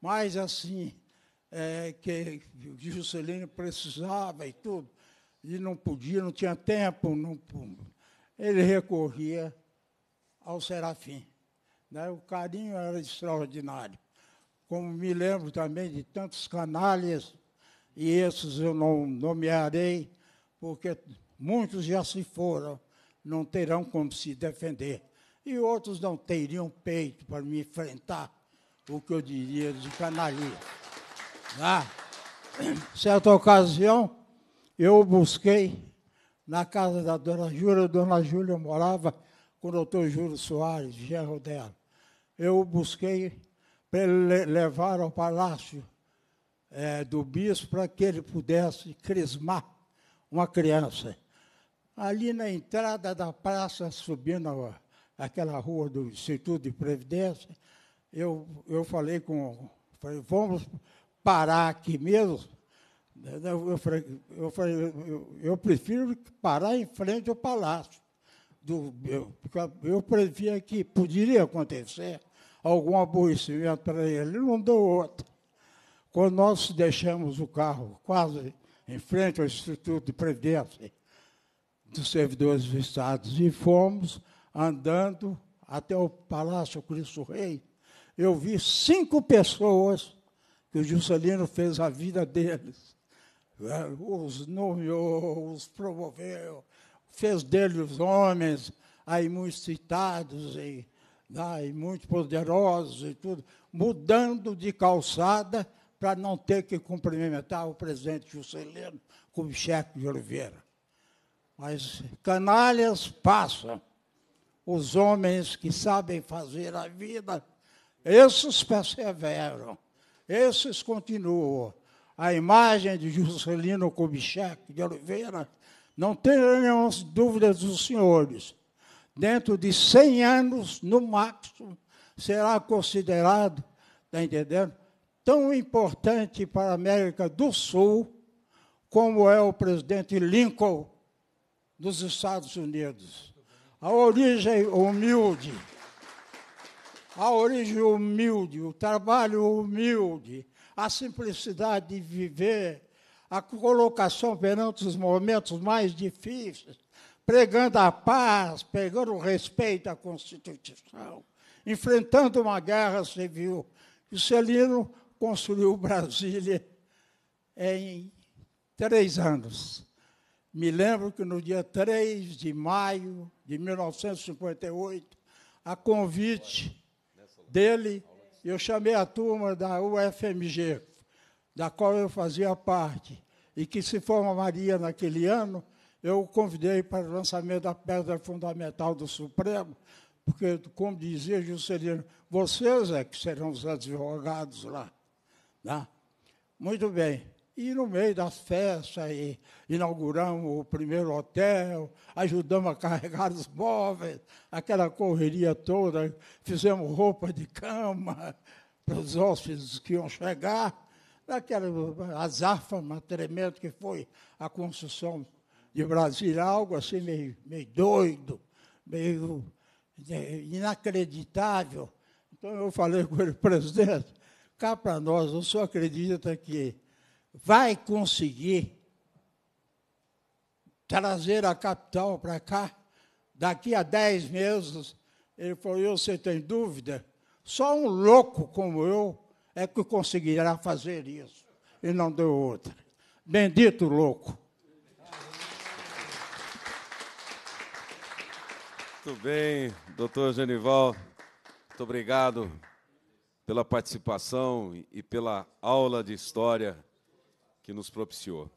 mais assim é, que o Juscelino precisava e tudo, e não podia, não tinha tempo. Não, ele recorria ao Serafim. Né? O carinho era extraordinário. Como me lembro também de tantos canalhas, e esses eu não nomearei, porque muitos já se foram, não terão como se defender. E outros não teriam peito para me enfrentar o que eu diria de canalha. Ah, certa ocasião, eu busquei na casa da dona Júlia, a dona Júlia morava com o doutor Júlio Soares, gerro dela. Eu busquei para ele levar ao palácio é, do bispo para que ele pudesse crismar uma criança. Ali na entrada da praça, subindo a, aquela rua do Instituto de Previdência, eu, eu falei com. Falei, vamos parar aqui mesmo, eu, falei, eu, eu prefiro parar em frente ao palácio. Do, eu, eu previa que poderia acontecer algum aborrecimento para ele, não deu outro. Quando nós deixamos o carro quase em frente ao Instituto de Previdência dos Servidores do Estado e fomos andando até o Palácio Cristo Rei, eu vi cinco pessoas que o Juscelino fez a vida deles os nomeou, os promoveu, fez deles homens aí muito citados e, né, e muito poderosos e tudo, mudando de calçada para não ter que cumprimentar o presidente Juscelino como chefe de Oliveira. Mas canalhas passam. Os homens que sabem fazer a vida, esses perseveram, esses continuam a imagem de Juscelino Kubitschek de Oliveira, não tenham nenhuma dúvida dos senhores. Dentro de 100 anos, no máximo, será considerado, está entendendo, tão importante para a América do Sul como é o presidente Lincoln dos Estados Unidos. A origem humilde, a origem humilde, o trabalho humilde, a simplicidade de viver, a colocação perante os momentos mais difíceis, pregando a paz, pregando o respeito à Constituição, enfrentando uma guerra civil. Celino construiu Brasília em três anos. Me lembro que no dia 3 de maio de 1958, a convite dele eu chamei a turma da UFMG, da qual eu fazia parte, e que se formaria naquele ano, eu o convidei para o lançamento da pedra fundamental do Supremo, porque, como dizia Juscelino, vocês é que serão os advogados lá. Né? Muito bem. E no meio das festas, inauguramos o primeiro hotel, ajudamos a carregar os móveis, aquela correria toda, fizemos roupa de cama para os hóspedes que iam chegar, naquela azáfama tremenda que foi a construção de Brasília, algo assim meio, meio doido, meio né, inacreditável. Então eu falei com ele, presidente, cá para nós, o senhor acredita que vai conseguir trazer a capital para cá daqui a dez meses? Ele falou: "Eu, você tem dúvida? Só um louco como eu é que conseguirá fazer isso. E não deu outra. Bendito louco. Muito bem, doutor Genival, muito obrigado pela participação e pela aula de história que nos propiciou.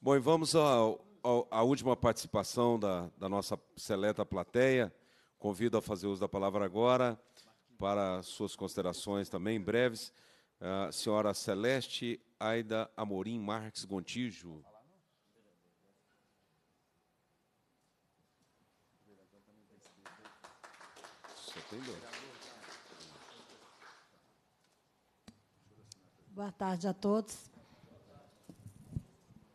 Bom, e vamos à última participação da, da nossa seleta plateia. Convido a fazer uso da palavra agora para suas considerações também breves. A senhora Celeste Aida Amorim Marques Gontijo. Boa tarde a todos.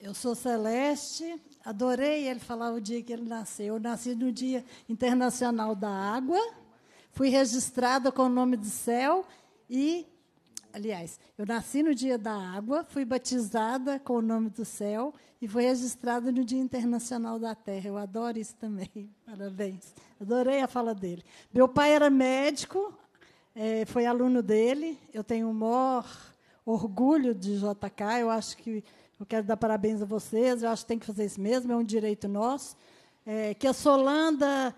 Eu sou Celeste, adorei ele falar o dia que ele nasceu. Eu nasci no Dia Internacional da Água, fui registrada com o nome do céu e, aliás, eu nasci no Dia da Água, fui batizada com o nome do céu e fui registrada no Dia Internacional da Terra. Eu adoro isso também. Parabéns. Adorei a fala dele. Meu pai era médico, é, foi aluno dele. Eu tenho o maior orgulho de JK. Eu acho que eu quero dar parabéns a vocês, eu acho que tem que fazer isso mesmo, é um direito nosso. É, que a Solanda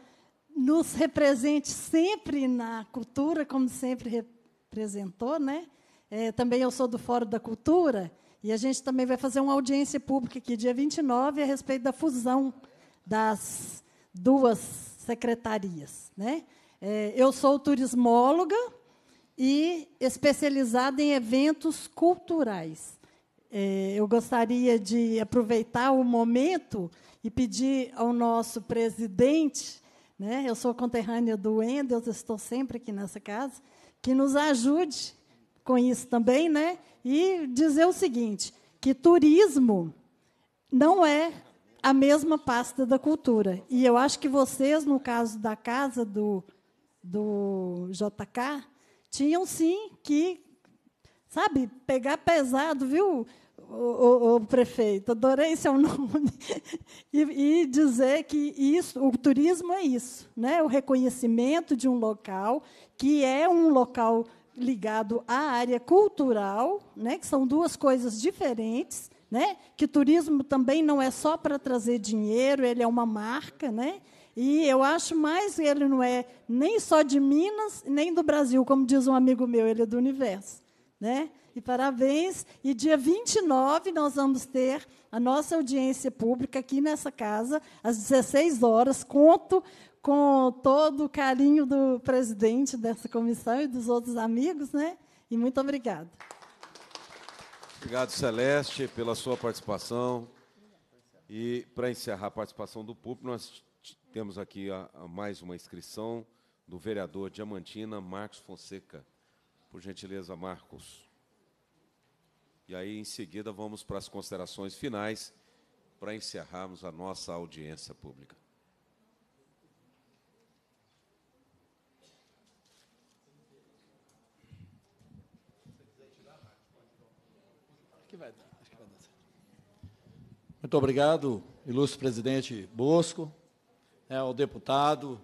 nos represente sempre na cultura, como sempre representou. Né? É, também eu sou do Fórum da Cultura, e a gente também vai fazer uma audiência pública aqui, dia 29, a respeito da fusão das duas secretarias. Né? É, eu sou turismóloga e especializada em eventos culturais. É, eu gostaria de aproveitar o momento e pedir ao nosso presidente, né, eu sou conterrânea do Wendel, estou sempre aqui nessa casa, que nos ajude com isso também, né? E dizer o seguinte, que turismo não é a mesma pasta da cultura. E eu acho que vocês, no caso da casa do, do JK, tinham sim que, sabe, pegar pesado, viu? o, o, prefeito, adorei seu nome, e, e, dizer que isso, o turismo é isso, né? o reconhecimento de um local que é um local ligado à área cultural, né? que são duas coisas diferentes, né? que turismo também não é só para trazer dinheiro, ele é uma marca, né? E eu acho mais que ele não é nem só de Minas, nem do Brasil, como diz um amigo meu, ele é do universo, né? E parabéns. E dia 29 nós vamos ter a nossa audiência pública aqui nessa casa, às 16 horas. Conto com todo o carinho do presidente dessa comissão e dos outros amigos, né? E muito obrigada. Obrigado, Celeste, pela sua participação. E, para encerrar a participação do público, nós temos aqui a, a mais uma inscrição do vereador Diamantina Marcos Fonseca. Por gentileza, Marcos. E aí, em seguida, vamos para as considerações finais para encerrarmos a nossa audiência pública. Muito obrigado, ilustre presidente Bosco, né, ao deputado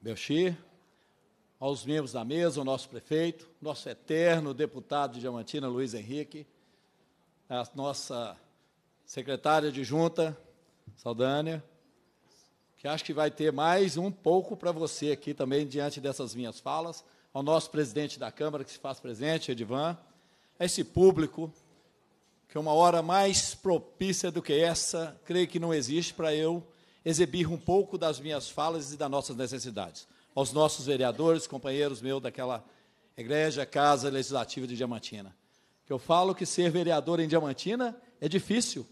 Belchir, aos membros da mesa, o nosso prefeito, nosso eterno deputado de Diamantina, Luiz Henrique, a nossa secretária de junta, Saudânia, que acho que vai ter mais um pouco para você aqui também, diante dessas minhas falas, ao nosso presidente da Câmara, que se faz presente, Edivan, a esse público, que é uma hora mais propícia do que essa, creio que não existe, para eu exibir um pouco das minhas falas e das nossas necessidades aos nossos vereadores, companheiros meus daquela igreja, casa legislativa de Diamantina. Que eu falo que ser vereador em Diamantina é difícil,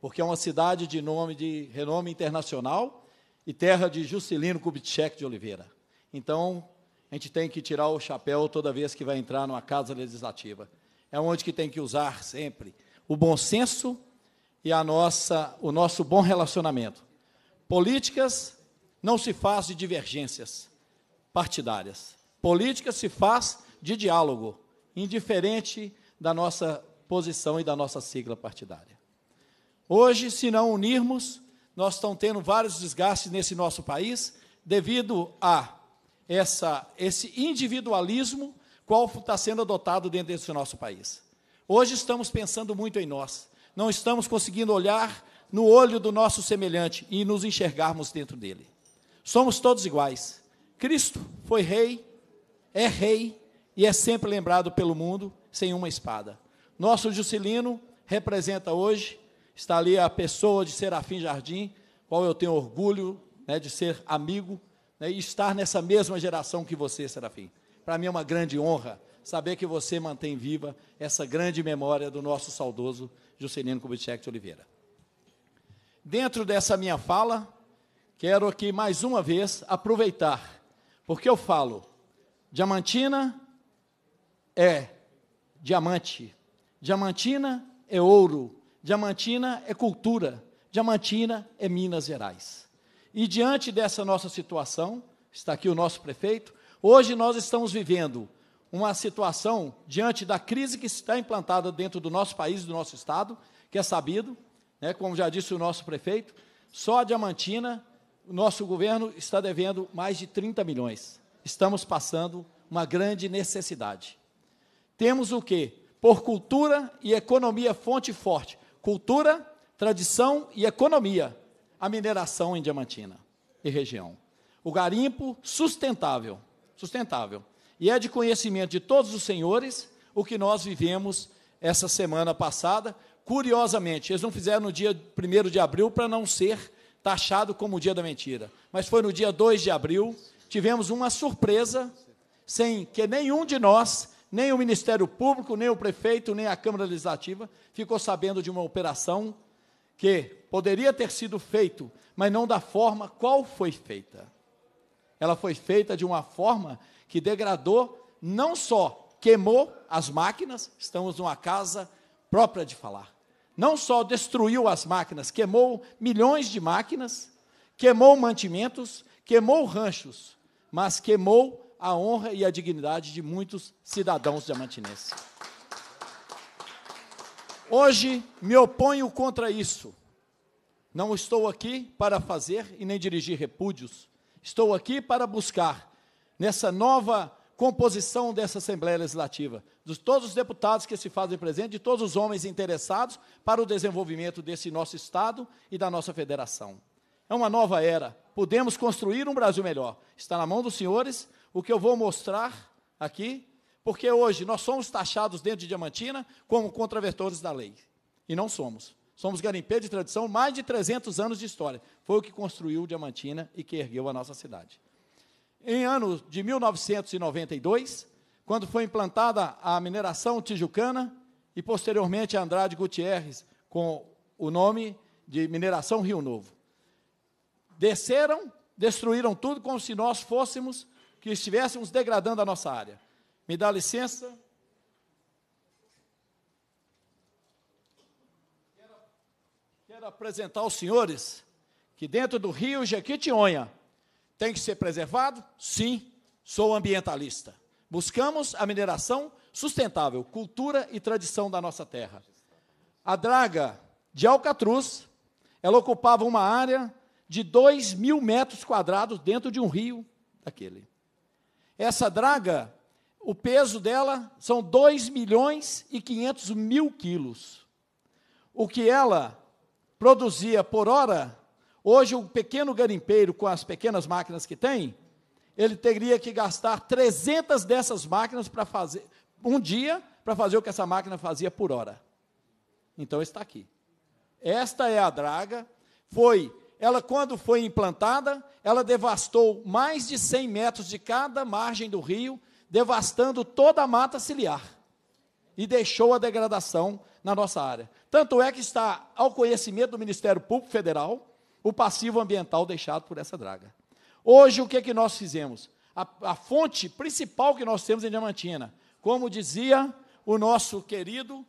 porque é uma cidade de nome de renome internacional e terra de Juscelino Kubitschek de Oliveira. Então, a gente tem que tirar o chapéu toda vez que vai entrar numa casa legislativa. É onde que tem que usar sempre o bom senso e a nossa, o nosso bom relacionamento. Políticas não se faz de divergências partidárias. Política se faz de diálogo, indiferente da nossa posição e da nossa sigla partidária. Hoje, se não unirmos, nós estamos tendo vários desgastes nesse nosso país devido a essa, esse individualismo qual está sendo adotado dentro desse nosso país. Hoje estamos pensando muito em nós, não estamos conseguindo olhar no olho do nosso semelhante e nos enxergarmos dentro dele. Somos todos iguais. Cristo foi rei, é rei e é sempre lembrado pelo mundo sem uma espada. Nosso Juscelino representa hoje, está ali a pessoa de Serafim Jardim, qual eu tenho orgulho né, de ser amigo né, e estar nessa mesma geração que você, Serafim. Para mim é uma grande honra saber que você mantém viva essa grande memória do nosso saudoso Juscelino Kubitschek de Oliveira. Dentro dessa minha fala, quero aqui mais uma vez aproveitar porque eu falo, diamantina é diamante, diamantina é ouro, diamantina é cultura, diamantina é Minas Gerais. E diante dessa nossa situação, está aqui o nosso prefeito, hoje nós estamos vivendo uma situação diante da crise que está implantada dentro do nosso país, do nosso estado, que é sabido, né, como já disse o nosso prefeito, só a diamantina nosso governo está devendo mais de 30 milhões. Estamos passando uma grande necessidade. Temos o quê? Por cultura e economia fonte forte. Cultura, tradição e economia. A mineração em Diamantina e região. O garimpo sustentável, sustentável. E é de conhecimento de todos os senhores o que nós vivemos essa semana passada. Curiosamente, eles não fizeram no dia 1 de abril para não ser taxado como o dia da mentira. Mas foi no dia 2 de abril, tivemos uma surpresa, sem que nenhum de nós, nem o Ministério Público, nem o prefeito, nem a Câmara Legislativa, ficou sabendo de uma operação que poderia ter sido feito, mas não da forma qual foi feita. Ela foi feita de uma forma que degradou, não só queimou as máquinas, estamos numa casa própria de falar, não só destruiu as máquinas, queimou milhões de máquinas, queimou mantimentos, queimou ranchos, mas queimou a honra e a dignidade de muitos cidadãos diamantinenses. Hoje me oponho contra isso. Não estou aqui para fazer e nem dirigir repúdios. Estou aqui para buscar, nessa nova composição dessa Assembleia Legislativa, de todos os deputados que se fazem presente, de todos os homens interessados para o desenvolvimento desse nosso Estado e da nossa federação. É uma nova era. Podemos construir um Brasil melhor. Está na mão dos senhores o que eu vou mostrar aqui, porque hoje nós somos taxados dentro de Diamantina como contravetores da lei. E não somos. Somos garimpeiros de tradição, mais de 300 anos de história. Foi o que construiu Diamantina e que ergueu a nossa cidade em ano de 1992, quando foi implantada a mineração tijucana e posteriormente a Andrade Gutierrez com o nome de Mineração Rio Novo. Desceram, destruíram tudo como se nós fôssemos que estivéssemos degradando a nossa área. Me dá licença. Quero, quero apresentar aos senhores que dentro do Rio Jequitinhonha, tem que ser preservado? Sim, sou ambientalista. Buscamos a mineração sustentável, cultura e tradição da nossa terra. A draga de Alcatruz, ela ocupava uma área de 2 mil metros quadrados dentro de um rio daquele. Essa draga, o peso dela são 2 milhões e 500 mil quilos. O que ela produzia por hora Hoje, o pequeno garimpeiro, com as pequenas máquinas que tem, ele teria que gastar 300 dessas máquinas para fazer, um dia, para fazer o que essa máquina fazia por hora. Então, está aqui. Esta é a draga. Foi, ela, quando foi implantada, ela devastou mais de 100 metros de cada margem do rio, devastando toda a mata ciliar. E deixou a degradação na nossa área. Tanto é que está ao conhecimento do Ministério Público Federal, o passivo ambiental deixado por essa draga. Hoje, o que, é que nós fizemos? A, a fonte principal que nós temos em Diamantina, como dizia o nosso querido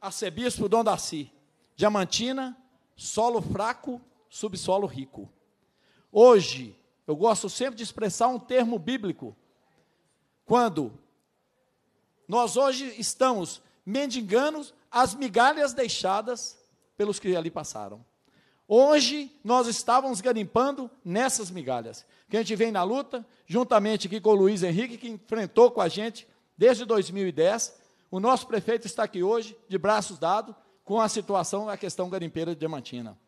arcebispo Dom Daci, Diamantina, solo fraco, subsolo rico. Hoje, eu gosto sempre de expressar um termo bíblico, quando nós hoje estamos mendigando as migalhas deixadas pelos que ali passaram. Hoje nós estávamos garimpando nessas migalhas. Que a gente vem na luta, juntamente aqui com o Luiz Henrique, que enfrentou com a gente desde 2010. O nosso prefeito está aqui hoje, de braços dados, com a situação, a questão garimpeira de Diamantina.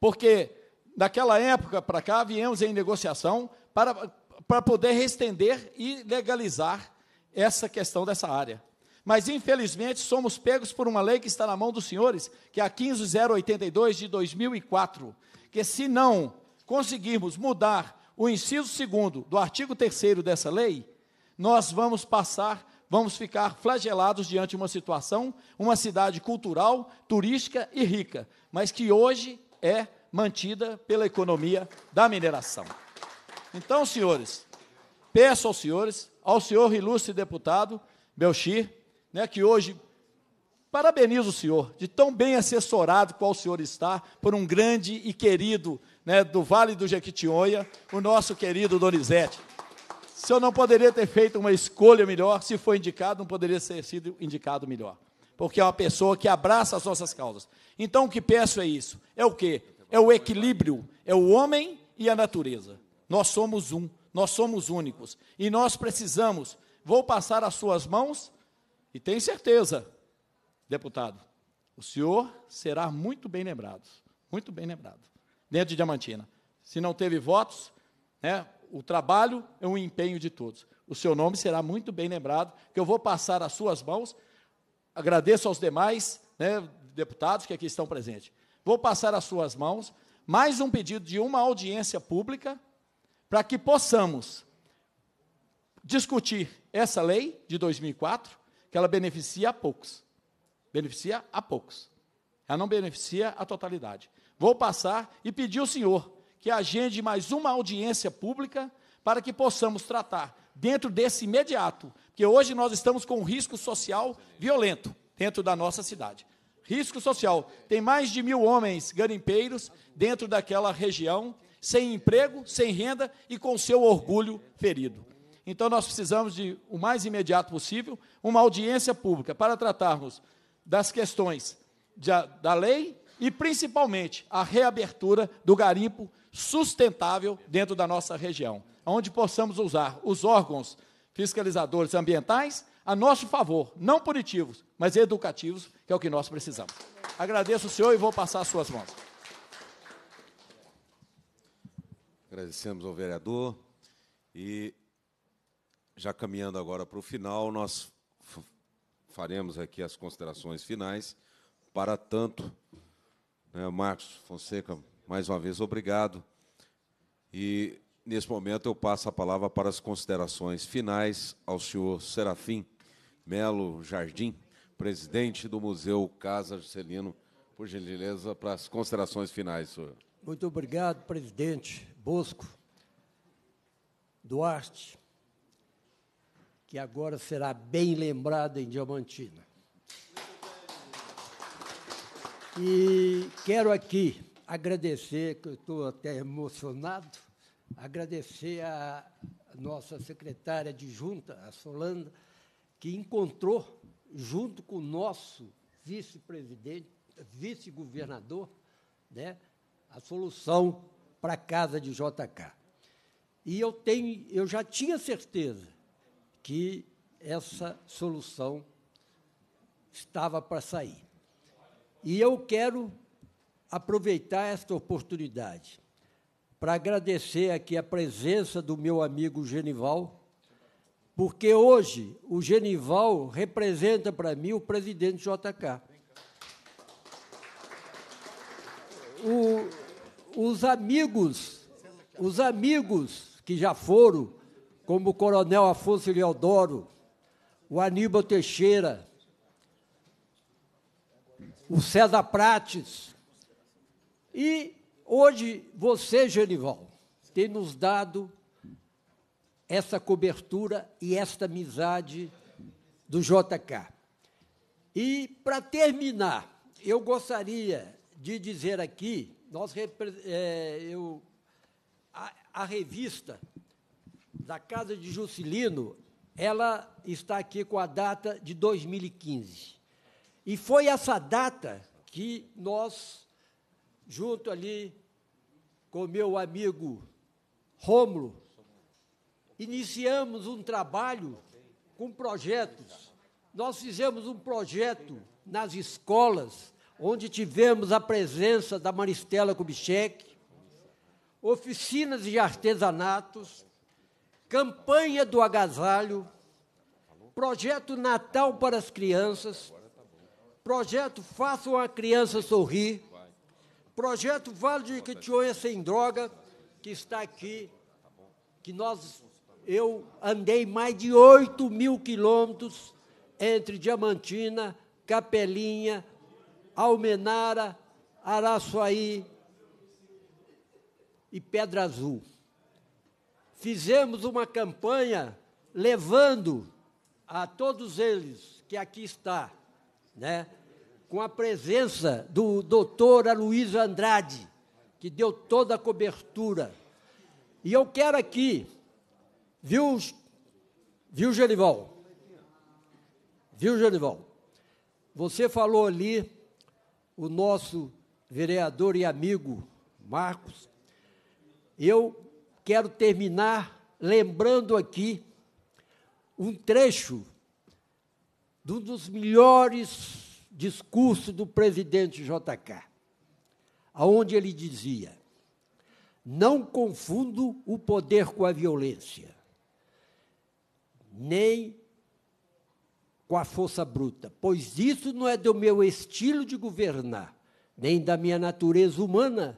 Porque daquela época para cá viemos em negociação para, para poder estender e legalizar essa questão dessa área mas infelizmente somos pegos por uma lei que está na mão dos senhores, que é a 15082 de 2004, que se não conseguirmos mudar o inciso segundo do artigo 3 dessa lei, nós vamos passar, vamos ficar flagelados diante de uma situação, uma cidade cultural, turística e rica, mas que hoje é mantida pela economia da mineração. Então, senhores, peço aos senhores, ao senhor ilustre deputado Belchir, né, que hoje parabenizo o senhor de tão bem assessorado qual o senhor está por um grande e querido né, do Vale do Jequitinhonha, o nosso querido Donizete. Se eu não poderia ter feito uma escolha melhor, se foi indicado, não poderia ter sido indicado melhor. Porque é uma pessoa que abraça as nossas causas. Então o que peço é isso. É o quê? É o equilíbrio, é o homem e a natureza. Nós somos um, nós somos únicos. E nós precisamos, vou passar às suas mãos e tenho certeza, deputado, o senhor será muito bem lembrado, muito bem lembrado, dentro de Diamantina. Se não teve votos, né, o trabalho é um empenho de todos. O seu nome será muito bem lembrado, que eu vou passar às suas mãos. Agradeço aos demais né, deputados que aqui estão presentes. Vou passar às suas mãos mais um pedido de uma audiência pública para que possamos discutir essa lei de 2004 que ela beneficia a poucos. Beneficia a poucos. Ela não beneficia a totalidade. Vou passar e pedir ao senhor que agende mais uma audiência pública para que possamos tratar dentro desse imediato, porque hoje nós estamos com um risco social violento dentro da nossa cidade. Risco social. Tem mais de mil homens garimpeiros dentro daquela região, sem emprego, sem renda e com seu orgulho ferido. Então nós precisamos de o mais imediato possível uma audiência pública para tratarmos das questões de, da lei e principalmente a reabertura do garimpo sustentável dentro da nossa região, onde possamos usar os órgãos fiscalizadores ambientais a nosso favor, não punitivos, mas educativos, que é o que nós precisamos. Agradeço o senhor e vou passar as suas mãos. Agradecemos ao vereador e já caminhando agora para o final, nós faremos aqui as considerações finais. Para tanto, né, Marcos Fonseca, mais uma vez, obrigado. E, nesse momento, eu passo a palavra para as considerações finais ao senhor Serafim Melo Jardim, presidente do Museu Casa Juscelino. Por gentileza, para as considerações finais, senhor. Muito obrigado, presidente Bosco, Duarte, que agora será bem lembrada em Diamantina. E quero aqui agradecer, que eu estou até emocionado, agradecer a nossa secretária de junta, a Solanda, que encontrou, junto com o nosso vice-presidente, vice-governador, né, a solução para a casa de JK. E eu, tenho, eu já tinha certeza que essa solução estava para sair. E eu quero aproveitar esta oportunidade para agradecer aqui a presença do meu amigo Genival, porque hoje o Genival representa para mim o presidente JK. O, os amigos, os amigos que já foram como o coronel Afonso Leodoro, o Aníbal Teixeira, o César Prates. E hoje você, Genival, tem nos dado essa cobertura e esta amizade do JK. E, para terminar, eu gostaria de dizer aqui, nós, é, eu, a, a revista da casa de Juscelino, ela está aqui com a data de 2015. E foi essa data que nós, junto ali com meu amigo Rômulo, iniciamos um trabalho com projetos. Nós fizemos um projeto nas escolas, onde tivemos a presença da Maristela Kubitschek, oficinas de artesanatos, campanha do agasalho, projeto Natal para as crianças, projeto Faça uma Criança Sorrir, projeto Vale de Quitionha Sem Droga, que está aqui, que nós, eu andei mais de 8 mil quilômetros entre Diamantina, Capelinha, Almenara, Araçuaí e Pedra Azul fizemos uma campanha levando a todos eles que aqui está, né, com a presença do doutor Aloysio Andrade, que deu toda a cobertura. E eu quero aqui, viu, viu Gerival? Viu, Gerival? Você falou ali, o nosso vereador e amigo Marcos, eu quero terminar lembrando aqui um trecho de um dos melhores discursos do presidente JK, aonde ele dizia: "Não confundo o poder com a violência, nem com a força bruta, pois isso não é do meu estilo de governar, nem da minha natureza humana,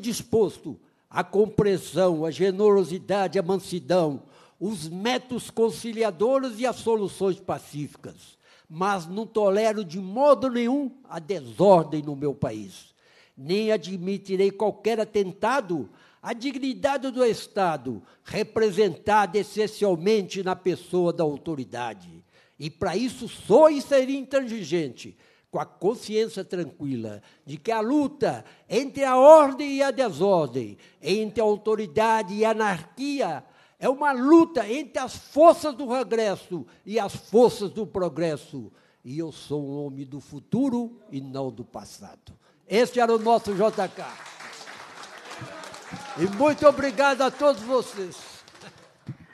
disposto a compreensão, a generosidade, a mansidão, os métodos conciliadores e as soluções pacíficas. Mas não tolero de modo nenhum a desordem no meu país. Nem admitirei qualquer atentado à dignidade do Estado, representada essencialmente na pessoa da autoridade. E para isso sou e seria intransigente com a consciência tranquila de que a luta entre a ordem e a desordem, entre a autoridade e a anarquia, é uma luta entre as forças do regresso e as forças do progresso. E eu sou um homem do futuro e não do passado. Este era o nosso JK. E muito obrigado a todos vocês.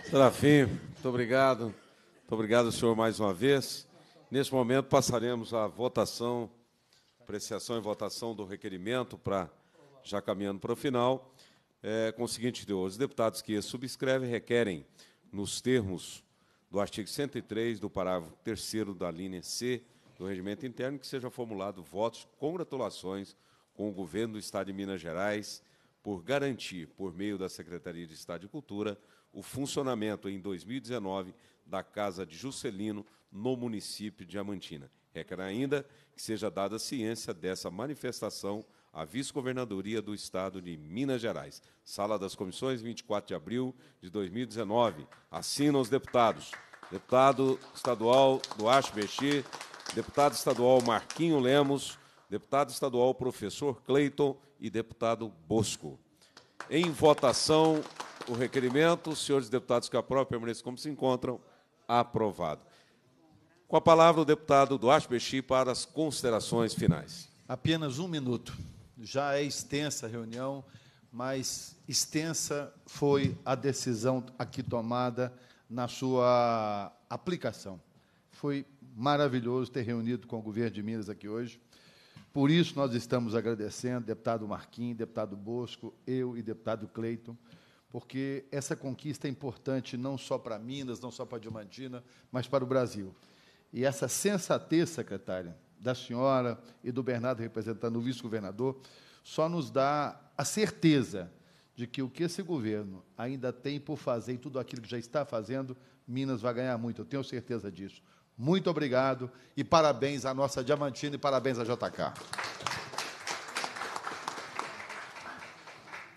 Serafim, muito obrigado. Muito obrigado, senhor, mais uma vez. Neste momento, passaremos à votação, apreciação e votação do requerimento, para já caminhando para o final, é, com o seguinte hoje. Os deputados que subscrevem requerem, nos termos do artigo 103 do parágrafo 3 da linha C do Regimento Interno, que seja formulado votos congratulações com o governo do Estado de Minas Gerais por garantir, por meio da Secretaria de Estado de Cultura, o funcionamento em 2019 da Casa de Juscelino no município de Amantina. Requer ainda que seja dada ciência dessa manifestação à Vice-Governadoria do Estado de Minas Gerais. Sala das Comissões, 24 de abril de 2019. Assina os deputados. Deputado estadual Duarte Bexi, deputado estadual Marquinho Lemos, deputado estadual professor Cleiton e deputado Bosco. Em votação, o requerimento, senhores deputados que aprovam, permaneçam como se encontram. Aprovado. Com a palavra o deputado Duarte Peixi para as considerações finais. Apenas um minuto. Já é extensa a reunião, mas extensa foi a decisão aqui tomada na sua aplicação. Foi maravilhoso ter reunido com o governo de Minas aqui hoje. Por isso, nós estamos agradecendo, deputado Marquinhos, deputado Bosco, eu e deputado Cleiton, porque essa conquista é importante não só para Minas, não só para Diamantina, mas para o Brasil. E essa sensatez, secretária, da senhora e do Bernardo representando o vice-governador, só nos dá a certeza de que o que esse governo ainda tem por fazer e tudo aquilo que já está fazendo, Minas vai ganhar muito, eu tenho certeza disso. Muito obrigado e parabéns à nossa Diamantina e parabéns à JK.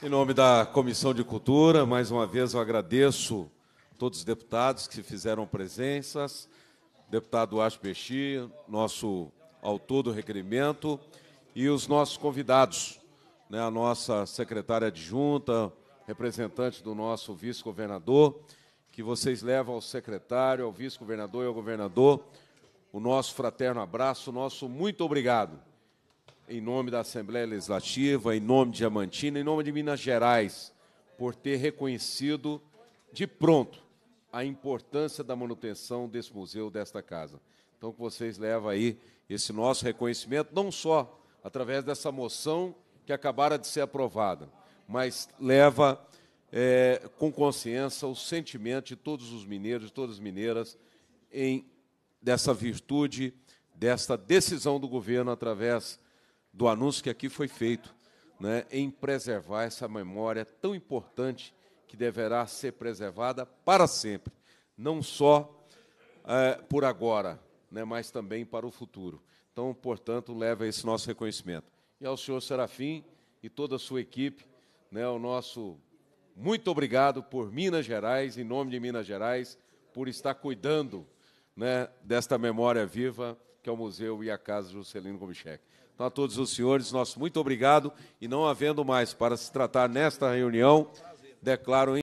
Em nome da Comissão de Cultura, mais uma vez eu agradeço todos os deputados que fizeram presenças deputado Aspexi, nosso autor do requerimento, e os nossos convidados, né, a nossa secretária adjunta, representante do nosso vice-governador, que vocês levam ao secretário, ao vice-governador e ao governador o nosso fraterno abraço, o nosso muito obrigado. Em nome da Assembleia Legislativa, em nome de Diamantina, em nome de Minas Gerais, por ter reconhecido de pronto a importância da manutenção desse museu, desta casa. Então, que vocês levam aí esse nosso reconhecimento, não só através dessa moção que acabara de ser aprovada, mas leva é, com consciência o sentimento de todos os mineiros e todas as mineiras em dessa virtude, desta decisão do governo através do anúncio que aqui foi feito, né, em preservar essa memória tão importante que deverá ser preservada para sempre, não só é, por agora, né, mas também para o futuro. Então, portanto, leva esse nosso reconhecimento. E ao senhor Serafim e toda a sua equipe, né, o nosso muito obrigado por Minas Gerais, em nome de Minas Gerais, por estar cuidando né, desta memória viva que é o Museu e a Casa Juscelino Kubitschek. Então, a todos os senhores, nosso muito obrigado. E não havendo mais para se tratar nesta reunião declaro